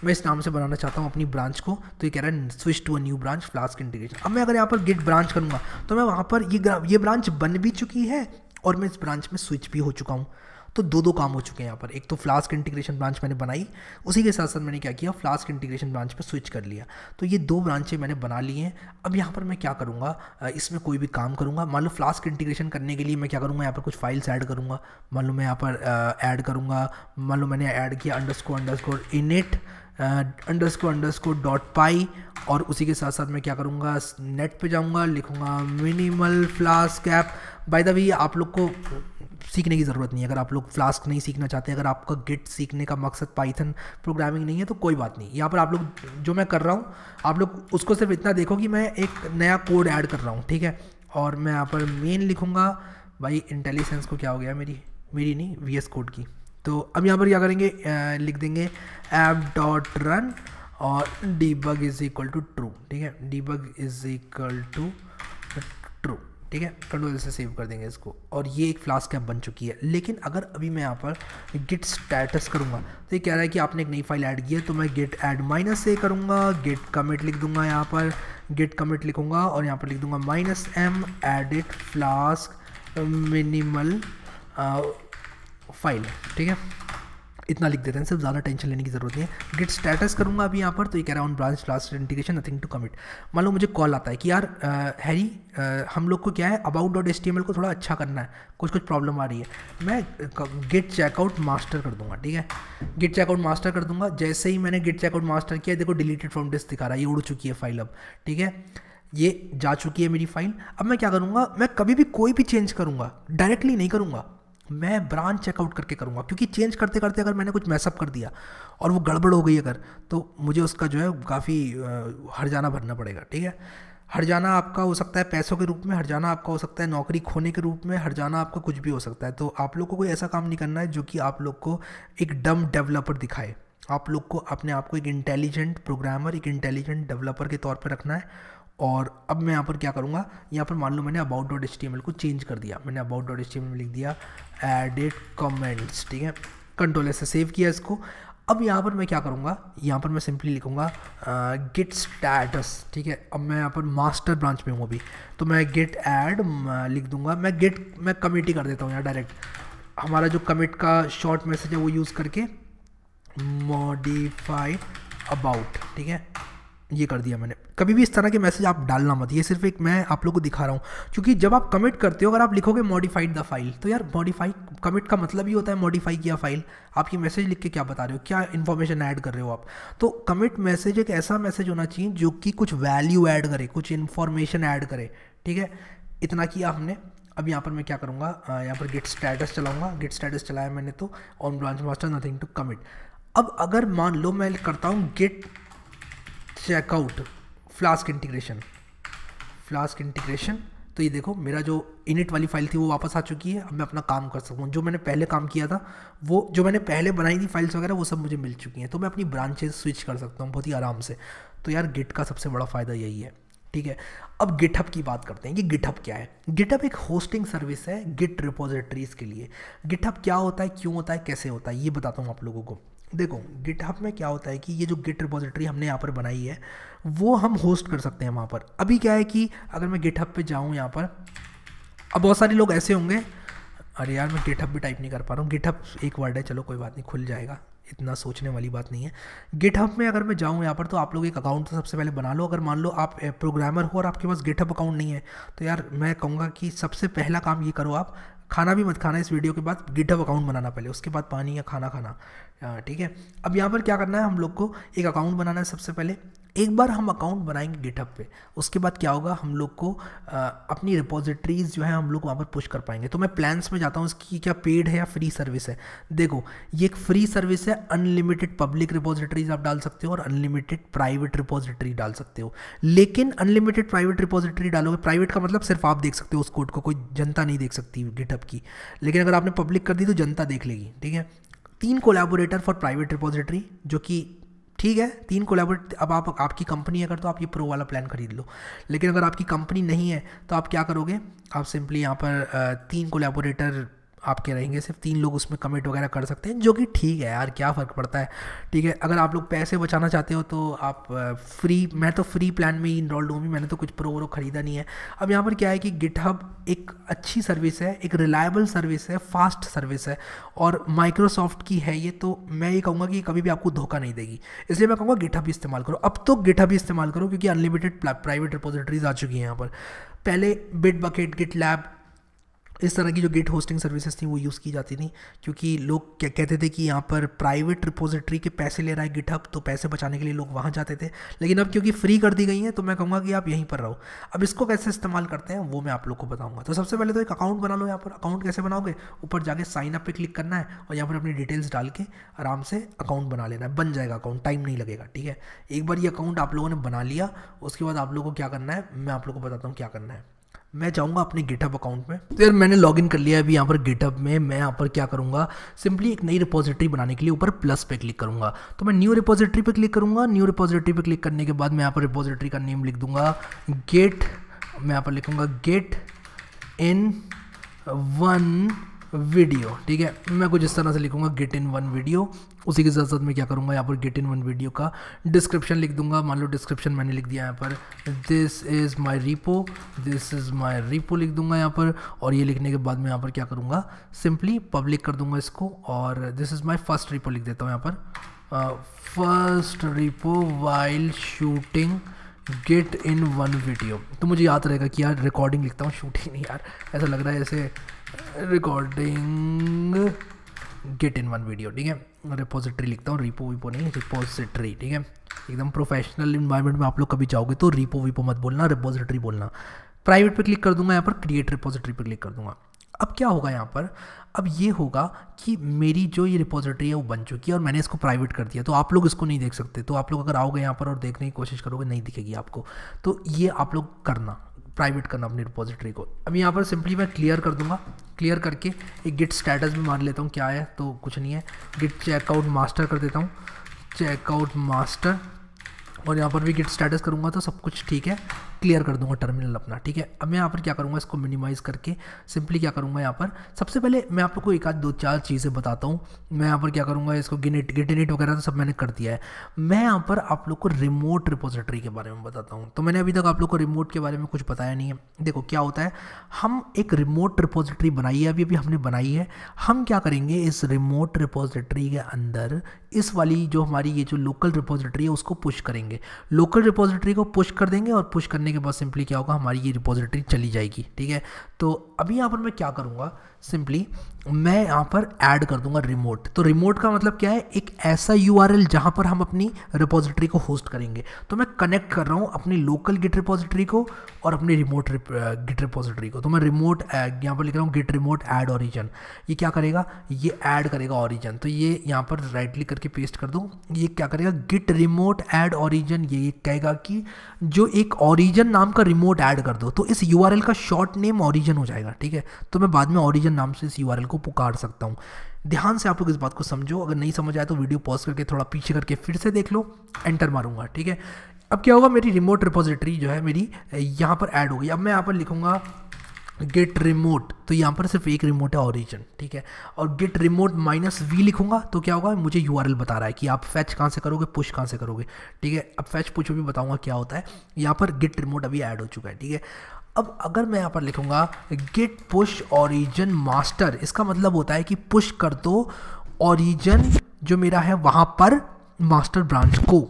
मैं इस नाम से बनाना चाहता हूँ अपनी ब्रांच को तो ये कह रहा है switch to a new branch flask integration अब मैं अगर यहाँ पर गेट ब्रांच करूँगा तो मैं वहाँ पर ये ये ब्रांच बन भी चुकी है और मैं इस ब्रांच में स्विच भी हो चुका हूँ तो दो दो काम हो चुके हैं यहाँ पर एक तो फ्लास्क इंटीग्रेशन ब्रांच मैंने बनाई उसी के साथ साथ मैंने क्या किया फ्लास्क इंटीग्रेशन ब्रांच पर स्विच कर लिया तो ये दो ब्रांचें मैंने बना ली हैं अब यहाँ पर मैं क्या करूँगा इसमें कोई भी काम करूँगा मान लो फ्लास्क इंटीग्रेशन करने के लिए मैं क्या करूँगा यहाँ पर कुछ फाइल्स ऐड करूँगा मान लो मैं यहाँ पर ऐड करूँगा मान लो मैंने ऐड किया underscore underscore init underscore underscore dot py और उसी के साथ साथ मैं क्या करूँगा नेट पे जाऊँगा लिखूँगा minimal flask app by the way आप लोग को सीखने की ज़रूरत नहीं है अगर आप लोग फ्लास्क नहीं सीखना चाहते अगर आपका गिट सीखने का मकसद पाइथन प्रोग्रामिंग नहीं है तो कोई बात नहीं यहाँ पर आप लोग जो मैं कर रहा हूँ आप लोग उसको सिर्फ इतना देखो कि मैं एक नया कोड ऐड कर रहा हूँ ठीक है और मैं यहाँ पर मेन लिखूँगा भाई इंटेलिजेंस को क्या हो गया मेरी मेरी नहीं वी एस कोड की तो अब यहाँ पर क्या करेंगे लिख देंगे ऐप डॉट रन और debug is equal to true ठीक है debug is equal to true ठीक है कंट्रोल से सेव कर देंगे इसको और ये एक फ्लास्क ऐप बन चुकी है लेकिन अगर अभी मैं यहाँ पर गिट स्टेटस करूँगा तो ये कह रहा है कि आपने एक नई फाइल ऐड की है तो मैं गिट ऐड माइनस से करूँगा गिट कमिट लिख दूंगा यहाँ पर गिट कमिट लिखूंगा और यहाँ पर लिख दूँगा minus M edit flask minimal file ठीक है इतना लिख देते हैं सिर्फ ज़्यादा टेंशन लेने की जरूरत नहीं है गिट स्टेटस करूंगा अभी यहाँ पर तो ये कह रहा है on branch last integration nothing to commit मान लो मुझे कॉल आता है कि यार हैरी हम लोग को क्या है अबाउट डॉट एस को थोड़ा अच्छा करना है कुछ कुछ प्रॉब्लम आ रही है मैं गिट चेकआउट मास्टर कर दूंगा ठीक है गिट चेकआउट मास्टर कर दूंगा जैसे ही मैंने गिट चेकआउट मास्टर किया देखो डिलीटेड फ्रॉम डिस्क दिखा रहा है ये उड़ चुकी है फाइल अब ठीक है ये जा चुकी है मेरी फाइल अब मैं क्या करूँगा मैं कभी भी कोई भी चेंज करूँगा डायरेक्टली नहीं करूँगा मैं ब्रांच चेकआउट करके करूँगा क्योंकि चेंज करते करते अगर मैंने कुछ मैसअप कर दिया और वो गड़बड़ हो गई अगर तो मुझे उसका जो है काफ़ी हर जाना भरना पड़ेगा ठीक है हर जाना आपका हो सकता है पैसों के रूप में हर जाना आपका हो सकता है नौकरी खोने के रूप में हर जाना आपका कुछ भी हो सकता है तो आप लोग को कोई ऐसा काम नहीं करना है जो कि आप लोग को एक डम डेवलपर दिखाए आप लोग को अपने आप को एक इंटेलिजेंट प्रोग्रामर एक इंटेलिजेंट डेवलपर के तौर पर रखना है और अब मैं यहाँ पर क्या करूँगा यहाँ पर मान लो मैंने अबाउट डॉट एच को चेंज कर दिया मैंने अबाउट डॉट एच में लिख दिया एडिट कमेंट्स ठीक है कंट्रोल ऐसे सेव किया इसको अब यहाँ पर मैं क्या करूँगा यहाँ पर मैं सिंपली लिखूँगा गिट स्टैटस ठीक है अब मैं यहाँ पर मास्टर ब्रांच में हूँ अभी तो मैं गिट एड लिख दूँगा मैं गिट मैं ही कर देता हूँ यहाँ डायरेक्ट हमारा जो कमिट का शॉर्ट मैसेज है वो यूज़ करके मॉडिफाइड अबाउट ठीक है ये कर दिया मैंने कभी भी इस तरह के मैसेज आप डालना मत ये सिर्फ एक मैं आप लोग को दिखा रहा हूँ क्योंकि जब आप कमिट करते हो अगर आप लिखोगे मॉडिफाइड द फाइल तो यार मॉडिफाई कमिट का मतलब ही होता है मॉडिफाई किया फाइल आप ये मैसेज लिख के क्या बता रहे हो क्या इन्फॉर्मेशन ऐड कर रहे हो आप तो कमिट मैसेज एक ऐसा मैसेज होना चाहिए जो कि कुछ वैल्यू ऐड करे कुछ इन्फॉर्मेशन ऐड करे ठीक है इतना किया हमने अब यहाँ पर मैं क्या करूँगा यहाँ पर गिट स्टेटस चलाऊँगा गिट स्टेटस चलाया मैंने तो on branch master nothing to commit अब अगर मान लो मैं करता हूँ git checkout flask integration flask integration तो ये देखो मेरा जो इनिट वाली फाइल थी वो वापस आ चुकी है अब मैं अपना काम कर सकूँ जो मैंने पहले काम किया था वो जो मैंने पहले बनाई थी फाइल्स वगैरह वो सब मुझे मिल चुकी हैं तो मैं अपनी ब्रांचेज स्विच कर सकता हूँ बहुत ही आराम से तो यार गिट का सबसे बड़ा फ़ायदा यही है ठीक है अब गिटहब की बात करते हैं कि गिटहब क्या है गिटहब एक होस्टिंग सर्विस है गिट रिपोजिटरीज़ के लिए गिटहब क्या होता है क्यों होता है कैसे होता है ये बताता हूँ आप लोगों को देखो गिटहब में क्या होता है कि ये जो गिट रिपोजिटरी हमने यहाँ पर बनाई है वो हम होस्ट कर सकते हैं वहाँ पर अभी क्या है कि अगर मैं गिटहब पे जाऊँ यहाँ पर अब बहुत सारे लोग ऐसे होंगे अरे यार मैं गिटहब भी टाइप नहीं कर पा रहा हूँ गिटहब एक वर्ड है चलो कोई बात नहीं खुल जाएगा इतना सोचने वाली बात नहीं है गिटहब में अगर मैं जाऊँ यहाँ पर तो आप लोग एक अकाउंट तो सबसे पहले बना लो अगर मान लो आप प्रोग्रामर हो और आपके पास गिटहब अकाउंट नहीं है तो यार मैं कहूँगा कि सबसे पहला काम ये करो आप खाना भी मत खाना इस वीडियो के बाद गिटअप अकाउंट बनाना पहले उसके बाद पानी या खाना खाना ठीक है अब यहाँ पर क्या करना है हम लोग को एक अकाउंट बनाना है सबसे पहले एक बार हम अकाउंट बनाएंगे गिटअप पे उसके बाद क्या होगा हम लोग को आ, अपनी रिपोजिटरीज जो है हम लोग वहाँ पर पुश कर पाएंगे तो मैं प्लान्स में जाता हूँ इसकी क्या पेड है या फ्री सर्विस है देखो ये एक फ्री सर्विस है अनलिमिटेड पब्लिक रिपोजिटरीज आप डाल सकते हो और अनलिमिटेड प्राइवेट रिपोजिटरी डाल सकते हो लेकिन अनलिमिटेड प्राइवेट रिपोजिटरी डालोगे प्राइवेट का मतलब सिर्फ आप देख सकते हो उस कोड को कोई जनता नहीं देख सकती गिटअप गिटअप की लेकिन अगर आपने पब्लिक कर दी तो जनता देख लेगी ठीक है तीन कोलैबोरेटर फॉर प्राइवेट रिपोजिटरी जो कि ठीक है तीन कोलैबोरेट अब आप आपकी कंपनी अगर तो आप ये प्रो वाला प्लान खरीद लो लेकिन अगर आपकी कंपनी नहीं है तो आप क्या करोगे आप सिंपली यहाँ पर तीन कोलैबोरेटर आपके रहेंगे सिर्फ तीन लोग उसमें कमेंट वगैरह कर सकते हैं जो कि ठीक है यार क्या फ़र्क पड़ता है ठीक है अगर आप लोग पैसे बचाना चाहते हो तो आप फ्री मैं तो फ्री प्लान में ही इनरोल्ड हूँ मैंने तो कुछ प्रो वो ख़रीदा नहीं है अब यहाँ पर क्या है कि गिटहब एक अच्छी सर्विस है एक रिलायबल सर्विस है फास्ट सर्विस है और माइक्रोसॉफ्ट की है ये तो मैं ये कहूँगा कि कभी भी आपको धोखा नहीं देगी इसलिए मैं कहूँगा गिटहब इस्तेमाल करो अब तो गिटहब इस्तेमाल करो क्योंकि अनलिमिटेड प्राइवेट रिपोजिटरीज आ चुकी हैं यहाँ पर पहले बिट बकेट गिट लैब इस तरह की जो गिट होस्टिंग सर्विसेज थी वो यूज़ की जाती थी क्योंकि लोग क्या कहते थे कि यहाँ पर प्राइवेट रिपोजिटरी के पैसे ले रहा है गिटहब तो पैसे बचाने के लिए लोग वहाँ जाते थे लेकिन अब क्योंकि फ्री कर दी गई हैं तो मैं कहूँगा कि आप यहीं पर रहो अब इसको कैसे इस्तेमाल करते हैं वो मैं आप लोग को बताऊँगा तो सबसे पहले तो एक अकाउंट बना लो यहाँ पर अकाउंट कैसे बनाओगे ऊपर जाके साइन अप पर क्लिक करना है और यहाँ पर अपनी डिटेल्स डाल के आराम से अकाउंट बना लेना है बन जाएगा अकाउंट टाइम नहीं लगेगा ठीक है एक बार ये अकाउंट आप लोगों ने बना लिया उसके बाद आप लोगों को क्या करना है मैं आप लोग को बताता हूँ क्या करना है मैं जाऊंगा अपने गिटअप अकाउंट में तो यार मैंने लॉग इन कर लिया अभी यहाँ पर गिटअप में मैं यहाँ पर क्या करूँगा सिंपली एक नई रिपोजिटरी बनाने के लिए ऊपर प्लस पे क्लिक करूँगा तो मैं न्यू रिपोजिटरी पे क्लिक करूँगा न्यू रिपोजिटरी पे क्लिक करने के बाद मैं यहाँ पर रिपोजिटरी का नेम लिख दूँगा गेट मैं यहाँ पर लिखूँगा गेट इन वन वीडियो ठीक है मैं कुछ इस तरह से लिखूंगा गेट इन वन वीडियो उसी के साथ साथ मैं क्या करूँगा यहाँ पर गेट इन वन वीडियो का डिस्क्रिप्शन लिख दूंगा मान लो डिस्क्रिप्शन मैंने लिख दिया यहाँ पर this is my repo this is my repo लिख दूंगा यहाँ पर और ये लिखने के बाद मैं यहाँ पर क्या करूँगा सिंपली पब्लिक कर दूंगा इसको और this is my first repo लिख देता हूँ यहाँ पर first repo while shooting git in one video तो मुझे याद रहेगा कि यार रिकॉर्डिंग लिखता हूँ शूटिंग नहीं यार ऐसा लग रहा है जैसे recording git in one video ठीक है रिपोजिटरी लिखता हूँ रिपो वीपो नहीं रिपोजिटरी ठीक है एकदम प्रोफेशनल इन्वायरमेंट में आप लोग कभी जाओगे तो रिपो वीपो मत बोलना रिपोजिटरी बोलना प्राइवेट पे क्लिक कर दूंगा यहाँ पर क्रिएट रिपोजिटरी पे क्लिक कर दूंगा अब क्या होगा यहाँ पर अब ये होगा कि मेरी जो ये रिपोजिटरी है वो बन चुकी है और मैंने इसको प्राइवेट कर दिया तो आप लोग इसको नहीं देख सकते तो आप लोग अगर आओगे यहाँ पर और देखने की कोशिश करोगे नहीं दिखेगी आपको तो ये आप लोग करना प्राइवेट करना अपनी रिपोजिटरी को अब यहाँ पर सिंपली मैं क्लियर कर दूंगा क्लियर करके एक गिट स्टेटस भी मान लेता हूँ क्या है तो कुछ नहीं है गिट चेकआउट मास्टर कर देता हूँ चेकआउट मास्टर और यहाँ पर भी गिट स्टेटस करूँगा तो सब कुछ ठीक है क्लियर कर दूंगा टर्मिनल अपना ठीक है अब मैं यहाँ पर क्या करूँगा इसको मिनिमाइज़ करके सिंपली क्या करूँगा यहाँ पर सबसे पहले मैं आप लोग को एक आध दो चार चीज़ें बताता हूँ मैं यहाँ पर क्या करूँगा इसको गिनेट गिटेनेट वगैरह तो सब मैंने कर दिया है मैं यहाँ पर आप लोग को रिमोट रिपोजिटरी के बारे में बताता हूँ तो मैंने अभी तक आप लोग को रिमोट के बारे में कुछ बताया नहीं है देखो क्या होता है हम एक रिमोट रिपोजिटरी बनाई है अभी अभी हमने बनाई है हम क्या करेंगे इस रिमोट रिपोजिटरी के अंदर इस वाली जो हमारी ये जो लोकल रिपोजिटरी है उसको पुश करेंगे लोकल रिपोजिटरी को पुश कर देंगे और पुश करने करने के बाद सिंपली क्या होगा हमारी ये रिपोजिटरी चली जाएगी ठीक है तो अभी यहाँ पर मैं क्या करूँगा सिंपली मैं यहाँ पर ऐड कर दूंगा रिमोट तो रिमोट का मतलब क्या है एक ऐसा यू आर एल जहाँ पर हम अपनी रिपोजिटरी को होस्ट करेंगे तो मैं कनेक्ट कर रहा हूँ अपनी लोकल गिट रिपोजिटरी को और अपनी रिमोट रिप, गिट रिपोजिटरी को तो मैं रिमोट uh, यहाँ पर लिख रहा हूँ गिट रिमोट ऐड ऑरिजन ये क्या करेगा ये ऐड करेगा ऑरिजन तो ये यहाँ पर राइट क्लिक करके पेस्ट कर दूँ ये क्या करेगा गिट रिमोट ऐड ऑरिजन ये कहेगा कि जो एक ऑरिजन नाम का रिमोट ऐड कर दो तो इस यू का शॉर्ट नेम ऑरिजन हो जाएगा ठीक है तो मैं बाद में ऑरिजन नाम से इस यू को पुकार सकता हूँ ध्यान से आप लोग इस बात को समझो अगर नहीं समझ आए तो वीडियो पॉज करके थोड़ा पीछे करके फिर से देख लो एंटर मारूंगा ठीक है अब क्या होगा मेरी रिमोट रिपोजिटरी जो है मेरी यहाँ पर ऐड होगी अब मैं यहाँ पर लिखूंगा गेट रिमोट तो यहाँ पर सिर्फ एक रिमोट है ऑरिजन ठीक है और गेट रिमोट माइनस वी लिखूंगा तो क्या होगा मुझे यू बता रहा है कि आप फैच कहाँ से करोगे पुश कहाँ से करोगे ठीक है अब फैच पुश भी बताऊंगा क्या होता है यहाँ पर गेट रिमोट अभी ऐड हो चुका है ठीक है अब अगर मैं यहाँ पर लिखूँगा गिट पुश ऑरिजन मास्टर इसका मतलब होता है कि पुश कर दो ऑरिजन जो मेरा है वहाँ पर मास्टर ब्रांच को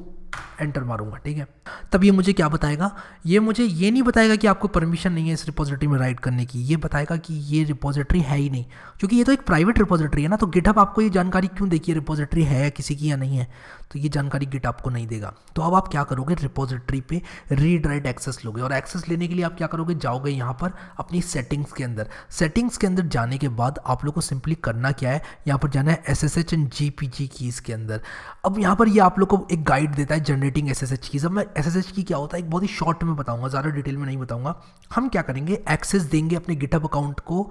एंटर मारूंगा ठीक है तब ये मुझे क्या बताएगा ये मुझे ये नहीं बताएगा कि आपको परमिशन नहीं है इस रिपोजिटरी में राइट करने की ये बताएगा कि ये रिपोजिटरी है ही नहीं क्योंकि ये तो एक प्राइवेट रिपोजिटरी है ना तो गिटअप आपको ये जानकारी क्यों देखिए रिपोजिटरी है किसी की या नहीं है तो ये जानकारी गिट आपको नहीं देगा तो अब आप क्या करोगे रिपोजिटरी पे रीड राइट एक्सेस लोगे और एक्सेस लेने के लिए आप क्या करोगे जाओगे यहाँ पर अपनी सेटिंग्स के अंदर सेटिंग्स के अंदर जाने के बाद आप लोग को सिंपली करना क्या है यहाँ पर जाना है S S H and G P G keys के अंदर अब यहाँ पर ये आप लोग को एक गाइड देता है generate generating S S H key मैं एस एस एच की क्या होता है एक बहुत ही शॉर्ट में बताऊंगा ज़्यादा डिटेल में नहीं बताऊंगा हम क्या करेंगे एक्सेस देंगे अपने गिटअप अकाउंट को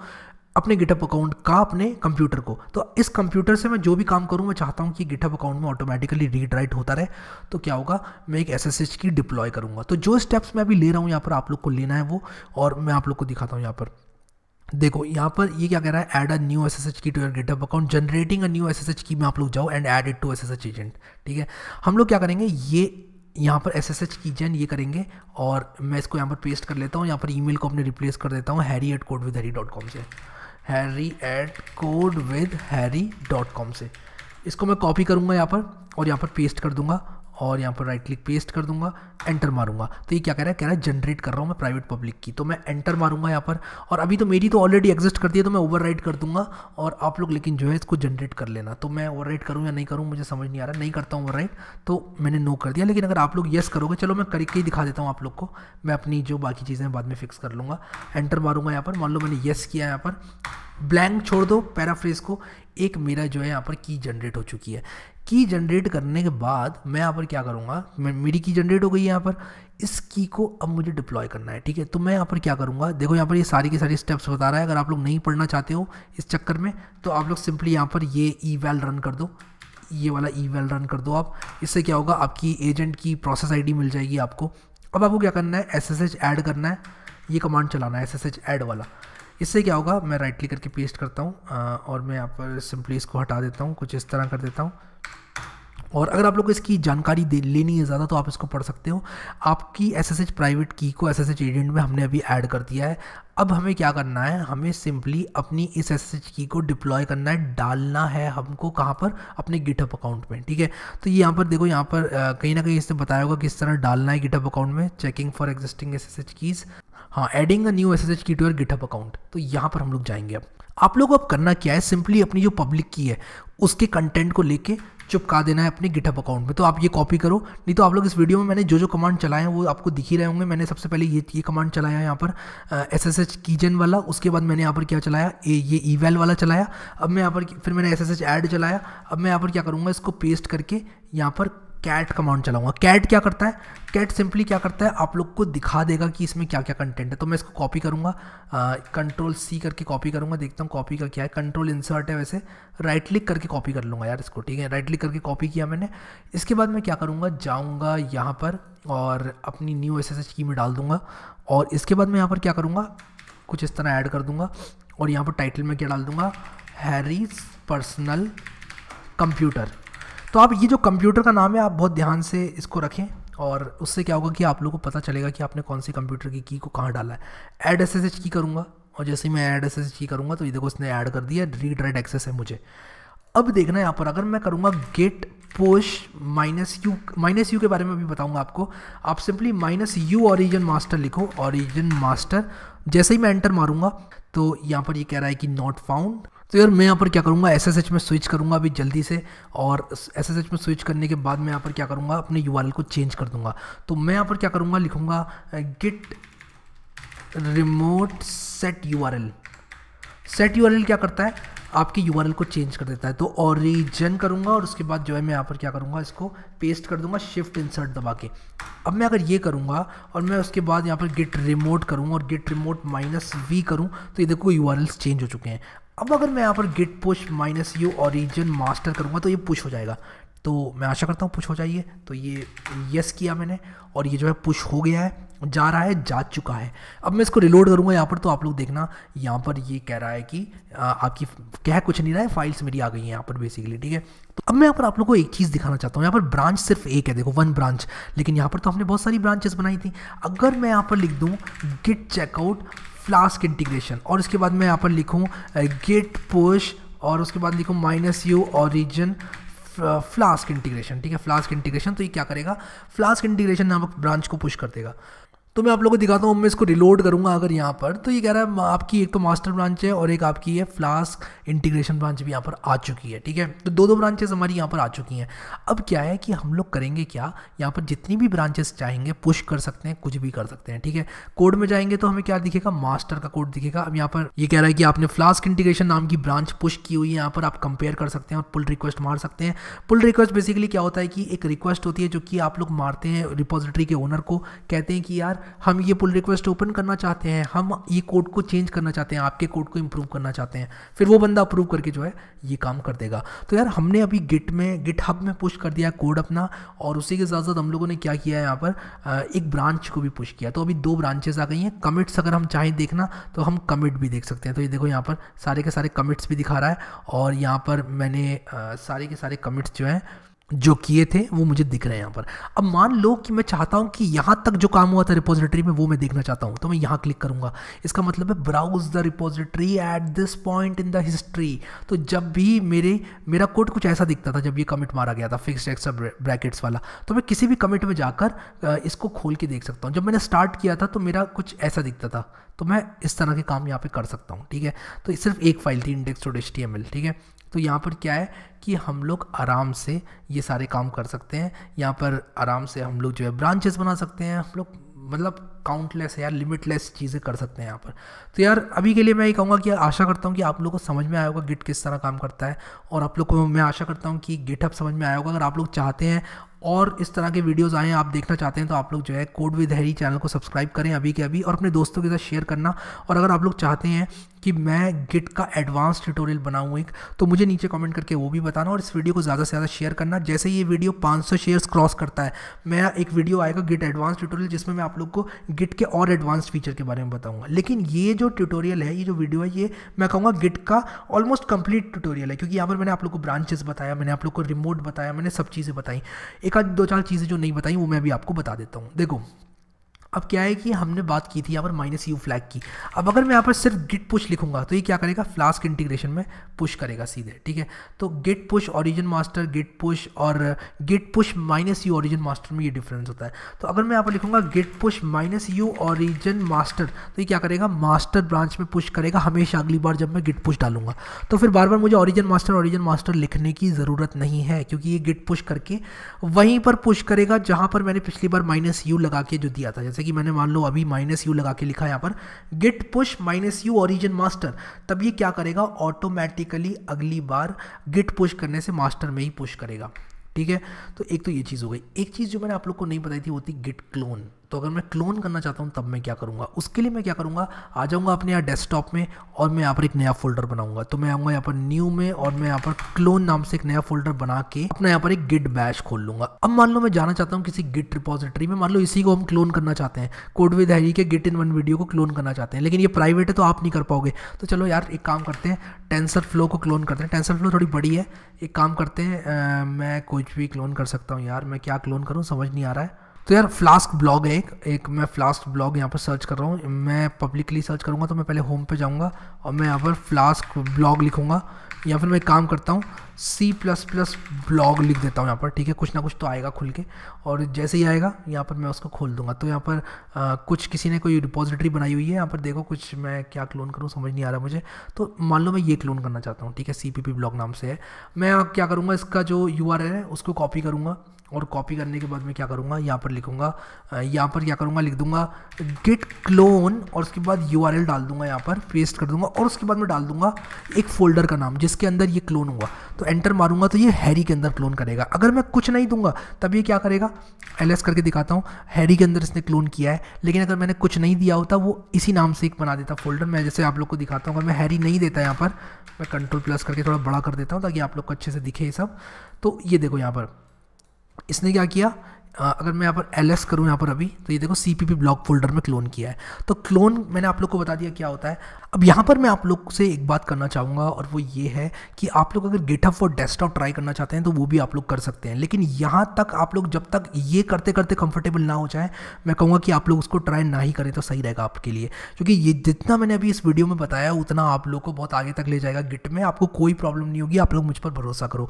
अपने गिटअप अकाउंट का अपने कंप्यूटर को तो इस कंप्यूटर से मैं जो भी काम करूँ मैं चाहता हूँ कि गिटअप अकाउंट में ऑटोमेटिकली रीड राइट होता रहे तो क्या होगा मैं एक एस की डिप्लॉय करूँगा तो जो स्टेप्स मैं अभी ले रहा हूँ यहाँ पर आप लोग को लेना है वो और मैं आप लोग को दिखाता हूँ यहाँ पर देखो यहाँ पर ये क्या कह रहा है add a new S S H key to your GitHub account generating a new S S H key में आप लोग जाओ and add it to S S H agent ठीक है हम लोग क्या करेंगे ये यहाँ पर एस एस एच की जन ये करेंगे और मैं इसको यहाँ पर पेस्ट कर लेता हूँ यहाँ पर मेल को अपने रिप्लेस कर देता हूँ Harry at code with Harry dot com से Harry at code with Harry dot com से इसको मैं कॉपी करूँगा यहाँ पर और यहाँ पर पेस्ट कर दूँगा और यहाँ पर राइट क्लिक पेस्ट कर दूंगा एंटर मारूंगा तो ये क्या कह रहा है कह रहा है जनरेट कर रहा हूँ मैं प्राइवेट पब्लिक की तो मैं एंटर मारूंगा यहाँ पर और अभी तो मेरी तो ऑलरेडी एग्जिस्ट करती है तो मैं ओवर कर दूंगा और आप लोग लेकिन जो है इसको जनरेट कर लेना तो मैं ओवर राइट करूँ या नहीं करूँ मुझे समझ नहीं आ रहा नहीं करता हूँ ओवर तो मैंने नो कर दिया लेकिन अगर आप लोग येस करोगे चलो मैं करके ही दिखा देता हूँ आप लोग को मैं अपनी जो बाकी चीज़ें बाद में फिक्स कर लूँगा एंटर मारूंगा यहाँ पर मान लो मैंने येस किया यहाँ पर ब्लैंक छोड़ दो पैराफ्रेज को एक मेरा जो है यहाँ पर की जनरेट हो चुकी है की जनरेट करने के बाद मैं यहाँ पर क्या करूँगा मेरी की जनरेट हो गई है यहाँ पर इस की को अब मुझे डिप्लॉय करना है ठीक है तो मैं यहाँ पर क्या करूँगा देखो यहाँ पर ये सारी के सारी स्टेप्स बता रहा है अगर आप लोग नहीं पढ़ना चाहते हो इस चक्कर में तो आप लोग सिंपली यहाँ पर ये ई वैल रन कर दो ये वाला ई वैल रन कर दो आप इससे क्या होगा आपकी एजेंट की प्रोसेस आई मिल जाएगी आपको अब आपको क्या करना है एस एस एच ऐड करना है ये कमांड चलाना है एस एस एच ऐड वाला इससे क्या होगा मैं राइट क्लिक करके पेस्ट करता हूँ और मैं यहाँ पर सिंपली इसको हटा देता हूँ कुछ इस तरह कर देता हूँ और अगर आप लोग को इसकी जानकारी दे लेनी है ज़्यादा तो आप इसको पढ़ सकते हो आपकी एस एस एच प्राइवेट की को एस एस एच एजेंट में हमने अभी ऐड कर दिया है अब हमें क्या करना है हमें सिंपली अपनी इस एस एच की को डिप्लॉय करना है डालना है हमको कहाँ पर अपने गिटअप अकाउंट में ठीक है तो यहाँ पर देखो यहाँ पर कहीं ना कहीं इसने बताया होगा किस तरह डालना है गिटअप अकाउंट में checking for existing S S H keys हाँ adding a new S S H key to your GitHub account तो यहाँ पर हम लोग जाएंगे अब आप लोग को अब करना क्या है सिंपली अपनी जो पब्लिक की है उसके कंटेंट को लेके चुपका देना है अपने गिटअप अकाउंट में तो आप ये कॉपी करो नहीं तो आप लोग इस वीडियो में मैंने जो जो कमांड चलाए हैं वो आपको दिख ही रहे होंगे मैंने सबसे पहले ये ये कमांड चलाया यहाँ पर एस एस एच कीजन वाला उसके बाद मैंने यहाँ पर क्या चलाया ए ये ईवेल वाला चलाया अब मैं यहाँ पर फिर मैंने एस एस एच ऐड चलाया अब मैं यहाँ पर क्या करूँगा इसको पेस्ट करके यहाँ पर कैट कमांड चलाऊंगा कैट क्या करता है कैट सिंपली क्या करता है आप लोग को दिखा देगा कि इसमें क्या क्या कंटेंट है तो मैं इसको कॉपी करूँगा कंट्रोल सी करके कॉपी करूँगा देखता हूँ कॉपी का क्या है कंट्रोल इंसर्ट है वैसे राइट क्लिक करके कॉपी कर लूँगा यार इसको ठीक है राइट क्लिक करके कॉपी किया मैंने इसके बाद मैं क्या करूँगा जाऊँगा यहाँ पर और अपनी न्यू एस एस की में डाल दूंगा और इसके बाद मैं यहाँ पर क्या करूँगा कुछ इस तरह ऐड कर दूँगा और यहाँ पर टाइटल में क्या डाल दूँगा हैरीज पर्सनल कंप्यूटर तो आप ये जो कंप्यूटर का नाम है आप बहुत ध्यान से इसको रखें और उससे क्या होगा कि आप लोगों को पता चलेगा कि आपने कौन सी कंप्यूटर की की को कहाँ डाला है एड एस एस एच की करूँगा और जैसे ही मैं एड एस एस एच की करूँगा तो ये देखो इसने ऐड कर दिया रीड राइट एक्सेस है मुझे अब देखना है यहाँ पर अगर मैं करूँगा गेट पोश माइनस यू माइनस यू के बारे में भी बताऊँगा आपको आप simply minus U origin master लिखो ऑरिजन मास्टर जैसे ही मैं एंटर मारूंगा तो यहाँ पर ये कह रहा है कि नॉट फाउंड तो यार मैं यहाँ पर क्या करूँगा एस एस एच में स्विच करूँगा अभी जल्दी से और एस एस एच में स्विच करने के बाद मैं यहाँ पर क्या करूँगा अपने यू को चेंज कर दूँगा तो मैं यहाँ पर क्या करूँगा लिखूँगा git remote set U set U क्या करता है आपके यू को चेंज कर देता है तो ओरिजन करूँगा और उसके बाद जो है मैं यहाँ पर क्या करूँगा इसको पेस्ट कर दूँगा शिफ्ट इंसर्ट दबा के अब मैं अगर ये करूँगा और मैं उसके बाद यहाँ पर गिट रिमोट करूँगा और गिट रिमोट माइनस वी करूँ तो ये देखो यू चेंज हो चुके हैं अब अगर मैं यहाँ पर git push minus U origin master करूँगा तो ये पुश हो जाएगा तो मैं आशा करता हूँ पुश हो जाइए तो ये यस किया मैंने और ये जो है पुश हो गया है जा रहा है जा चुका है अब मैं इसको रिलोड करूँगा यहाँ पर तो आप लोग देखना यहाँ पर ये कह रहा है कि आ, आपकी कह कुछ नहीं रहा है फाइल्स मेरी आ गई हैं यहाँ पर बेसिकली ठीक है तो अब मैं यहाँ पर आप लोग को एक चीज़ दिखाना चाहता हूँ यहाँ पर ब्रांच सिर्फ एक है देखो वन ब्रांच लेकिन यहाँ पर तो हमने बहुत सारी ब्रांचेस बनाई थी अगर मैं यहाँ पर लिख दूँ गिट चेकआउट फ्लास्क इंटीग्रेशन और इसके बाद मैं यहाँ पर लिखूँ गेट uh, पुश और उसके बाद लिखूँ minus U origin flask integration ठीक है फ्लास्क इंटीग्रेशन तो ये क्या करेगा फ्लास्क इंटीग्रेशन नामक ब्रांच को पुश कर देगा तो मैं आप लोगों को दिखाता हूँ मैं इसको रिलोड करूँगा अगर यहाँ पर तो ये कह रहा है आपकी एक तो मास्टर ब्रांच है और एक आपकी है फ्लास्क इंटीग्रेशन ब्रांच भी यहाँ पर आ चुकी है ठीक है तो दो दो ब्रांचेस हमारी यहाँ पर आ चुकी हैं अब क्या है कि हम लोग करेंगे क्या यहाँ पर जितनी भी ब्रांचेस चाहेंगे पुश कर सकते हैं कुछ भी कर सकते हैं ठीक है कोड में जाएंगे तो हमें क्या दिखेगा मास्टर का कोड दिखेगा अब यहाँ पर ये कह रहा है कि आपने फ्लास्क इंटीग्रेशन नाम की ब्रांच पुश की हुई है यहाँ पर आप कंपेयर कर सकते हैं और पुल रिक्वेस्ट मार सकते हैं पुल रिक्वेस्ट बेसिकली क्या होता है कि एक रिक्वेस्ट होती है जो कि आप लोग मारते हैं रिपोजिटरी के ओनर को कहते हैं कि यार हम ये पुल रिक्वेस्ट ओपन करना चाहते हैं हम ये कोड को चेंज करना चाहते हैं आपके कोड को इम्प्रूव करना चाहते हैं फिर वो बंदा अप्रूव करके जो है ये काम कर देगा तो यार हमने अभी गिट में गिट हब में पुश कर दिया कोड अपना और उसी के साथ साथ हम लोगों ने क्या किया है यहाँ पर एक ब्रांच को भी पुश किया तो अभी दो ब्रांचेस आ गई हैं कमिट्स अगर हम चाहें देखना तो हम कमिट भी देख सकते हैं तो ये देखो यहाँ पर सारे के सारे कमिट्स भी दिखा रहा है और यहाँ पर मैंने सारे के सारे कमिट्स जो हैं जो किए थे वो मुझे दिख रहे हैं यहाँ पर अब मान लो कि मैं चाहता हूँ कि यहाँ तक जो काम हुआ था रिपोजिटरी में वो मैं देखना चाहता हूँ तो मैं यहाँ क्लिक करूँगा इसका मतलब है browse the repository at this point in the history तो जब भी मेरे मेरा कोड कुछ ऐसा दिखता था जब ये कमिट मारा गया था फिक्स एक्सर ब्रैकेट्स वाला तो मैं किसी भी कमिट में जाकर इसको खोल के देख सकता हूँ जब मैंने स्टार्ट किया था तो मेरा कुछ ऐसा दिखता था तो मैं इस तरह के काम यहाँ पर कर सकता हूँ ठीक है तो सिर्फ एक फाइल थी इंडेक्स डॉट एच ठीक है तो यहाँ पर क्या है कि हम लोग आराम से ये सारे काम कर सकते हैं यहाँ पर आराम से हम लोग जो है ब्रांचेस बना सकते हैं हम लोग मतलब काउंटलेस है यार लिमिटलेस चीज़ें कर सकते हैं यहाँ पर तो यार अभी के लिए मैं ये कहूँगा कि आशा करता हूँ कि आप लोगों को समझ में आएगा गिट किस तरह काम करता है और आप लोग को मैं आशा करता हूँ कि गिटअप समझ में आएगा अगर आप लोग चाहते हैं और इस तरह के वीडियोस आए आप देखना चाहते हैं तो आप लोग जो है कोड विद हैरी चैनल को सब्सक्राइब करें अभी के अभी और अपने दोस्तों के साथ शेयर करना और अगर आप लोग चाहते हैं कि मैं गिट का एडवांस ट्यूटोरियल बनाऊँ एक तो मुझे नीचे कमेंट करके वो भी बताना और इस वीडियो को ज़्यादा से ज़्यादा शेयर करना जैसे ये वीडियो 500 शेयर्स क्रॉस करता है मैं एक वीडियो आएगा गिट एडवांस ट्यूटोरियल जिसमें मैं आप लोग को गिट के और एडवांस फीचर के बारे में बताऊँगा लेकिन ये जो ट्यूटोरियल है ये जो वीडियो है ये मैं कहूँगा गिट का ऑलमोस्ट कंप्लीट ट्यूटोरियल है क्योंकि यहाँ पर मैंने आप लोग को ब्रांचेस बताया मैंने आप लोग को रिमोट बताया मैंने सब चीज़ें बताई एक आध दो चार चीज़ें जो नहीं बताई वो मैं भी आपको बता देता हूँ देखो अब क्या है कि हमने बात की थी यहाँ पर माइनस यू फ्लैग की अब अगर मैं यहाँ पर सिर्फ गिट पुश लिखूंगा तो ये क्या करेगा फ्लास्क इंटीग्रेशन में पुश करेगा सीधे ठीक है तो git push origin master git push और git push minus U origin master में ये डिफरेंस होता है तो अगर मैं यहाँ पर लिखूंगा git push minus U origin master तो ये क्या करेगा मास्टर ब्रांच में पुश करेगा हमेशा अगली बार जब मैं गिट पुश डालूंगा तो फिर बार बार मुझे ऑरिजन मास्टर ऑरिजन मास्टर लिखने की ज़रूरत नहीं है क्योंकि ये गिट पुश करके वहीं पर पुश करेगा जहाँ पर मैंने पिछली बार माइनस यू लगा के जो दिया था जैसे कि मैंने मान लो अभी माइनस यू लगा के लिखा यहाँ पर git push minus U origin master तब ये क्या करेगा ऑटोमेटिकली अगली बार गिट पुश करने से मास्टर में ही पुश करेगा ठीक है तो एक तो ये चीज़ हो गई एक चीज़ जो मैंने आप लोग को नहीं बताई थी वो थी गिट क्लोन तो अगर मैं क्लोन करना चाहता हूँ तब मैं क्या करूँगा उसके लिए मैं क्या करूँगा आ जाऊँगा अपने यहाँ डेस्कटॉप में और मैं यहाँ पर एक नया फोल्डर बनाऊँगा तो मैं आऊँगा यहाँ पर न्यू में और मैं यहाँ पर क्लोन नाम से एक नया फोल्डर बना के अपना यहाँ पर एक गिट बैश खोल लूँगा अब मान लो मैं जाना चाहता हूँ किसी गिट रिपोजिटरी में मान लो इसी को हम क्लोन करना चाहते हैं कोड विद हैरी के गिट इन वन वीडियो को क्लोन करना चाहते हैं लेकिन ये प्राइवेट है तो आप नहीं कर पाओगे तो चलो यार एक काम करते हैं टेंसर फ्लो को क्लोन करते हैं टेंसर फ्लो थोड़ी बड़ी है एक काम करते हैं मैं कुछ भी क्लोन कर सकता हूँ यार मैं क्या क्लोन करूँ समझ नहीं आ रहा है तो यार फ्लास्क ब्लॉग है एक एक मैं फ्लास्क ब्लॉग यहाँ पर सर्च कर रहा हूँ मैं पब्लिकली सर्च करूँगा तो मैं पहले होम पे जाऊँगा और मैं यहाँ पर फ्लास्क ब्लॉग लिखूँगा या फिर मैं एक काम करता हूँ सी प्लस प्लस ब्लॉग लिख देता हूँ यहाँ पर ठीक है कुछ ना कुछ तो आएगा खुल के और जैसे ही आएगा यहाँ पर मैं उसको खोल दूंगा तो यहाँ पर आ, कुछ किसी ने कोई रिपोजिटरी बनाई हुई है यहाँ पर देखो कुछ मैं क्या क्लोन करूँ समझ नहीं आ रहा मुझे तो मान लो मैं ये क्लोन करना चाहता हूँ ठीक है सी पी पी ब्लॉग नाम से है मैं क्या करूँगा इसका जो यू आर है उसको कॉपी करूँगा और कॉपी करने के बाद मैं क्या करूँगा यहाँ पर लिखूँगा यहाँ पर क्या करूँगा लिख दूँगा गेट क्लोन और उसके बाद यू डाल दूँगा यहाँ पर पेस्ट कर दूँगा और उसके बाद मैं डाल दूँगा एक फोल्डर का नाम जिसके अंदर ये क्लोन हुआ तो एंटर मारूंगा तो ये हैरी के अंदर क्लोन करेगा अगर मैं कुछ नहीं दूंगा तब ये क्या करेगा एल करके दिखाता हूँ हैरी के अंदर इसने क्लोन किया है लेकिन अगर मैंने कुछ नहीं दिया होता वो इसी नाम से एक बना देता फोल्डर मैं जैसे आप लोग को दिखाता हूँ अगर मैं हैरी नहीं देता यहाँ पर मैं कंट्रोल प्लस करके थोड़ा बड़ा कर देता हूँ ताकि आप लोग को अच्छे से दिखे ये सब तो ये देखो यहाँ पर इसने क्या किया अगर मैं यहाँ पर एल एस करूँ यहाँ पर अभी तो ये देखो C P P block folder में क्लोन किया है तो क्लोन मैंने आप लोग को बता दिया क्या होता है अब यहाँ पर मैं आप लोग से एक बात करना चाहूँगा और वो ये है कि आप लोग अगर गेटअप फॉर डेस्कटॉप ट्राई करना चाहते हैं तो वो भी आप लोग कर सकते हैं लेकिन यहाँ तक आप लोग जब तक ये करते करते कंफर्टेबल ना हो जाए मैं कहूँगा कि आप लोग उसको ट्राई ना ही करें तो सही रहेगा आपके लिए क्योंकि ये जितना मैंने अभी इस वीडियो में बताया उतना आप लोग को बहुत आगे तक ले जाएगा गिट में आपको कोई प्रॉब्लम नहीं होगी आप लोग मुझ पर भरोसा करो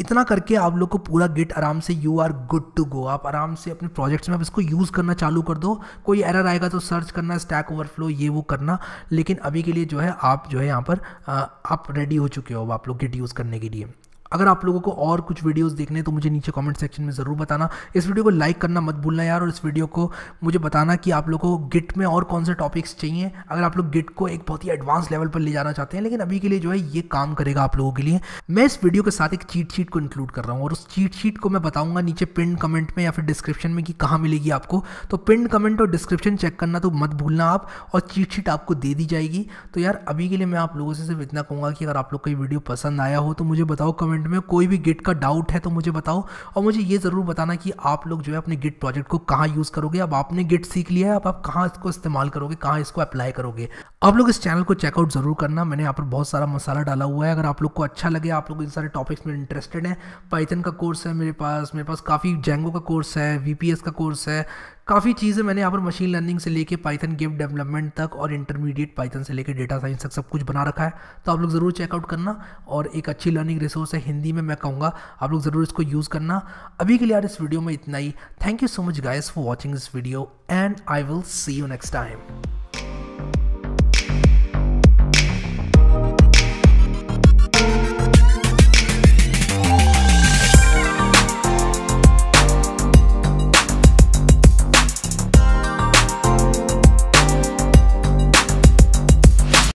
इतना करके आप लोग को पूरा गिट आराम से you are good to go आप आराम से अपने प्रोजेक्ट्स में आप इसको यूज़ करना चालू कर दो कोई एरर आएगा तो सर्च करना स्टैक ओवरफ्लो ये वो करना लेकिन अभी के लिए जो है आप जो है यहाँ पर आप रेडी हो चुके हो आप लोग गिट यूज़ करने के लिए अगर आप लोगों को और कुछ वीडियोस देखने तो मुझे नीचे कमेंट सेक्शन में ज़रूर बताना इस वीडियो को लाइक करना मत भूलना यार और इस वीडियो को मुझे बताना कि आप लोगों को गिट में और कौन से टॉपिक्स चाहिए अगर आप लोग गिट को एक बहुत ही एडवांस लेवल पर ले जाना चाहते हैं लेकिन अभी के लिए जो है ये काम करेगा आप लोगों के लिए मैं इस वीडियो के साथ एक चीट शीट को इंक्लूड कर रहा हूँ और उस चीट शीट को मैं बताऊँगा नीचे पिन कमेंट में या फिर डिस्क्रिप्शन में कि कहाँ मिलेगी आपको तो पिन कमेंट और डिस्क्रिप्शन चेक करना तो मत भूलना आप और चीट शीट आपको दे दी जाएगी तो यार अभी के लिए मैं आप लोगों से सिर्फ इतना कहूँगा कि अगर आप लोग को ये वीडियो पसंद आया हो तो मुझे बताओ कमेंट कमेंट में कोई भी गिट का डाउट है तो मुझे बताओ और मुझे ये ज़रूर बताना कि आप लोग जो है अपने गिट प्रोजेक्ट को कहाँ यूज़ करोगे अब आपने गिट सीख लिया है अब आप कहाँ इसको इस्तेमाल करोगे कहाँ इसको अप्लाई करोगे आप लोग इस चैनल को चेकआउट ज़रूर करना मैंने यहाँ पर बहुत सारा मसाला डाला हुआ है अगर आप लोग को अच्छा लगे आप लोग इन सारे टॉपिक्स में इंटरेस्टेड हैं पाइथन का कोर्स है मेरे पास मेरे पास काफ़ी जेंगो का कोर्स है वी का कोर्स है काफ़ी चीज़ें मैंने यहाँ पर मशीन लर्निंग से लेके पाइथन गेम डेवलपमेंट तक और इंटरमीडिएट पाइथन से लेके डेटा साइंस तक सब कुछ बना रखा है तो आप लोग ज़रूर चेकआउट करना और एक अच्छी लर्निंग रिसोर्स है हिंदी में मैं कहूँगा आप लोग ज़रूर इसको यूज़ करना अभी के लिए यार इस वीडियो में इतना ही thank you so much guys for watching this video and I will see you next time